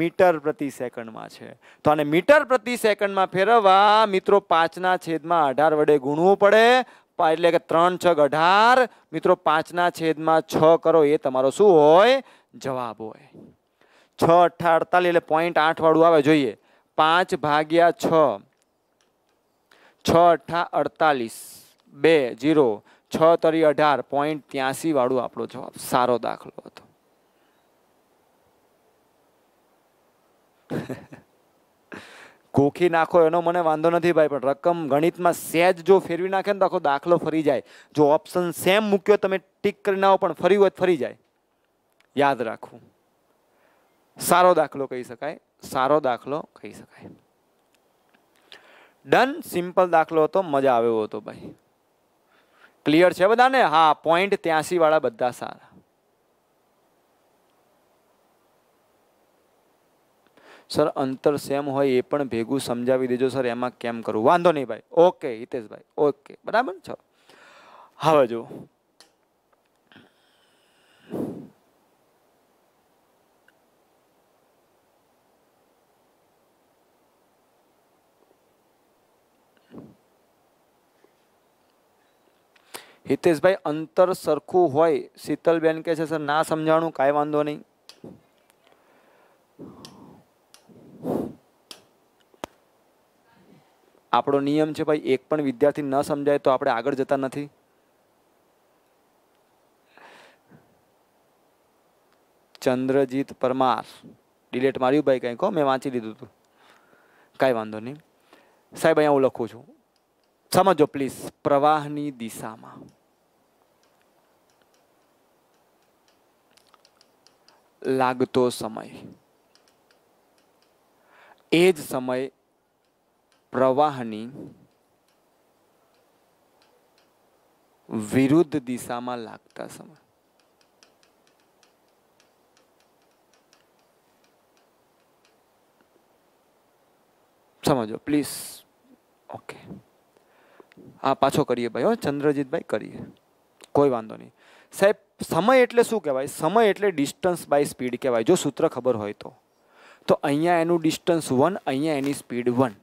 S1: મીટર પ્રતિ સેકન્ડમાં છે તો આને મીટર પ્રતિ સેકન્ડમાં ફેરવવા મિત્રો પાંચના છેદમાં અઢાર વડે ગુણવું પડે એટલે કે ત્રણ છ અઢાર મિત્રો પાંચના છેદમાં છ કરો એ તમારો શું હોય જવાબ હોય છ અઠ્ઠા અડતાલીસ એટલે પોઈન્ટ આઠવાળું આવે જોઈએ પાંચ ભાગ્યા છ છ અઠ્ઠા અડતાલીસ બે જીરો છ તરી અઢાર પોઈન્ટ ત્યાંસીવાળું આપણો જવાબ સારો દાખલો હતો ગોખી નાખો એનો મને વાંધો નથી ભાઈ પણ રકમ ગણિતમાં સહેજ જો ફેરવી નાખે ને તો આખો દાખલો ફરી જાય જો ઓપ્શન સેમ મૂક્યો તમે ટીક કરી નાખો પણ ફરી હોય ફરી જાય યાદ રાખવું સારો દાખલો કહી શકાય સારો દાખલો કહી શકાય ડન સિમ્પલ દાખલો હતો મજા આવ્યો હતો ભાઈ ક્લિયર છે બધાને હા પોઈન્ટ ત્યાંસી વાળા બધા સારા સર અંતર સેમ હોય એ પણ ભેગું સમજાવી દેજો સર એમાં કેમ કરવું વાંધો નહીં ભાઈ ઓકે હિતેશભાઈ ઓકે બરાબર છો હવે જુઓ હિતેશભાઈ અંતર સરખું હોય શીતલબેન કહે છે સર ના સમજાણું કાંઈ વાંધો નહીં આપણો નિયમ છે ભાઈ એક પણ વિદ્યાર્થી ન સમજાય તો આપણે આગળ જતા નથી ચંદ્રજીત પરમાર ડિલેટ માર્યું ભાઈ કંઈક મેં વાંચી લીધું હતું કાંઈ વાંધો નહીં સાહેબ અહીંયા હું લખું છું સમજો પ્લીઝ પ્રવાહની દિશામાં લાગતો સમય એ જ સમય પ્રવાહની વિરુદ્ધ દિશામાં લાગતા સમય સમજો પ્લીઝ ઓકે હા પાછો કરીએ ભાઈ હો ચંદ્રજીતભાઈ કરીએ કોઈ વાંધો નહીં સાહેબ સમય એટલે શું કહેવાય સમય એટલે ડિસ્ટન્સ બાય સ્પીડ કહેવાય જો સૂત્ર ખબર હોય તો તો અહીંયા એનું ડિસ્ટન્સ વન અહીંયા એની સ્પીડ વન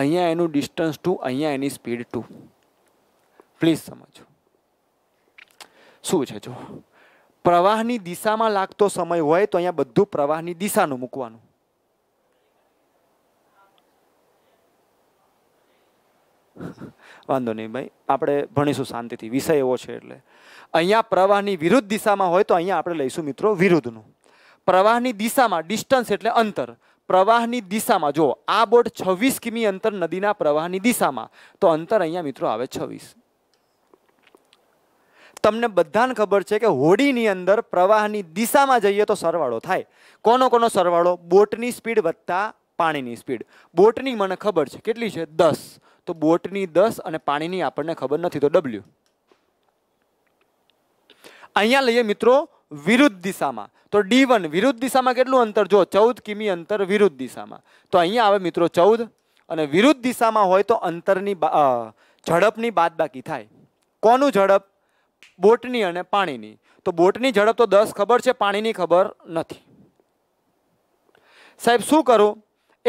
S1: અહીંયા એનું ડિસ્ટન્સ ટુ અહીંયા એની સ્પીડ ટુ પ્લીઝ સમજો શું છે જો પ્રવાહની દિશામાં લાગતો સમય હોય તો અહીંયા બધું પ્રવાહની દિશાનું મૂકવાનું વાંધો નહીં ભાઈ આપણે ભણીશું શાંતિથી વિષય એવો છે એટલે અહીંયા પ્રવાહની વિરુદ્ધ દિશામાં હોય તો અહીંયા આપણે લઈશું મિત્રો વિરુદ્ધનું પ્રવાહની દિશામાં ડિસ્ટન્સ એટલે અંતર પ્રવાહની દિશામાં જો આ બોટ છવ્વીસ કિમી અંતર નદીના પ્રવાહની દિશામાં તો અંતર અહીંયા મિત્રો આવે છવ્વીસ તમને બધાને ખબર છે કે હોડીની અંદર પ્રવાહની દિશામાં જઈએ તો સરવાળો થાય કોનો કોનો સરવાળો બોટની સ્પીડ વધતા પાણીની સ્પીડ બોટની મને ખબર છે કેટલી છે દસ તો બોટની દસ અને પાણીની આપણને ખબર નથી તો ડબલ્યુ અહીંયા લઈએ મિત્રો વિરુદ્ધ દિશામાં તો ડી વન વિરુદ્ધ દિશામાં કેટલું અંતર જો ચૌદ કિમી અંતર વિરુદ્ધ દિશામાં તો અહીંયા આવે મિત્રો ચૌદ અને વિરુદ્ધ દિશામાં હોય તો અંતરની ઝડપની બાદ બાકી થાય કોનું ઝડપ બોટની અને પાણીની તો બોટની ઝડપ તો દસ ખબર છે પાણીની ખબર નથી સાહેબ શું કરું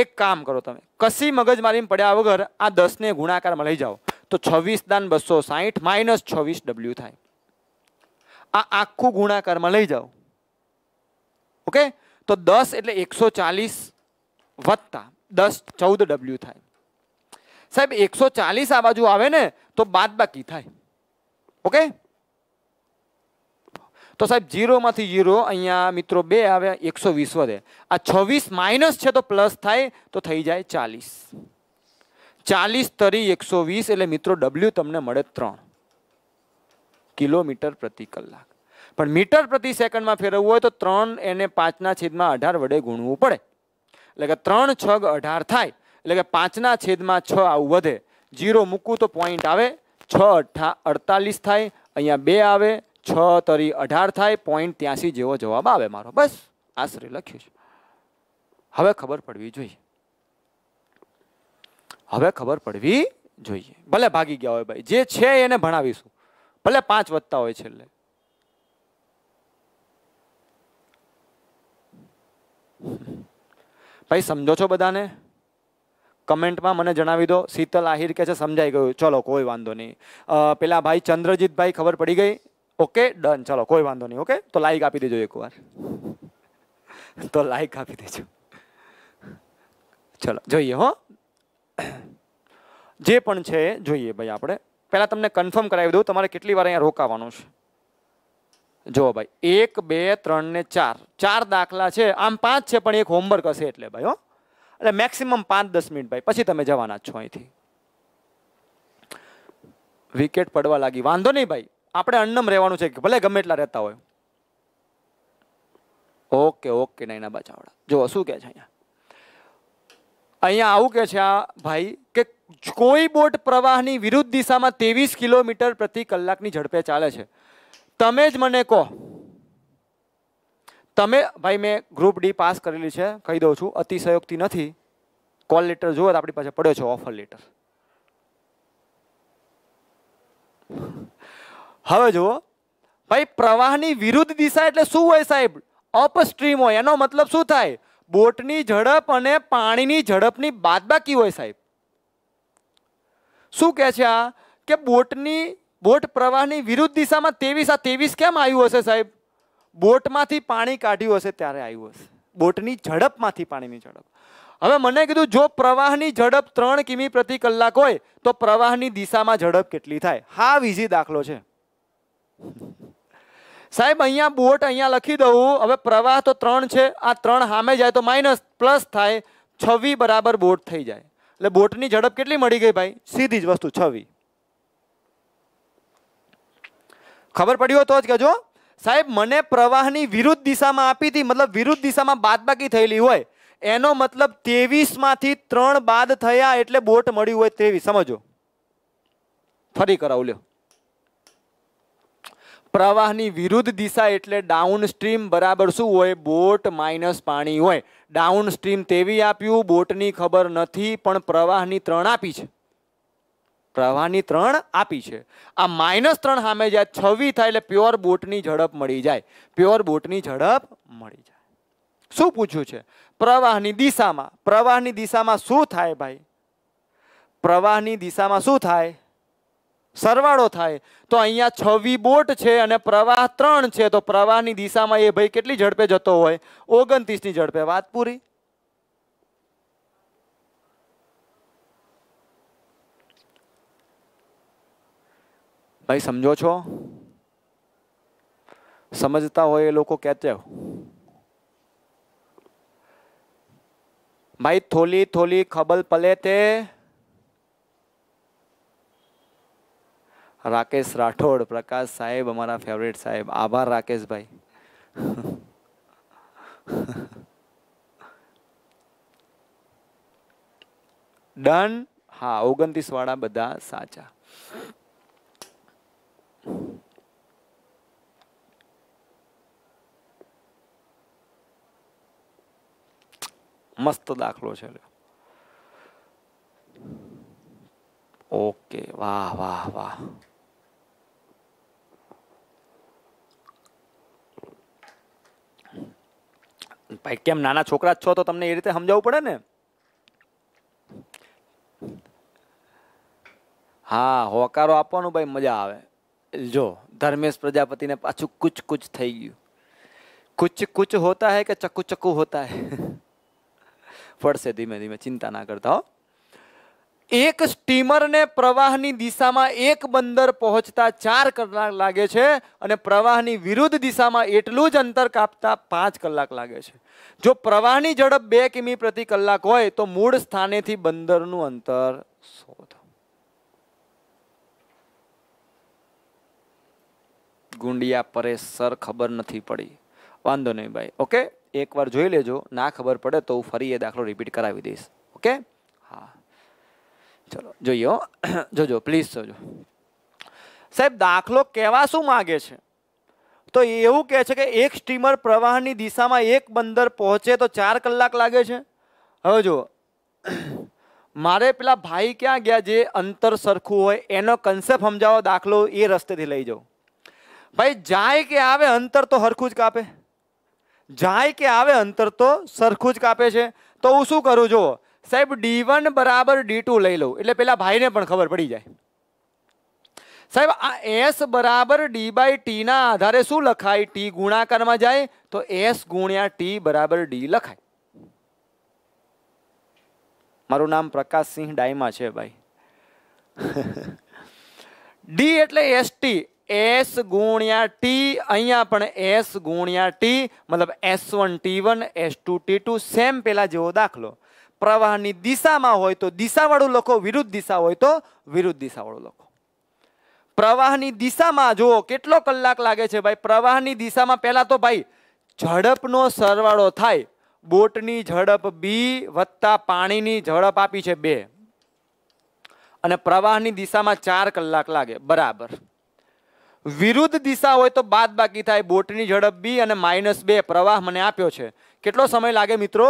S1: એક કામ કરો તમે કશી મારીને પડ્યા વગર આ દસને ગુણાકારમાં લઈ જાઓ તો છવ્વીસ દાન બસો સાહીઠ માઇનસ છવ્વીસ ડબલ્યુ થાય આ આખું ગુણાકારમાં લઈ જાઓ ઓકે તો દસ એટલે એકસો ચાલીસ વત્તા દસ ચૌદ ડબલ્યુ થાય સાહેબ એકસો ચાલીસ આ બાજુ આવે ને તો બાદ બાકી થાય ઓકે તો સાહેબ જીરોમાંથી જીરો અહીંયા મિત્રો બે આવે એકસો વીસ વધે આ છવ્વીસ માઇનસ છે તો પ્લસ થાય તો થઈ જાય ચાલીસ ચાલીસ તરી એકસો વીસ એટલે મિત્રો ડબલ્યુ તમને મળે ત્રણ કિલોમીટર પ્રતિ કલાક પણ મીટર પ્રતિ સેકન્ડમાં ફેરવવું હોય તો ત્રણ એને પાંચના છેદમાં અઢાર વડે ગુણવું પડે એટલે કે ત્રણ છગ અઢાર થાય એટલે કે પાંચના છેદમાં છ આવું વધે જીરો મૂકું તો પોઈન્ટ આવે છ અઠા અડતાલીસ થાય અહીંયા બે આવે છ તરી અઢાર થાય પોઈન્ટ ત્યાંસી જેવો જવાબ આવે મારો બસ આશરે લખ્યું છે હવે ખબર પડવી જોઈએ હવે ખબર પડવી જોઈએ ભલે ભાગી ગયા હોય ભાઈ જે છે એને ભણાવીશું ભલે પાંચ વધતા હોય છેલ્લે ભાઈ સમજો છો બધાને કમેન્ટમાં મને જણાવી દો શીતલ આહિર કે છે સમજાઈ ગયું ચલો કોઈ વાંધો નહીં પેલા ભાઈ ચંદ્રજીતભાઈ ખબર પડી ગઈ ઓકે ડન ચલો કોઈ વાંધો નહીં ઓકે તો લાઈક આપી દેજો એકવાર તો લાઈક આપી દેજો ચલો જોઈએ હો જે પણ છે જોઈએ ભાઈ આપણે પહેલાં તમને કન્ફર્મ કરાવી દઉં તમારે કેટલી વાર અહીંયા રોકાવાનું છે જો ભાઈ એક બે ત્રણ ને ચાર ચાર દાખલા છે આમ પાંચ છે પણ એક હોમવર્ક હશે એટલે ભાઈ હો એટલે મેક્સિમમ પાંચ દસ મિનિટ ભાઈ પછી તમે જવાના જ છો અહીંથી વિકેટ પડવા લાગી વાંધો નહીં ભાઈ આપણે અન્નમ રહેવાનું છે ભલે ગમે એટલા રહેતા હોય ઓકે ઓકે નૈનાબા ચાવડા જુઓ શું કહે છે અહીંયા અહીંયા આવું કે છે આ ભાઈ કે કોઈ બોટ પ્રવાહની વિરુદ્ધ દિશામાં ત્રેવીસ કિલોમીટર પ્રતિ કલાકની ઝડપે ચાલે છે તમે જ મને કહો તમે ભાઈ મેં ગ્રુપ ડી પાસ કરેલી છે કહી દઉં છું અતિશયોક્તિ નથી કોલ લેટર જુઓ તો આપણી પાસે પડ્યો છે ઓફર લેટર હવે જુઓ ભાઈ પ્રવાહની વિરુદ્ધ દિશા એટલે શું હોય સાહેબ અપસ્ટ્રીમ હોય એનો મતલબ શું થાય બોટની ઝડપ અને પાણીની ઝડપની બાદબાકી હોય સાહેબ શું કહે છે આ કે બોટની બોટ પ્રવાહની વિરુદ્ધ દિશામાં ત્રેવીસ આ ત્રેવીસ કેમ આવ્યું હશે સાહેબ બોટમાંથી પાણી કાઢ્યું હશે ત્યારે આવ્યું હશે બોટની ઝડપમાંથી પાણીની ઝડપ હવે મને કીધું જો પ્રવાહની ઝડપ ત્રણ કિમી પ્રતિ કલાક હોય તો પ્રવાહની દિશામાં ઝડપ કેટલી થાય હા વીજી દાખલો છે સાહેબ અહીંયા બોટ અહીંયા લખી દઉં હવે પ્રવાહ તો ત્રણ છે આ ત્રણ સામે જાય તો માઇનસ પ્લસ થાય છવ્વી બરાબર બોટ થઈ જાય એટલે બોટની ઝડપ કેટલી મળી ગઈ ભાઈ સીધી જ વસ્તુ છવ્વી ખબર પડી હોય તો જ કહેજો સાહેબ મને પ્રવાહની વિરુદ્ધ દિશામાં આપી હતી મતલબ વિરુદ્ધ દિશામાં બાદબાકી થયેલી હોય એનો મતલબ તેવીસમાંથી ત્રણ બાદ થયા એટલે બોટ મળી હોય તેવી સમજો ફરી કરાવું લ્યો પ્રવાહની વિરુદ્ધ દિશા એટલે ડાઉન સ્ટ્રીમ બરાબર શું હોય બોટ માઇનસ પાણી હોય ડાઉન સ્ટ્રીમ તેવી આપ્યું બોટની ખબર નથી પણ પ્રવાહની ત્રણ આપી છે પ્રવાહની ત્રણ આપી છે આ માઇનસ ત્રણ સામે જાય છવી થાય એટલે પ્યોર બોટની ઝડપ મળી જાય પ્યોર બોટની ઝડપ મળી જાય શું પૂછ્યું છે પ્રવાહની દિશામાં પ્રવાહની દિશામાં શું થાય ભાઈ પ્રવાહની દિશામાં શું થાય સરવાળો થાય તો અહીંયા છવ્વી બોટ છે અને પ્રવાહ ત્રણ છે તો પ્રવાહની દિશામાં એ ભાઈ કેટલી ઝડપે જતો હોય ઓગણત્રીસની ઝડપે વાત પૂરી ભાઈ સમજો છો સમજતા હોય એ લોકો કહેતા ભાઈ થોલી થોલી ખબલ પલે તે રાકેશ રાઠોડ પ્રકાશ સાહેબ અમારા ફેવરેટ સાહેબ આભાર રાકેશભાઈ ડન હા ઓગણત્રીસ વાળા બધા સાચા મસ્ત દાખલો છે ઓકે વાહ વાહ વાહ ભાઈ કેમ નાના છોકરા છો તો તમને એ રીતે સમજાવવું પડે ને હા હોકારો આપવાનું ભાઈ મજા આવે જો ધર્મેશ પ્રજાપતિને પાછું કુચ કુચ થઈ ગયું કુચ કુચ હોતા હે કે ચકુ ચકુ હોતા હે પડશે ધીમે ધીમે ચિંતા ના કરતા હો એક સ્ટીમરને પ્રવાહની દિશામાં એક બંદર પહોંચતા ચાર કલાક લાગે છે અને પ્રવાહની વિરુદ્ધ દિશામાં એટલું જ અંતર કાપતા પાંચ કલાક લાગે છે જો પ્રવાહની ઝડપ બે કિમી પ્રતિ કલાક હોય તો મૂળ સ્થાનેથી બંદરનું અંતર શોધો ગુંડિયા પરેશ સર ખબર નથી પડી વાંધો નહીં ભાઈ ઓકે એકવાર જોઈ લેજો ના ખબર પડે તો હું ફરી એ દાખલો રિપીટ કરાવી દઈશ ઓકે ચલો જોઈએ જોજો પ્લીઝ જોજો સાહેબ દાખલો કહેવા શું માગે છે તો એવું કહે છે કે એક સ્ટીમર પ્રવાહની દિશામાં એક બંદર પહોંચે તો ચાર કલાક લાગે છે હવે જુઓ મારે પેલા ભાઈ ક્યાં ગયા જે અંતર સરખું હોય એનો કન્સેપ્ટ સમજાવો દાખલો એ રસ્તેથી લઈ જાઉં ભાઈ જાય કે આવે અંતર તો સરખું જ કાપે જાય કે આવે અંતર તો સરખું જ કાપે છે તો હું શું કરું જુઓ સાહેબ ડી વન બરાબર ડી ટુ લઈ લઉં એટલે પેલા ભાઈને પણ ખબર પડી જાય સાહેબ આ એસ બરાબર ડી બાય ટીના આધારે શું લખાય ટી ગુણાકારમાં જાય તો એસ ગુણ્યા ટી બરાબર ડી લખાય મારું નામ પ્રકાશસિંહ ડાયમા છે ભાઈ ડી એટલે એસ ટી એસ ગુણ્યા ટી અહીંયા પણ એસ ગુણ્યા ટી મતલબ S one T one S two T two same પેલા જેવો દાખલો પ્રવાહની દિશામાં હોય તો દિશાવાળું લખો વિરુદ્ધ દિશા હોય તો વિરુદ્ધ દિશાવાળું લખો પ્રવાહની દિશામાં જુઓ કેટલો કલાક લાગે છે ભાઈ પ્રવાહની દિશામાં પહેલાં તો ભાઈ ઝડપનો સરવાળો થાય બોટની ઝડપ બી વત્તા પાણીની ઝડપ આપી છે બે અને પ્રવાહની દિશામાં ચાર કલાક લાગે બરાબર વિરુદ્ધ દિશા હોય તો બાદ બાકી થાય બોટની ઝડપ બી અને માઇનસ બે પ્રવાહ મને આપ્યો છે કેટલો સમય લાગે મિત્રો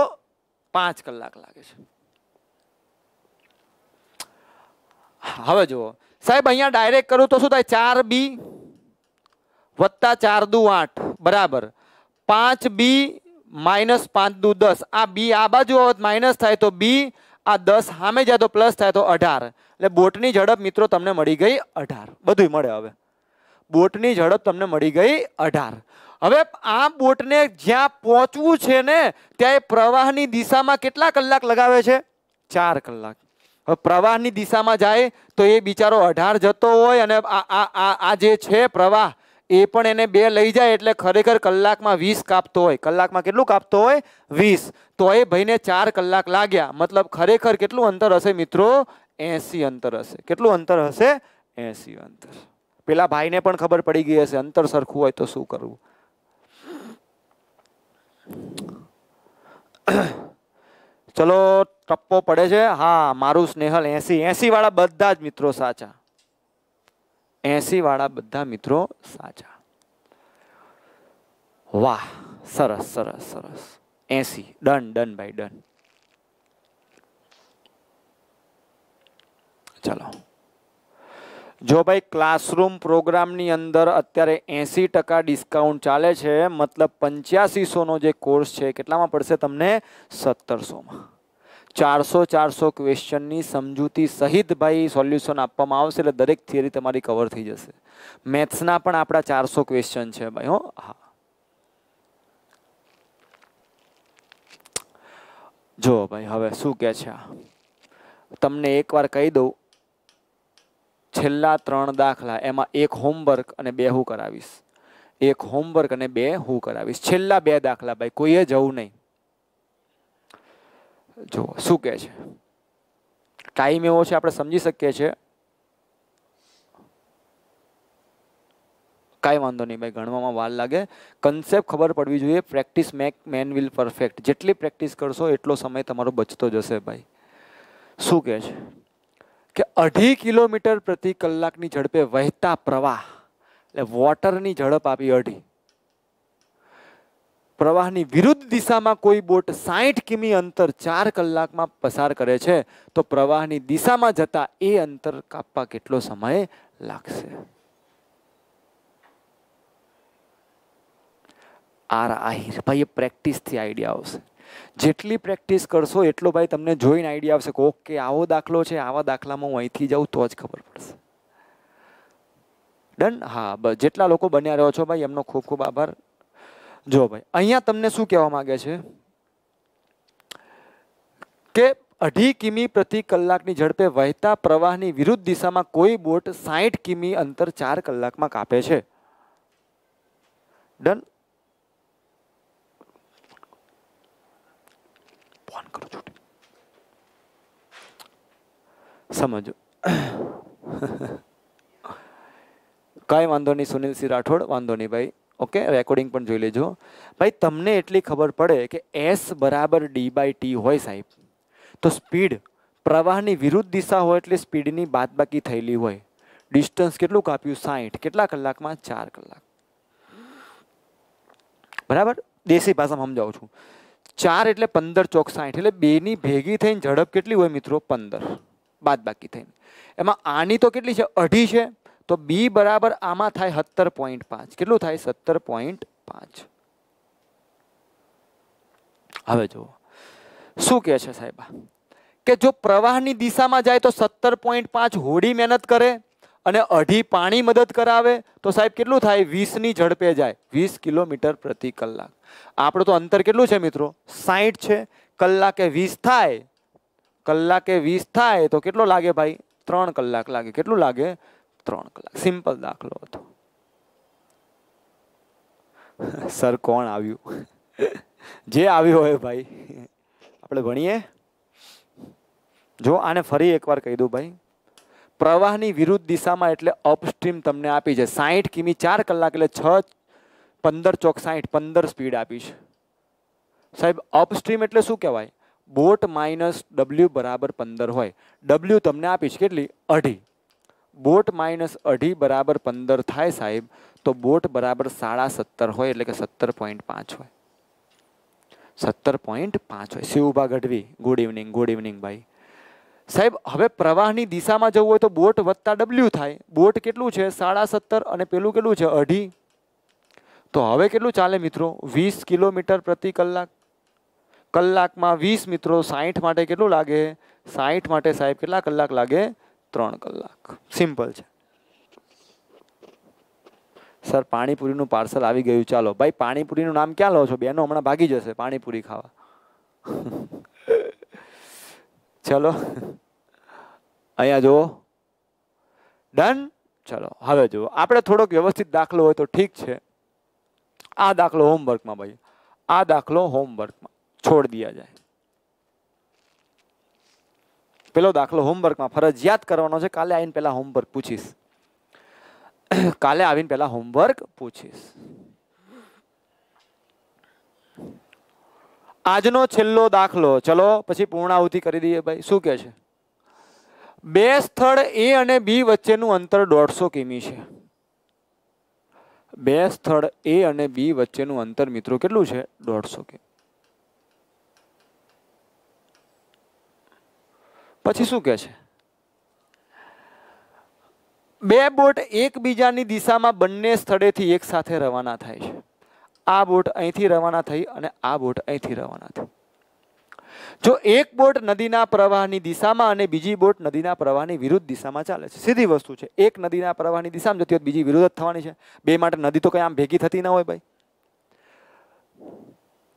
S1: પાંચ કલાક લાગે છે હવે જુઓ સાહેબ અહીંયા ડાયરેક્ટ કરું તો શું થાય ચાર બી વત્તા ચાર દુ આઠ બરાબર પાંચ બી માઇનસ પાંચ દુ દસ આ બી આ બાજુ આવત માઇનસ થાય તો બી આ દસ સામે જાય તો પ્લસ થાય તો અઢાર એટલે બોટની ઝડપ મિત્રો તમને મળી ગઈ અઢાર બધું મળે હવે બોટની ઝડપ તમને મળી ગઈ અઢાર હવે આ બોટને જ્યાં પહોંચવું છે ને ત્યાં એ પ્રવાહની દિશામાં કેટલા કલાક લગાવે છે ચાર કલાક હવે પ્રવાહની દિશામાં જાય તો એ બિચારો અઢાર જતો હોય અને આ જે છે પ્રવાહ એ પણ એને બે લઈ જાય એટલે ખરેખર કલાકમાં વીસ કાપતો હોય કલાકમાં કેટલું કાપતો હોય વીસ તો એ ભાઈને ચાર કલાક લાગ્યા મતલબ ખરેખર કેટલું અંતર હશે મિત્રો એસી અંતર હશે કેટલું અંતર હશે એસી અંતર પેલા ભાઈને પણ ખબર પડી ગઈ હશે અંતર સરખું હોય તો શું કરવું ચલો ટપ્પો પડે છે હા મારું સ્નેહલ એસી એસી વાળા બધા જ મિત્રો સાચા એસી વાળા બધા મિત્રો સાચા વાહ સરસ સરસ સરસ એસી ડન ડન ભાઈ ડન ચલો જો ભાઈ ક્લાસરૂમ પ્રોગ્રામની અંદર અત્યારે એંસી ટકા ડિસ્કાઉન્ટ ચાલે છે મતલબ પંચ્યાસીસોનો જે કોર્સ છે કેટલામાં પડશે તમને સત્તરસોમાં ચારસો ચારસો ક્વેશ્ચનની સમજૂતી સહિત ભાઈ સોલ્યુશન આપવામાં આવશે એટલે દરેક થિયરી તમારી કવર થઈ જશે મેથ્સના પણ આપણા ચારસો ક્વેશ્ચન છે ભાઈ હો હા જો ભાઈ હવે શું કહે છે તમને એકવાર કહી દઉં છેલ્લા ત્રણ દાખલા એમાં એક હોમવર્ક અને બે હું કરાવીશ એક હોમવર્ક અને બે હું કરાવીશ છેલ્લા બે દાખલા ભાઈ કોઈએ જવું નહીં જો શું કહે છે ટાઈમ એવો છે આપણે સમજી શકીએ છીએ કાંઈ વાંધો નહીં ભાઈ ગણવામાં વાર લાગે કન્સેપ્ટ ખબર પડવી જોઈએ practice make man will perfect જેટલી પ્રેક્ટિસ કરશો એટલો સમય તમારો બચતો જશે ભાઈ શું કહે છે કે અઢી કિલોમીટર પ્રતિ કલાકની ઝડપે વહેતા પ્રવાહ એટલે વોટરની ઝડપ આપી અઢી પ્રવાહની વિરુદ્ધ દિશામાં કોઈ બોટ સાઠ કિમી અંતર ચાર કલાકમાં પસાર કરે છે તો પ્રવાહની દિશામાં જતા એ અંતર કાપવા કેટલો સમય લાગશે આર આહિર ભાઈ પ્રેક્ટિસથી આઈડિયા આવશે જેટલી પ્રેક્ટિસ કરશો એટલો ભાઈ તમને જોઈને આઈડિયા આવશે કે ઓકે આવો દાખલો છે આવા દાખલામાં હું અહીંથી જાઉં તો જ ખબર પડશે ડન હા જેટલા લોકો બન્યા રહ્યો છો ભાઈ એમનો ખૂબ ખૂબ આભાર જો ભાઈ અહીંયા તમને શું કહેવા માગે છે કે અઢી કિમી પ્રતિ કલાકની ઝડપે વહેતા પ્રવાહની વિરુદ્ધ દિશામાં કોઈ બોટ સાઠ કિમી અંતર ચાર કલાકમાં કાપે છે ડન કરું છું સમજો કાંઈ વાંધો નહીં સુનિલસિંહ રાઠોડ વાંધો નહીં ભાઈ ઓકે રેકોર્ડિંગ પણ જોઈ લેજો ભાઈ તમને એટલી ખબર પડે કે એસ બરાબર ડી બાય ટી હોય સાહેબ તો સ્પીડ પ્રવાહની વિરુદ્ધ દિશા હોય એટલે સ્પીડની બાદબાકી થયેલી હોય ડિસ્ટન્સ કેટલું કાપ્યું સાઠ કેટલા કલાકમાં ચાર કલાક બરાબર દેશી ભાષામાં સમજાવું છું ચાર એટલે પંદર ચોક સાઠ એટલે બેની ભેગી થઈને ઝડપ કેટલી હોય મિત્રો પંદર બાદ બાકી થઈને એમાં આની તો કેટલી છે અઢી છે તો બી બરાબર આમાં થાય સત્તર પોઈન્ટ પાંચ કેટલું થાય સત્તર પોઈન્ટ પાંચ હવે જુઓ શું કહે છે સાહેબ કે જો પ્રવાહની દિશામાં જાય તો સત્તર પોઈન્ટ પાંચ હોડી મહેનત કરે અને અઢી પાણી મદદ કરાવે તો સાહેબ કેટલું થાય વીસની ઝડપે જાય વીસ કિલોમીટર પ્રતિ કલાક આપણું તો અંતર કેટલું છે મિત્રો સાહીઠ છે કલાકે વીસ થાય કલાકે વીસ થાય તો કેટલો લાગે ભાઈ ત્રણ કલાક લાગે કેટલું લાગે ત્રણ કલાક સિમ્પલ દાખલો હતો સર કોણ આવ્યું જે આવ્યું હોય ભાઈ આપણે ભણીએ જો આને ફરી એકવાર કહી દઉં ભાઈ પ્રવાહની વિરુદ્ધ દિશામાં એટલે અપસ્ટ્રીમ તમને આપી છે સાહીઠ કિમી ચાર કલાક એટલે છ પંદર ચોક સાહીઠ પંદર સ્પીડ આપી છે સાહેબ અપસ્ટ્રીમ એટલે શું કહેવાય બોટ માઇનસ ડબલ્યુ બરાબર પંદર હોય ડબલ્યુ તમને આપીશ કેટલી અઢી બોટ માઇનસ અઢી બરાબર પંદર થાય સાહેબ તો બોટ બરાબર સાડા સત્તર હોય એટલે કે સત્તર પોઈન્ટ પાંચ હોય સત્તર પોઈન્ટ પાંચ હોય Shivbha Gadhvi good evening good evening ભાઈ સાહેબ હવે પ્રવાહની દિશામાં જવું હોય તો બોટ વત્તા ડબલ્યુ થાય બોટ કેટલું છે સાડા સત્તર અને પેલું કેટલું છે અઢી તો હવે કેટલું ચાલે મિત્રો વીસ કિલોમીટર પ્રતિ કલાક કલાકમાં વીસ મિત્રો સાહીઠ માટે કેટલું લાગે સાહીઠ માટે સાહેબ કેટલા કલાક લાગે ત્રણ કલાક સિમ્પલ છે સર પાણીપુરીનું પાર્સલ આવી ગયું ચાલો ભાઈ પાણીપુરીનું નામ ક્યાં લો છો બેનો હમણાં ભાગી જશે પાણીપુરી ખાવા ચલો અહીંયા જુઓ ડન ચાલો હવે જુઓ આપણે થોડોક વ્યવસ્થિત દાખલો હોય તો ઠીક છે આ દાખલો હોમવર્કમાં ભાઈ આ દાખલો હોમવર્કમાં છોડ દીયા જાય પેલો દાખલો હોમવર્કમાં ફરજિયાત કરવાનો છે કાલે આવીને પહેલાં હોમવર્ક પૂછીશ કાલે આવીને પહેલાં હોમવર્ક પૂછીશ આજનો છેલ્લો દાખલો ચલો પછી પૂર્ણાહુતિ કરી દઈએ ભાઈ શું કહે છે બે સ્થળ એ અને બી વચ્ચેનું અંતર દોઢસો કિમી છે બે સ્થળ એ અને બી વચ્ચેનું અંતર મિત્રો કેટલું છે દોઢસો કિમી પછી શું કહે છે બે બોટ એકબીજાની દિશામાં બંને સ્થળેથી એક સાથે રવાના થાય છે આ બોટ અહીંથી રવાના થઈ અને આ બોટ અહીંથી રવાના થઈ જો એક બોટ નદીના પ્રવાહની દિશામાં અને બીજી બોટ નદીના પ્રવાહની વિરુદ્ધ દિશામાં ચાલે છે સીધી વસ્તુ છે એક નદીના પ્રવાહની દિશામાં જતી હોય બીજી વિરુદ્ધ થવાની છે બે માટે નદી તો કંઈ આમ ભેગી થતી ન હોય ભાઈ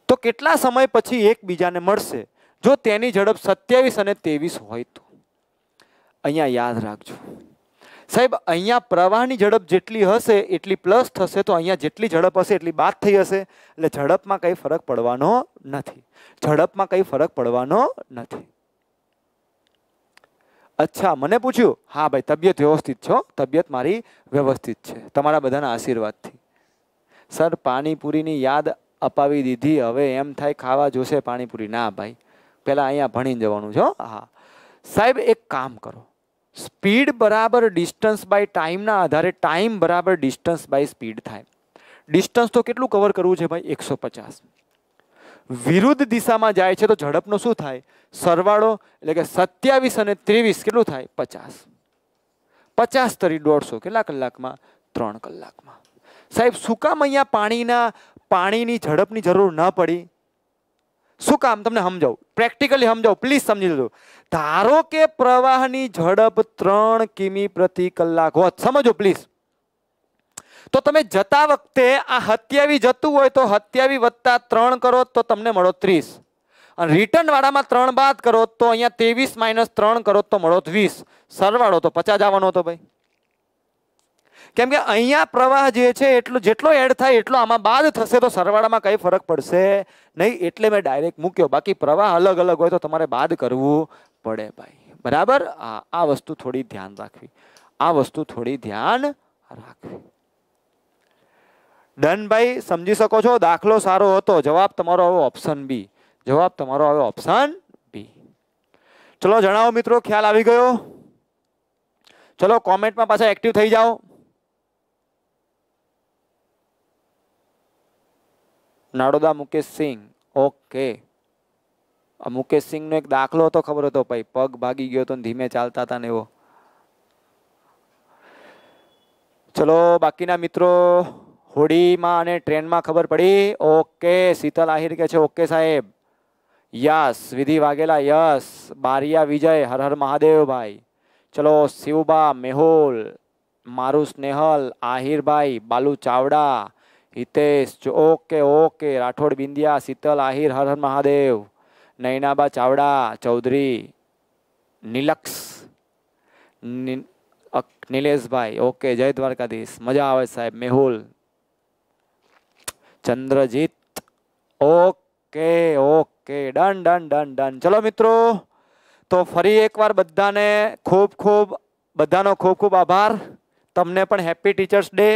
S1: તો કેટલા સમય પછી એકબીજાને મળશે જો તેની ઝડપ સત્યાવીસ અને ત્રેવીસ હોય તો અહીંયા યાદ રાખજો સાહેબ અહીંયા પ્રવાહની ઝડપ જેટલી હશે એટલી પ્લસ થશે તો અહીંયા જેટલી ઝડપ હશે એટલી બાદ થઈ હશે એટલે ઝડપમાં કંઈ ફરક પડવાનો નથી ઝડપમાં કંઈ ફરક પડવાનો નથી અચ્છા મને પૂછ્યું હા ભાઈ તબિયત વ્યવસ્થિત છો તબિયત મારી વ્યવસ્થિત છે તમારા બધાના આશીર્વાદથી સર પાણીપુરીની યાદ અપાવી દીધી હવે એમ થાય ખાવા જોશે પાણીપુરી ના ભાઈ પહેલાં અહીંયા ભણીને જવાનું છો હા સાહેબ એક કામ કરો સ્પીડ બરાબર ડિસ્ટન્સ બાય ટાઈમના આધારે ટાઈમ બરાબર ડિસ્ટન્સ બાય સ્પીડ થાય ડિસ્ટન્સ તો કેટલું કવર કરવું છે ભાઈ એકસો પચાસ વિરુદ્ધ દિશામાં જાય છે તો ઝડપનો શું થાય સરવાળો એટલે કે સત્યાવીસ અને ત્રેવીસ કેટલું થાય પચાસ પચાસ તરી દોઢસો કેટલા કલાકમાં ત્રણ કલાકમાં સાહેબ શું કામ અહીંયા પાણીના પાણીની ઝડપની જરૂર ન પડી શું કામ તમને સમજાવું પ્રેક્ટિકલી સમજાવું પ્લીઝ સમજી લેજો ધારો કે પ્રવાહની ઝડપ ત્રણ કિમી પ્રતિ કલાક હોત સમજો પ્લીઝ તો તમે જતા વખતે આ હત્યાવી જતું હોય તો હત્યાવી વત્તા ત્રણ કરો તો તમને મળો ત્રીસ અને રિટર્નવાળામાં ત્રણ બાદ કરો તો અહીંયા ત્રેવીસ માઇનસ ત્રણ કરો તો મળો વીસ સરવાળો તો પચાસ આવવાનો હતો ભાઈ કેમ કે અહીંયા પ્રવાહ જે છે એટલું જેટલો એડ થાય એટલો આમાં બાદ થશે તો સરવાળામાં કંઈ ફરક પડશે નહીં એટલે મેં ડાયરેક્ટ મૂક્યો બાકી પ્રવાહ અલગ અલગ હોય તો તમારે બાદ કરવું પડે ભાઈ બરાબર આ વસ્તુ થોડી ધ્યાન રાખવી આ વસ્તુ થોડી ધ્યાન રાખવી ડન ભાઈ સમજી શકો છો દાખલો સારો હતો જવાબ તમારો હવે ઓપ્શન બી જવાબ તમારો હવે ઓપ્શન બી ચલો જણાવો મિત્રો ખ્યાલ આવી ગયો ચલો કોમેન્ટમાં પાછા એક્ટિવ થઈ જાઓ નાડોદા મુકેશ સિંહ ઓકે મુકેશ સિંહનો એક દાખલો હતો ખબર હતો ભાઈ પગ ભાગી ગયો હતો ધીમે ચાલતા હતા ને એવો ચલો બાકીના મિત્રો હોડીમાં અને ટ્રેનમાં ખબર પડી ઓકે શીતલ આહિર કે છે ઓકે સાહેબ યસ વિધિ વાઘેલા યસ બારિયા વિજય હર હર મહાદેવ ભાઈ ચલો શિવબા મેહુલ મારું સ્નેહલ આહિરભાઈ બાલુ ચાવડા હિતેશ ઓકે ઓકે રાઠોડ બિંદિયા શીતલ આહિર હર હર મહાદેવ નૈનાબા ચાવડા ચૌધરી નિલક્ષ નિલેશભાઈ ઓકે જય દ્વારકાધીશ મજા આવે સાહેબ Mehul Chandrajit okay okay done done done done ચલો મિત્રો તો ફરી એકવાર બધાને ખૂબ ખૂબ બધાનો ખૂબ ખૂબ આભાર તમને પણ હેપી ટીચર્સ ડે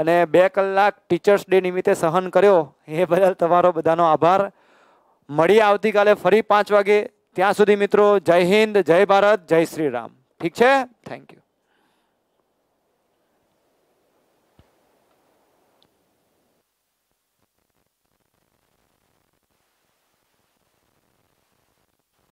S1: અને બે કલાક ટીચર્સ ડે નિમિત્તે સહન કર્યો એ બદલ તમારો બધાનો આભાર મળી આવતીકાલે ફરી પાંચ વાગે ત્યાં સુધી મિત્રો જય હિન્દ જય ભારત જય શ્રી રામ ઠીક છે થેન્ક યુ